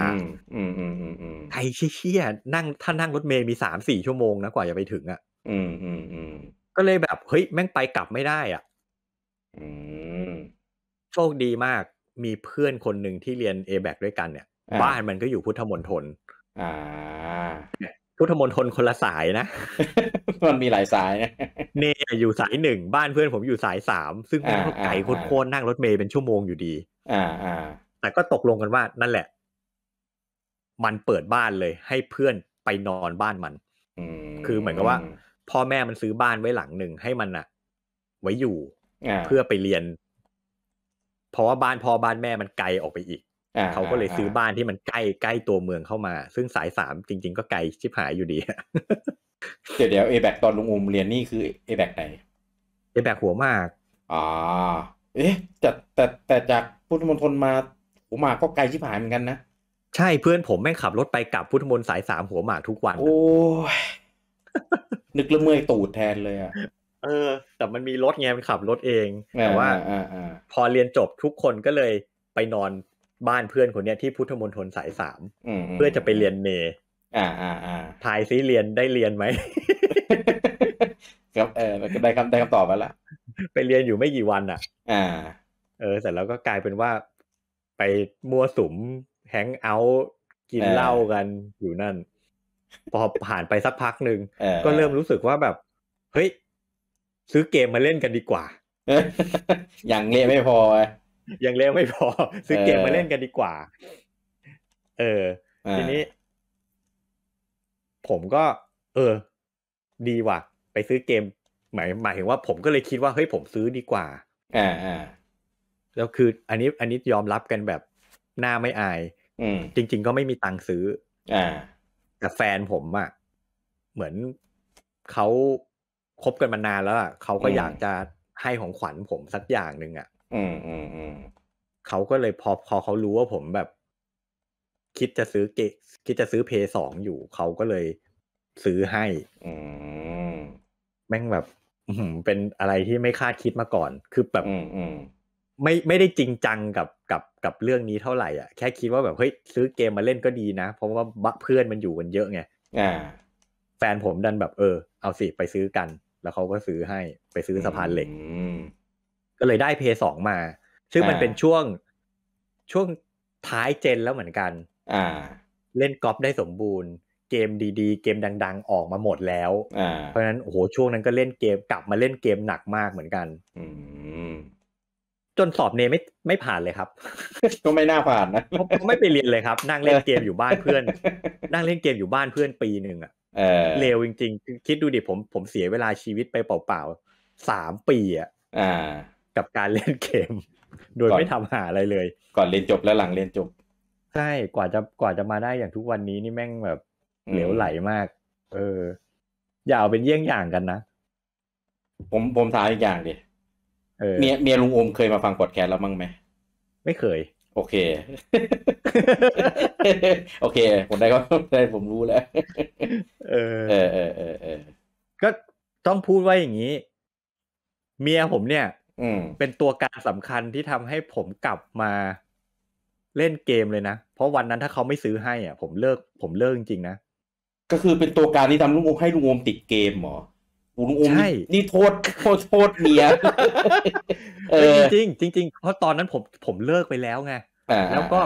ไอ้เชี่ยนั่งถ้านั่งรถเมย์มีสามสี่ชั่วโมงนะกว่าจะไปถึงอ่ะก็เลยแบบ เฮ้ย แม่งไปกลับไม่ได้อ่ะโชคดีมากมีเพื่อนคนหนึ่งที่เรียนเอแบกด้วยกันเนี่ยบ้านมันก็อยู่พุทธมณฑลอ่าพุทธมนฑลคนละสายนะ มันมีหลายสายเนี่ยอยู่สายหนึ่งบ้านเพื่อนผมอยู่สายสามซึ่งเปนไก่โคตรนั่งรถเมย์เป็นชั่วโมงอยู่ดี อ่าอ่าแต่ก็ตกลงกันว่านั่นแหละ มันเปิดบ้านเลย ให้เพื่อนไปนอนบ้านมันคือเหมือนกับว่าพ่อแม่มันซื้อบ้านไว้หลังหนึ่งให้มันอะไว้อยู่เพื่อไปเรียนเพราะว่าบ้านพ่อบ้านแม่มันไกลออกไปอีกเขาก็เลยซื้อบ้านที่มันใกล้ใกล้ตัวเมืองเข้ามา ซึ่งสายสามจริง ๆ ก็ไกลชิบหายอยู่ดีเดี๋ยวเดี๋ยวเอแบกตอนลุงอุมเรียนนี่คือเอแบกไหนเอแบกหัวมากอ่าเอ๊ะแต่แต่แต่จากพุทธมณฑลมา หัวหมากก็ไกลชิบหายเหมือนกันนะ ใช่เพื่อนผมแม่งขับรถไปกลับพุทธมณฑลสายสามหัวหมากทุกวันโอ้ยนึกละเมื่อยตูดแทนเลยอ่ะเออ แต่มันมีรถไงมันขับรถเอง แต่ว่าพอเรียนจบทุกคนก็เลยไปนอนบ้านเพื่อนคนเนี้ยที่พุทธมณฑลสายสามเพื่อจะไปเรียนเม อ่าอ่าอ่าทายซิเรียนได้เรียนไหมครับเออได้คำได้คำตอบแล้วล่ะไปเรียนอยู่ไม่กี่วันอ่ะ อ่า เออ เสร็จแล้วก็กลายเป็นว่าไปมัวสุมแฮงเอาท์กิน เหล้ากัน อยู่นั่น พอผ่านไปสักพักหนึ่งก็เริ่มรู้สึกว่าแบบเฮ้ยซื้อเกมมาเล่นกันดีกว่า อย่างเละไม่พอยังเร็วไม่พอ ซื้อเกมมาเล่นกันดีกว่า เออทีนี้ ผมก็ เออ ดีว่ะ ไปซื้อเกมหมายหมายถึงว่า ผมก็เลยคิดว่าเฮ้ยผมซื้อดีกว่าอ่าอ่แล้วคือ อันนี้ อันนี้ยอมรับกันแบบหน้าไม่อาย อืมจริง ๆ ก็ไม่มีตังค์ซื้ออ่าแต่แฟนผมอะเหมือนเขาคบกันมานานแล้วอะเขาก็อยากจะให้ของขวัญผมสักอย่างหนึ่งอะอืมอืมอืมเขาก็เลยพอพอเขารู้ว่าผมแบบ คิดจะซื้อเกคิดจะซื้อเพย์สองอยู่ เขาก็เลยซื้อให้ อืมแม่งแบบเป็นอะไรที่ไม่คาดคิดมาก่อน คือแบบไม่ไม่ได้จริงจังกับกับกับเรื่องนี้เท่าไหร่อ่ะแค่คิดว่าแบบเฮ้ยซื้อเกมมาเล่นก็ดีนะเพราะว่าเพื่อนมันอยู่กันเยอะไงอ่า แฟนผมดันแบบ เออ เอาสิไปซื้อกัน แล้วเขาก็ซื้อให้ไปซื้อสะพานเหล็กอืก็เลยได้ PS 2มา ซึ่งมันเป็นช่วงช่วงท้ายเจนแล้วเหมือนกัน อ่า เล่นกอล์ฟได้สมบูรณ์ เกมดีๆ เกมดัง ๆ ออกมาหมดแล้วเพราะฉะนั้นโอ้โหช่วงนั้นก็เล่นเกมกลับมาเล่นเกมหนักมากเหมือนกันจนสอบเนไม่ไม่ผ่านเลยครับก็ไม่น่าผ่านนะก็ไม่ไปเรียนเลยครับ นั่งเล่นเกมอยู่บ้านเพื่อน นั่งเล่นเกมอยู่บ้านเพื่อนปีหนึ่งอ่ะเลวจริง ๆ คิดดูดิผมผมเสียเวลาชีวิตไปเปล่าๆสามปีอ่ะกับการเล่นเกมโดยไม่ทำหาอะไรเลย ก่อนเรียนจบและหลังเรียนจบ ใช่ กว่าจะกว่าจะมาได้อย่างทุกวันนี้นี่แม่งแบบเหลวไหลมาก เออ อย่าเอาเป็นเยี่ยงอย่างกันนะผมผมถามอีกอย่างดิเมียเมียลุงโอมเคยมาฟังกอดแคส์แล้วมั้งไหมไม่เคย โอเค โอเค ผมได้ก็ได้ผมรู้แล้วเออ เออเออเออก็ต้องพูดว่าอย่างนี้ เมียผมเนี่ยเป็นตัวการสำคัญที่ทำให้ผมกลับมาเล่นเกมเลยนะ เพราะวันนั้นถ้าเขาไม่ซื้อให้อ่ะ ผมเลิกผมเลิกจริงๆนะ ก็คือเป็นตัวการที่ทำลุงอมให้ลุงอมติดเกมหรอลุงอมนี่โทษโทษโทษเมียจริงจริงเพราะตอนนั้นผมผมเลิกไปแล้วไงแล้วก็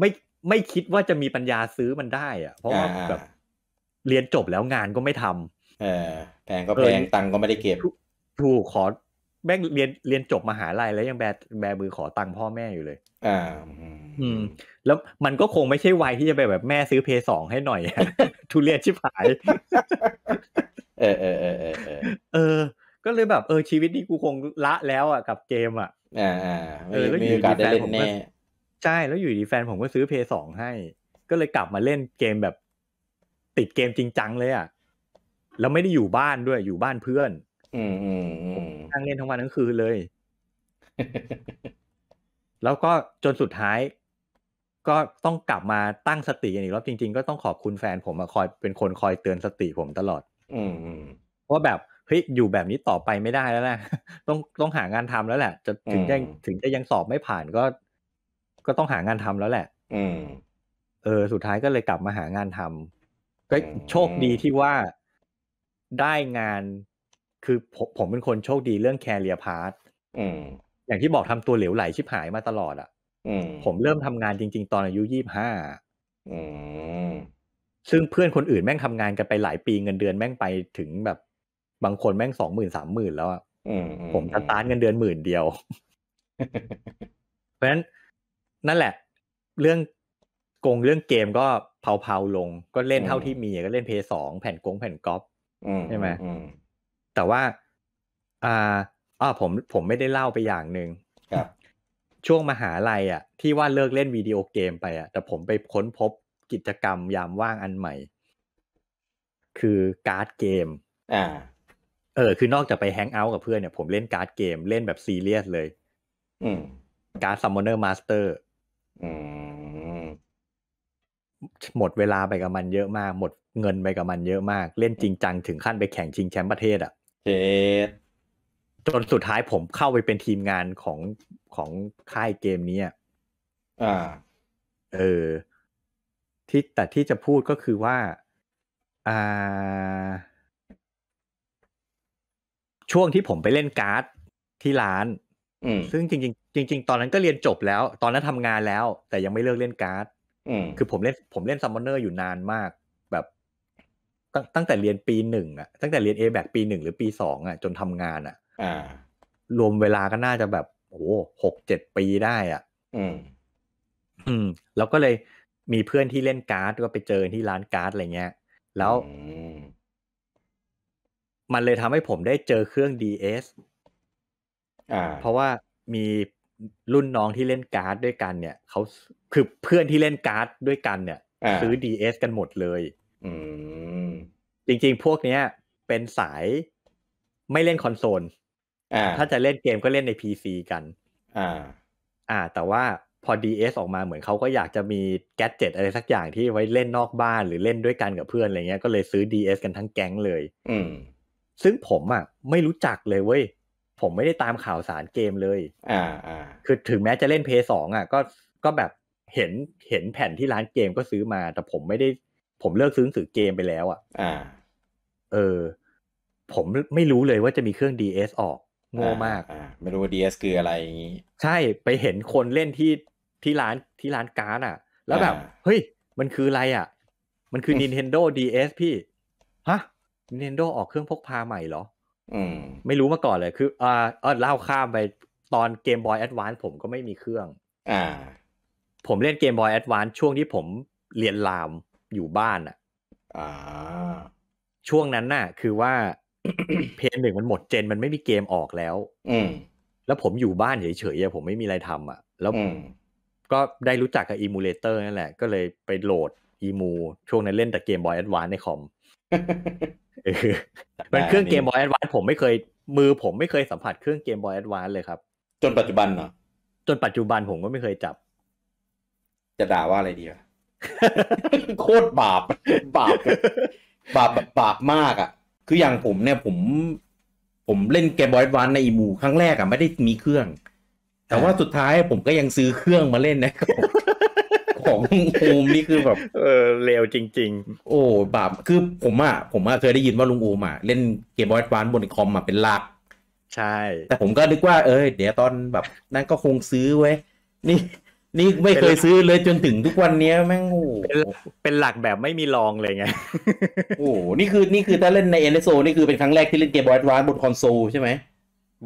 ไม่ไม่คิดว่าจะมีปัญญาซื้อมันได้อ่ะเพราะว่าแบบเรียนจบแล้วงานก็ไม่ทำเออแพงก็แพงตังก็ไม่ได้เก็บถูกขอแม่งเรียนเรียนจบมหาลัยแล้วยังแบแบมือขอตังค์พ่อแม่อยู่เลย อ่า อืมแล้วมันก็คงไม่ใช่วัยที่จะไปแบบแม่ซื้อเพย์สองให้หน่อยทุเรียนชิบหายเออเออเออเออ เออ ก็เลยแบบ เออ ชีวิตนี้กูคงละแล้วอ่ะกับเกม อ่ะ อ่าเออแล้วอยู่ดีแฟนผมก็ใช่แล้วอยู่ดีแฟนผมก็ซื้อเพย์สองให้ ก็เลยกลับมาเล่นเกมแบบ ติดเกมจริงจังเลยอ่ะแล้วไม่ได้อยู่บ้านด้วยอยู่บ้านเพื่อนอืมอืมอืมนั่งเล่นทั้งวันทั้งคืนเลย แล้วก็จนสุดท้าย ก็ต้องกลับมาตั้งสติอีกรอบจริง ๆก็ต้องขอบคุณแฟนผมมาคอยเป็นคนคอยเตือนสติผมตลอด อืมอืมว่าแบบเฮ้ยอยู่แบบนี้ต่อไปไม่ได้แล้วนะต้องต้องหางานทำแล้ว แหละ จะถึงจะถึงจะยังสอบไม่ผ่าน ก็ก็ต้องหางานทำแล้วแหละ อืม เออ สุดท้ายก็เลยกลับมาหางานทำ ก็โชคดีที่ว่าได้งานคือผมผมเป็นคนโชคดีเรื่องแคเรียพาร์ทอย่างที่บอกทำตัวเหลวไหลชิบหายมาตลอดอะ่ะผมเริ่มทำงานจริง ๆ ตอนอายุยี่บห้าซึ่งเพื่อนคนอื่นแม่งทำงานกันไปหลายปีเงินเดือนแม่งไปถึงแบบบางคนแม่งสองหมื่นสามหมื่นแล้วอะผมดตานเงินเดือนหมื่นเดียว เพราะฉะนั้นนั่นแหละ เรื่องกงเรื่องเกมก็เผาๆลงก็เล่นเท่าที่มีก็เล่นเพย์สอง แผ่นกงแผ่นก๊อฟใช่ไหมแต่ว่าอ่าอ่าผมผมไม่ได้เล่าไปอย่างหนึ่งครับช่วงมหาลัยอ่ะที่ว่าเลิกเล่นวิดีโอเกม ไป อ่ะ แต่ผมไปค้นพบกิจกรรมยามว่างอันใหม่ คือการ์ดเกม อ่า เออ คือนอกจากไปแฮงเอาท์กับเพื่อนเนี่ย ผมเล่นการ์ดเกมเล่นแบบซีเรียสเลย อืมการ์ดซัมมอนเนอร์มาสเตอร์อืมหมดเวลาไปกับมันเยอะมากหมดเงินไปกับมันเยอะมาก เล่นจริงจังถึงขั้นไปแข่งชิงแชมป์ประเทศอ่ะเจจนสุดท้ายผมเข้าไปเป็นทีมงานของของค่ายเกมนี้อ่ะอ่า เออที่แต่ที่จะพูดก็คือว่าอ่า ช่วงที่ผมไปเล่นการ์ดที่ร้านซึ่งจริงๆจริง ๆ ตอนนั้นก็เรียนจบแล้ว ตอนนั้นทำงานแล้ว แต่ยังไม่เลิกเล่นการ์ดคือผมเล่นผมเล่นซัมมอนเนอร์อยู่นานมากตั้งตั้งแต่เรียนปีหนึ่งอะตั้งแต่เรียน A แบกปีหนึ่งหรือปีสองอะจนทำงานอะ่รวมเวลาก็น่าจะแบบโอ้หกเจ็ดปีได้ อ่ะอืมอืมแล้วก็เลยมีเพื่อนที่เล่นการ์ดก็ไปเจอที่ร้านการ์ดอะไรเงี้ย แล้วมันเลยทำให้ผมได้เจอเครื่อง DS อ่า เพราะว่ามีรุ่นน้องที่เล่นการ์ดด้วยกันเนี่ยเขาคือเพื่อนที่เล่นการ์ดด้วยกันเนี่ยซื้อ DS กันหมดเลยอืมจริงๆ พวกเนี้ย เป็นสายไม่เล่นคอนโซล ถ้าจะเล่นเกมก็เล่นในพซีกัน อ่า อ่า แต่ว่าพอ DS ออกมาเหมือนเขาก็อยากจะมีแกจเจ็ตอะไรสักอย่างที่ไว้เล่นนอกบ้านหรือเล่นด้วยกันกับเพื่อนอะไรเงี้ยก็เลยซื้อ DS กันทั้งแก๊งเลย อืม ซึ่งผมอ่ะไม่รู้จักเลยเว้ย ผมไม่ได้ตามข่าวสารเกมเลย อ่า อ่า คือถึงแม้จะเล่นเพย์สองอ่ะ ก็ ก็แบบเห็น เห็นแผ่นที่ร้านเกมก็ซื้อมา แต่ผมไม่ได้ผมเลิกซื้อหนังสือเกมไปแล้วอ่ะ อ่า เออ ผมไม่รู้เลยว่าจะมีเครื่อง DS ออก โง่มากอ่าไม่รู้ว่า DS คืออะไรอย่างนี้ ใช่ไปเห็นคนเล่นที่ที่ร้านที่ร้านการ์ดอ่ะ แล้วแบบ เฮ้ย มันคืออะไรอ่ะมันคือ Nintendo DS พี่ ฮะ Nintendo ออกเครื่องพกพาใหม่เหรอ อืมไม่รู้มาก่อนเลยคืออ่าเออเล่าข้ามไปตอนเกมบอยแอดวานผมก็ไม่มีเครื่อง อ่าผมเล่นเกมบอยแอดวานช่วงที่ผมเรียนลามอยู่บ้านอ่ะช่วงนั้นน่ะ คือว่า เพนหนึ่งมันหมดเจน มันไม่มีเกมออกแล้ว อืแล้วผมอยู่บ้านเฉยๆผมไม่มีอะไรทำ อ่ะ แล้วก็ได้รู้จักกับอีมูเลเตอร์นั่นแหละก็เลยไปโหลดอีมู ช่วงนั้นเล่นแต่เกมบอยแอดวานในคอมมันเครื่องเกมบอยแอดวานผมไม่เคยมือผมไม่เคยสัมผัสเครื่องเกมบอยแอดวานเลยครับจนปัจจุบันเหรอจนปัจจุบันผมก็ไม่เคยจับ จะด่าว่าอะไรดีอะโคตรบาปบาปบาปแบบบาปมากอ่ะ คืออย่างผมเนี่ยผม ผมเล่นเกมบอยวันในอีมูครั้งแรกอ่ะไม่ได้มีเครื่อง แต่ว่าสุดท้ายผมก็ยังซื้อเครื่องมาเล่นนะของโอมนี่คือแบบ เออเลวจริง ๆ โอ้บาปคือผมอ่ะผมอ่ะเคยได้ยินว่าลุงออมอ่ะเล่นเกมบอยวันบนคอมมาเป็นหลัก ใช่แต่ผมก็นึกว่า เอยเดี๋ยวตอนแบบนั้นก็คงซื้อไว้นี่นี่ไม่เคยซื้อเลยจนถึงทุกวันนี้แม่งโอ้เป็นหลักแบบไม่มีรองเลยไง โอ้ นี่คือนี่คือถ้าเล่นในเอ็นโซนี่คือเป็นครั้งแรกที่เล่นเกมบอยส์วานบนคอนโซลใช่ไหม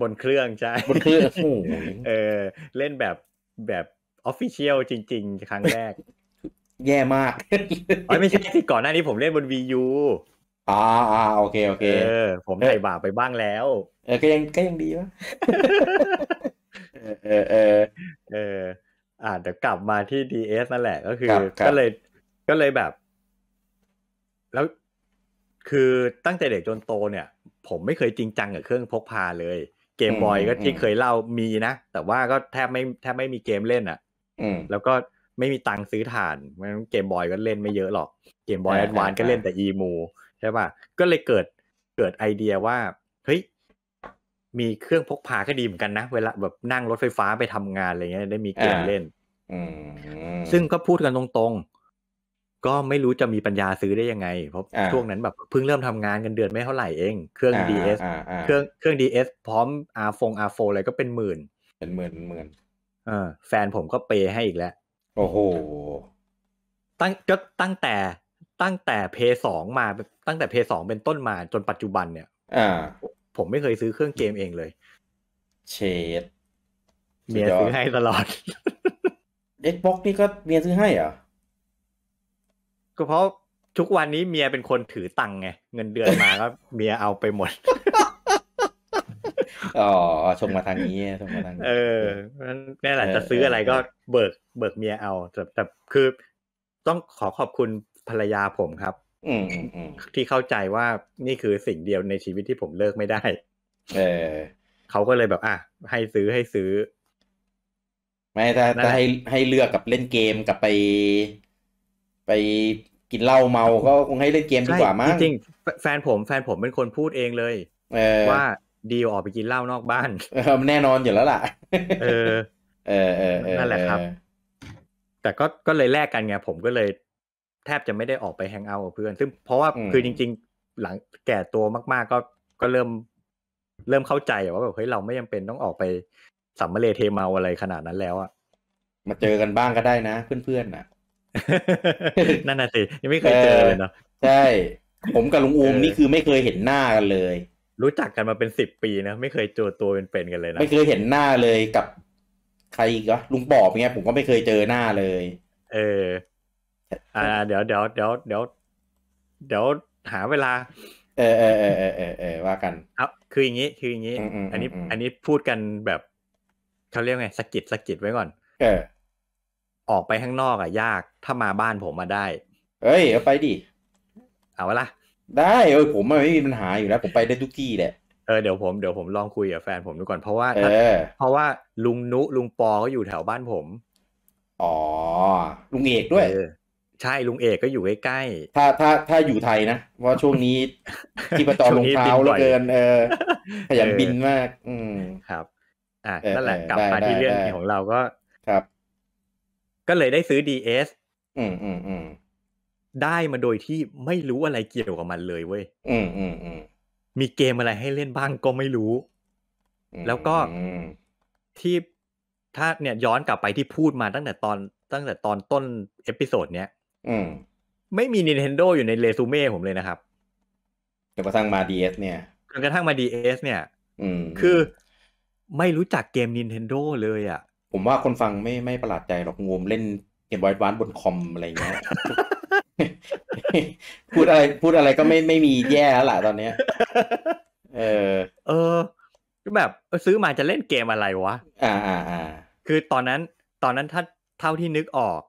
บนเครื่องใช่บนเครื่องโอ้เออ เล่นแบบแบบออฟฟิเชียลจริงๆ ครั้งแรก แย่มากอ๋อไม่ใช่ที่ก่อนหน้านี้ผมเล่นบนวียูอ่าอ่าโอเค โอเคเออผมได่บาปไปบ้างแล้ว เออก็ยังก็ยังดีวะเออ เออเอออ่าเดี๋ยวกลับมาที่ดีเอสนั่นแหละก็คือ ก็เลย ก็เลยแบบ แล้วคือตั้งแต่เด็กจนโตเนี่ย ผมไม่เคยจริงจังกับเครื่องพกพาเลย เกมบอยก็ที่เคยเล่ามีนะแต่ว่าก็แทบไม่แทบไม่มีเกมเล่นอะ่ะแล้วก็ไม่มีตังค์ซื้อพรานงั้นเกมบอยก็เล่นไม่เยอะหรอก เกมบอยแอดวานก็เล่นแต่อีมูใช่ป่ะก็เลยเกิดเกิดไอเดียว่าเฮ้ยมีเครื่องพกพาก็ดีเหมือนกันนะ เวลาแบบนั่งรถไฟฟ้าไปทำงานอะไรเงี้ยได้มีเกมเล่น ซึ่งก็พูดกันตรงๆ ก็ไม่รู้จะมีปัญญาซื้อได้ยังไง เพราะ ช่วงนั้นแบบเพิ่งเริ่มทำงานกันเดือนไม่เท่าไหร่เอง เครื่อง d ีเอสเครื่องเครื่องดีเอสพร้อมอาฟงอาโฟอะไรก็เป็นหมื่น เป็นหมื่นหมื่นอแฟนผมก็เปย์ให้อีกแล้วโอ้โหตั้งก็ตั้งแต่ตั้งแต่เพย์สองมาตั้งแต่เพย์สองเป็นต้นมาจนปัจจุบันเนี่ยผมไม่เคยซื้อเครื่องเกมเองเลยเชดเมียซื้อให้ตลอด Xbox นี่ก็เมียซื้อให้เหรอก็เพราะทุกวันนี้เมียเป็นคนถือตังค์ไงเงินเดือนมาก็เมียเอาไปหมดอ๋อชมมาทางนี้ชมมาทางนี้เออนี่แหละจะซื้ออะไรก็เบิก เบิกเมียเอาแต่แต่คือต้องขอขอบคุณภรรยาผมครับที่เข้าใจว่านี่คือสิ่งเดียวในชีวิตที่ผมเลิกไม่ได้ เออเขาก็เลยแบบ อ่ะ ให้ซื้อให้ซื้อไม่ถ้าแต่ให้ให้เลือกกับเล่นเกมกับไป ไปกินเหล้าเมาก็คงให้เล่นเกมดีกว่ามากจริงแฟนผมแฟนผมเป็นคนพูดเองเลยว่าดีออกไปกินเหล้านอกบ้านแน่นอนอยู่แล้วล่ะเออ เออเออนั่นแหละครับ แต่ก็ก็เลยแลกกันไงผมก็เลยทบจะไม่ได้ออกไปแฮงเอาท์กับเพื่อน ซึ่งเพราะว่าคือจริงๆ หลังแก่ตัวมากๆก็ก็เริ่ม เริ่มเข้าใจว่าแบบเฮ้ยเราไม่จงเป็นต้องออกไปสัมมาเลเทเมาอะไรขนาดนั้นแล้วอะมาเจอกันบ้างก็ได้นะเพื่อนๆน่ะ นั่นน่ะสิยังไม่เคยเจอเลยเนาะใช่ ผมกับลุงอูมนี่คือไม่เคยเห็นหน้ากันเลย รู้จักกันมาเป็นสิบปีนะไม่เคยเจอตัวเป็นๆกันเลยนะไม่เคยเห็นหน้าเลยกับ ใครก็ลุงปอบเงี้ยผมก็ไม่เคยเจอหน้าเลย เอออ่าเดี๋ยวเดี๋ยวเดี๋ยวเดี๋ยวเดี๋ยวหาเวลาเออเออเออเออเออเอว่ากันรับคืออย่างนี้ คืออย่างนี้อันนี้อันนี้พูดกันแบบ เขาเรียกไงสกิดสกิดไว้ก่อน เออออกไปข้างนอกอ่ะยากถ้ามาบ้านผมมาได้ เอ้ย เอาไปดิ เอาละได้เออผมไม่มีปัญหาอยู่แล้ว ผมไปได้ทุกที่แหละเออเดี๋ยวผมเดี๋ยวผมลองคุยกับแฟนผมดูก่อนเพราะว่าเพราะว่าลุงนุลุงปอเขาอยู่แถวบ้านผม อ๋อ ลุงเอกด้วยใช่ลุงเอกก็อยู่ใกล้ๆ ถ้าถ้าถ้าอยู่ไทยนะว่าช่วงนี้ที่ประจอลงเท้าแล้วเกินเออขยันบินมาก อืม ครับ อ่ะนั่นแหละกลับมาที่เรื่องของเราก็ครับ ก็เลยได้ซื้อดีเอสอืมอืมอืมได้มาโดยที่ไม่รู้อะไรเกี่ยวกับมันเลยเว้ยอืมอืมอืมมีเกมอะไรให้เล่นบ้างก็ไม่รู้ แล้วก็ที่ถ้าเนี่ย ย้อนกลับไปที่พูดมาตั้งแต่ตอนตั้งแต่ตอนต้นเอพิโซดเนี้ยอืมไม่มี Nintendo อยู่ในเรซูเม่ผมเลยนะครับจนกระทั่งมา DS เนี่ยจนกระทั่งมา DS เนี่ยอืมคือ ไม่รู้จักเกม Nintendo เลยอะ่ะผมว่าคนฟังไม่ไม่ประหลาดใจหรอกงมเล่นเกมบอยด์วานบนคอมอะไรเงี้ย พูดอะไร พูดอะไรก็ไม่ไม่มีแย่แล้วล่ะตอนเนี้ยเออเออแบบ ซื้อมาจะเล่นเกมอะไรวะ อ่าอ่าอ่าคือตอนนั้น ตอนนั้นถ้าเท่าที่นึกออก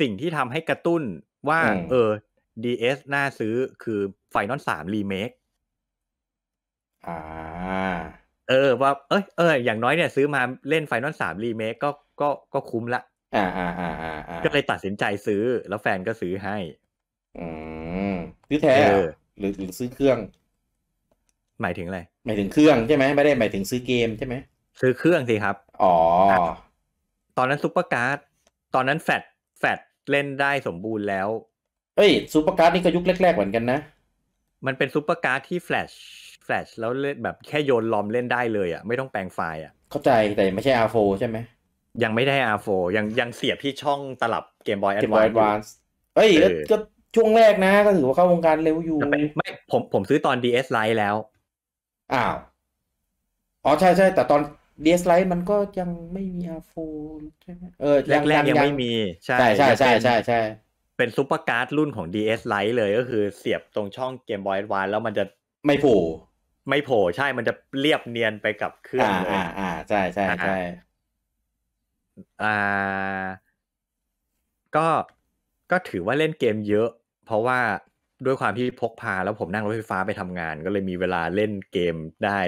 สิ่งที่ทำให้กระตุ้นว่า เออ DS น่าซื้อคือไฟนอลสามรีเมคอ่า เออ ว่าเอ้ยเอออย่างน้อยเนี่ย ซื้อมาเล่นไฟนอลสามรีเมคก็ก็ก็คุ้มละ อ่าอ่าอ่าอ่าก็เลยตัดสินใจซื้อ แล้วแฟนก็ซื้อให้อืมซื้อแท้หรือหรือซื้อเครื่อง หมายถึงอะไรหมายถึงเครื่องใช่ไหมไม่ได้ หมายถึงซื้อเกมใช่ไหมซื้อเครื่องสิครับอ๋อตอนนั้นซุปเปอร์การ์ดตอนนั้นแฟดแฟลเล่นได้สมบูรณ์แล้ว เอ้ยซูเปอร์การ์ดนี่ก็ยุคแรกๆเหมือนกันนะ มันเป็นซูเปอร์การ์ดที่แฟลชแฟลชแล้วเล่นแบบแค่โยนลอมเล่นได้เลยอ่ะไม่ต้องแปลงไฟล์อ่ะ เข้าใจ แต่ไม่ใช่ R4 ใช่ไหม ยังไม่ได้ R4 ยังยังเสียบที่ช่องตลับเกมบอยแอดวานซ์เอ้ยก็ช่วงแรกนะก็ถือว่าเข้าวงการเร็วอยู่ ไม่ผมผมซื้อตอน DS Lite แล้ว อ้าวอ๋อ ใช่ใช่แต่ตอนดีสไลท์มันก็ยังไม่มีอาโฟใช่ไหมเออแรกกยังไม่มี ใช่ ใช่ใช่ใช่ใช่เป็นซูเปอร์การ์ดรุ่นของ DS Lite เลย ก็คือเสียบตรงช่องเกมบอยส์วานแล้วมันจะไม่โผล่ไม่โผล่ใช่ มันจะเรียบเนียนไปกับเครื่องเลยอ่าอ่าใช่ใช่ใช่อ่าก็ก็ถือว่าเล่นเกมเยอะ เพราะว่าด้วยความที่พกพาแล้วผมนั่งรถไฟฟ้าไปทำงาน ก็เลยมีเวลาเล่นเกมได้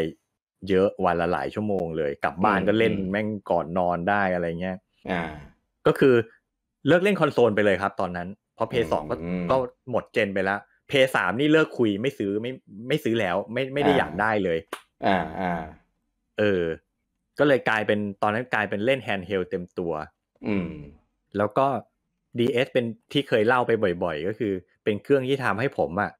เยอะวันละหลายชั่วโมงเลย กลับบ้านก็เล่นแม่งก่อนนอนได้อะไรเงี้ย อ่าก็คือเลิกเล่นคอนโซลไปเลยครับ ตอนนั้น เพราะเพย์สองก็ก็หมดเจนไปแล้วเพย์สามนี่เลิกคุยไม่ซื้อไม่ไม่ซื้อแล้วไม่ไม่ได้อยากได้เลย อ่า อ่า เออก็เลยกลายเป็นตอนนั้นกลายเป็นเล่นแฮนด์เฮลเต็มตัว อืม แล้วก็ดีเป็นที่เคยเล่าไปบ่อย ๆ ก็คือ เป็นเครื่องที่ทำให้ผมอะ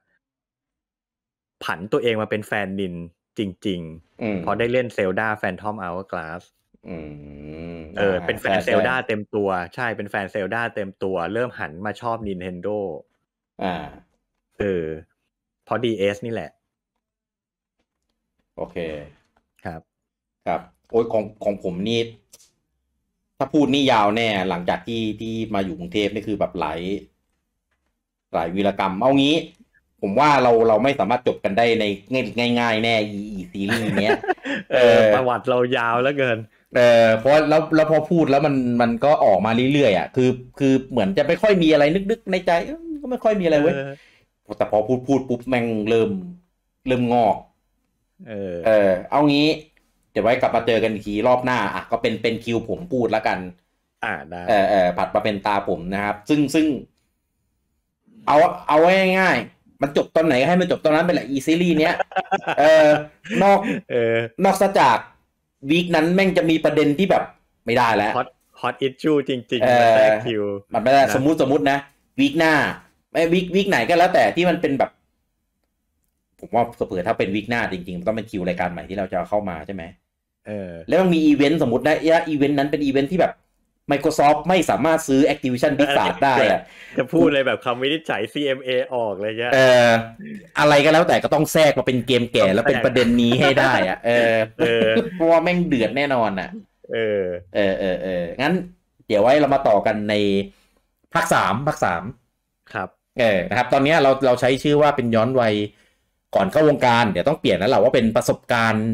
ผันตัวเองมาเป็นแฟนนินจริงๆพอได้เล่นเซลดาแฟนทอมอัลก g าสเออเป็นแฟนเซลดาเต็มตัวใช่เป็นแฟนเซลดาเต็มตัวเริ่มหันมาชอบนินเทนโดอ่า เออ พอดีเอสนี่แหละ โอเคครับ ครับโอ้ยของของผมนี่ ถ้าพูดนี่ยาวแน่หลังจากที่ที่มาอยู่กรุงเทพนี่คือแบบหลายหลายวีรกรรมเอางี้ผมว่าเราเราไม่สามารถจบกันได้ในง่าย ๆ แน่ อีซีรีส์เนี้ยเออ ประวัติเรายาวแล้วเกินเออเพราะแล้วแล้วพอพูดแล้วมันมันก็ออกมาเรื่อยๆอ่ะคือ คือเหมือนจะไม่ค่อยมีอะไรนึกๆในใจก็ไม่ค่อยมีอะไรเว้ย แต่พอพูดพูดปุ๊บแม่งเริ่มเริ่มงอก เออ เออเอางี้เดี๋ยวไว้กลับมาเจอกันทีรอบหน้าอ่ะก็เป็นเป็นคิวผมพูดแล้วกัน อ่าได้เออเออผัดมาเป็นตาผมนะครับ ซึ่งซึ่งเอาเอาง่ายๆมันจบตอนไหนให้มันจบตอนนั้นเป็นแหละอีซีรีเนี้ยเออนอก เออนอกจากวีคนั้น แม่งจะมีประเด็นที่แบบไม่ได้แล้วฮอตฮอตอิชชูจริงๆมิงแทรกคิว มันไม่ได้ สมมุติสมมุตินะวีคหน้าไม่วีควีคไหนก็แล้วแต่ที่มันเป็นแบบ ผมว่าเผื่อถ้าเป็นวีคหน้าจริงๆต้องเป็นคิวรายการใหม่ที่เราจะเข้ามาใช่ไหมเออ แล้วมันมีอีเวนต์สมมตินะอีเวนต์นั้นเป็นอีเวนต์ที่แบบ Microsoft ไม่สามารถซื้อ Activision Blizzard ได้อะจะพูดเลยแบบคำวินิจฉัย CMA ออกเลยเนี่ยเอออะไรก็แล้วแต่ก็ต้องแทรกมาเป็นเกมแก่แล้วเป็นประเด็นนี้ให้ได้ อ่ะ เออเพราะว่าแม่งเดือดแน่นอนอ่ะ เออ เออเออเองั้นเดี๋ยวไว้เรามาต่อกันในภาคสามภาคสาม ครับ เออ นะครับ ตอนนี้เราเราใช้ชื่อว่าเป็นย้อนวัยก่อนเข้าวงการ เดี๋ยวต้องเปลี่ยนแล้วเราว่าเป็นประสบการณ์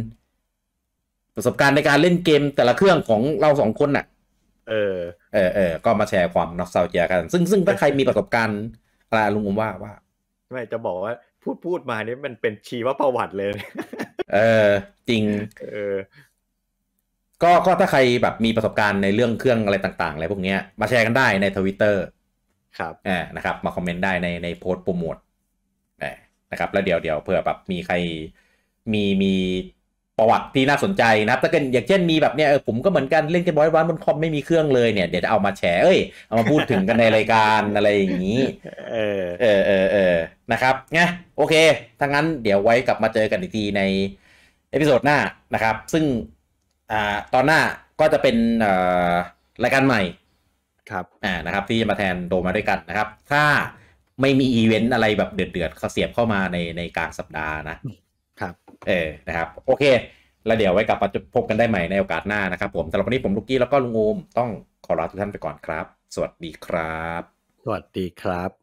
ประสบการณ์ในการเล่นเกมแต่ละเครื่องของเราสองคนน่ะเออเออเออ ก็มาแชร์ความนอกเซาเจียกัน ซึ่งซึ่งถ้าใครมีประสบการณ์อะไรลุงผมว่าว่า ไม่ จะบอกว่าพูดพูดมาเนี่ยมันเป็นชีวประวัติเลย เออ จริง เออ ก็ ก็ถ้าใครแบบมีประสบการณ์ในเรื่องเครื่องอะไรต่างๆ อะไรพวกเนี้ยมาแชร์กันได้ในทวิตเตอร์ครับ อ่า นะครับ มาคอมเมนต์ได้ในในโพสต์โปรโมท นะครับ แล้วเดี๋ยวเดี๋ยวเผื่อแบบมีใครมีมีประวัติที่น่าสนใจนะครับถ้าเกิดอย่างเช่นมีแบบเนี่ยผมก็เหมือนกันเล่นเกมบอยวันบนคอมไม่มีเครื่องเลยเนี่ยเดี๋ยวจะเอามาแชร์เอ้ยเอามาพูดถึงกันในรายการอะไรอย่างนี้เออเออเออนะครับไงโอเคถ้างั้นเดี๋ยวไว้กลับมาเจอกันอีกทีในเอพิโซดหน้านะครับซึ่งอ่าตอนหน้าก็จะเป็นอ่ารายการใหม่ครับอ่านะครับที่จะมาแทนโดมาด้วยกันนะครับ ถ้าไม่มีอีเวนต์อะไรแบบเดือดๆเขาเสียบเข้ามาในในกลางสัปดาห์นะเออนะครับโอเค แล้วเดี๋ยวไว้กลับมาพบกันได้ใหม่ในโอกาสหน้านะครับผมสำหรับวันนี้ผมลูกกี้แล้วก็ลุงอูม ต้องขอลาทุกท่านไปก่อนครับ สวัสดีครับ สวัสดีครับ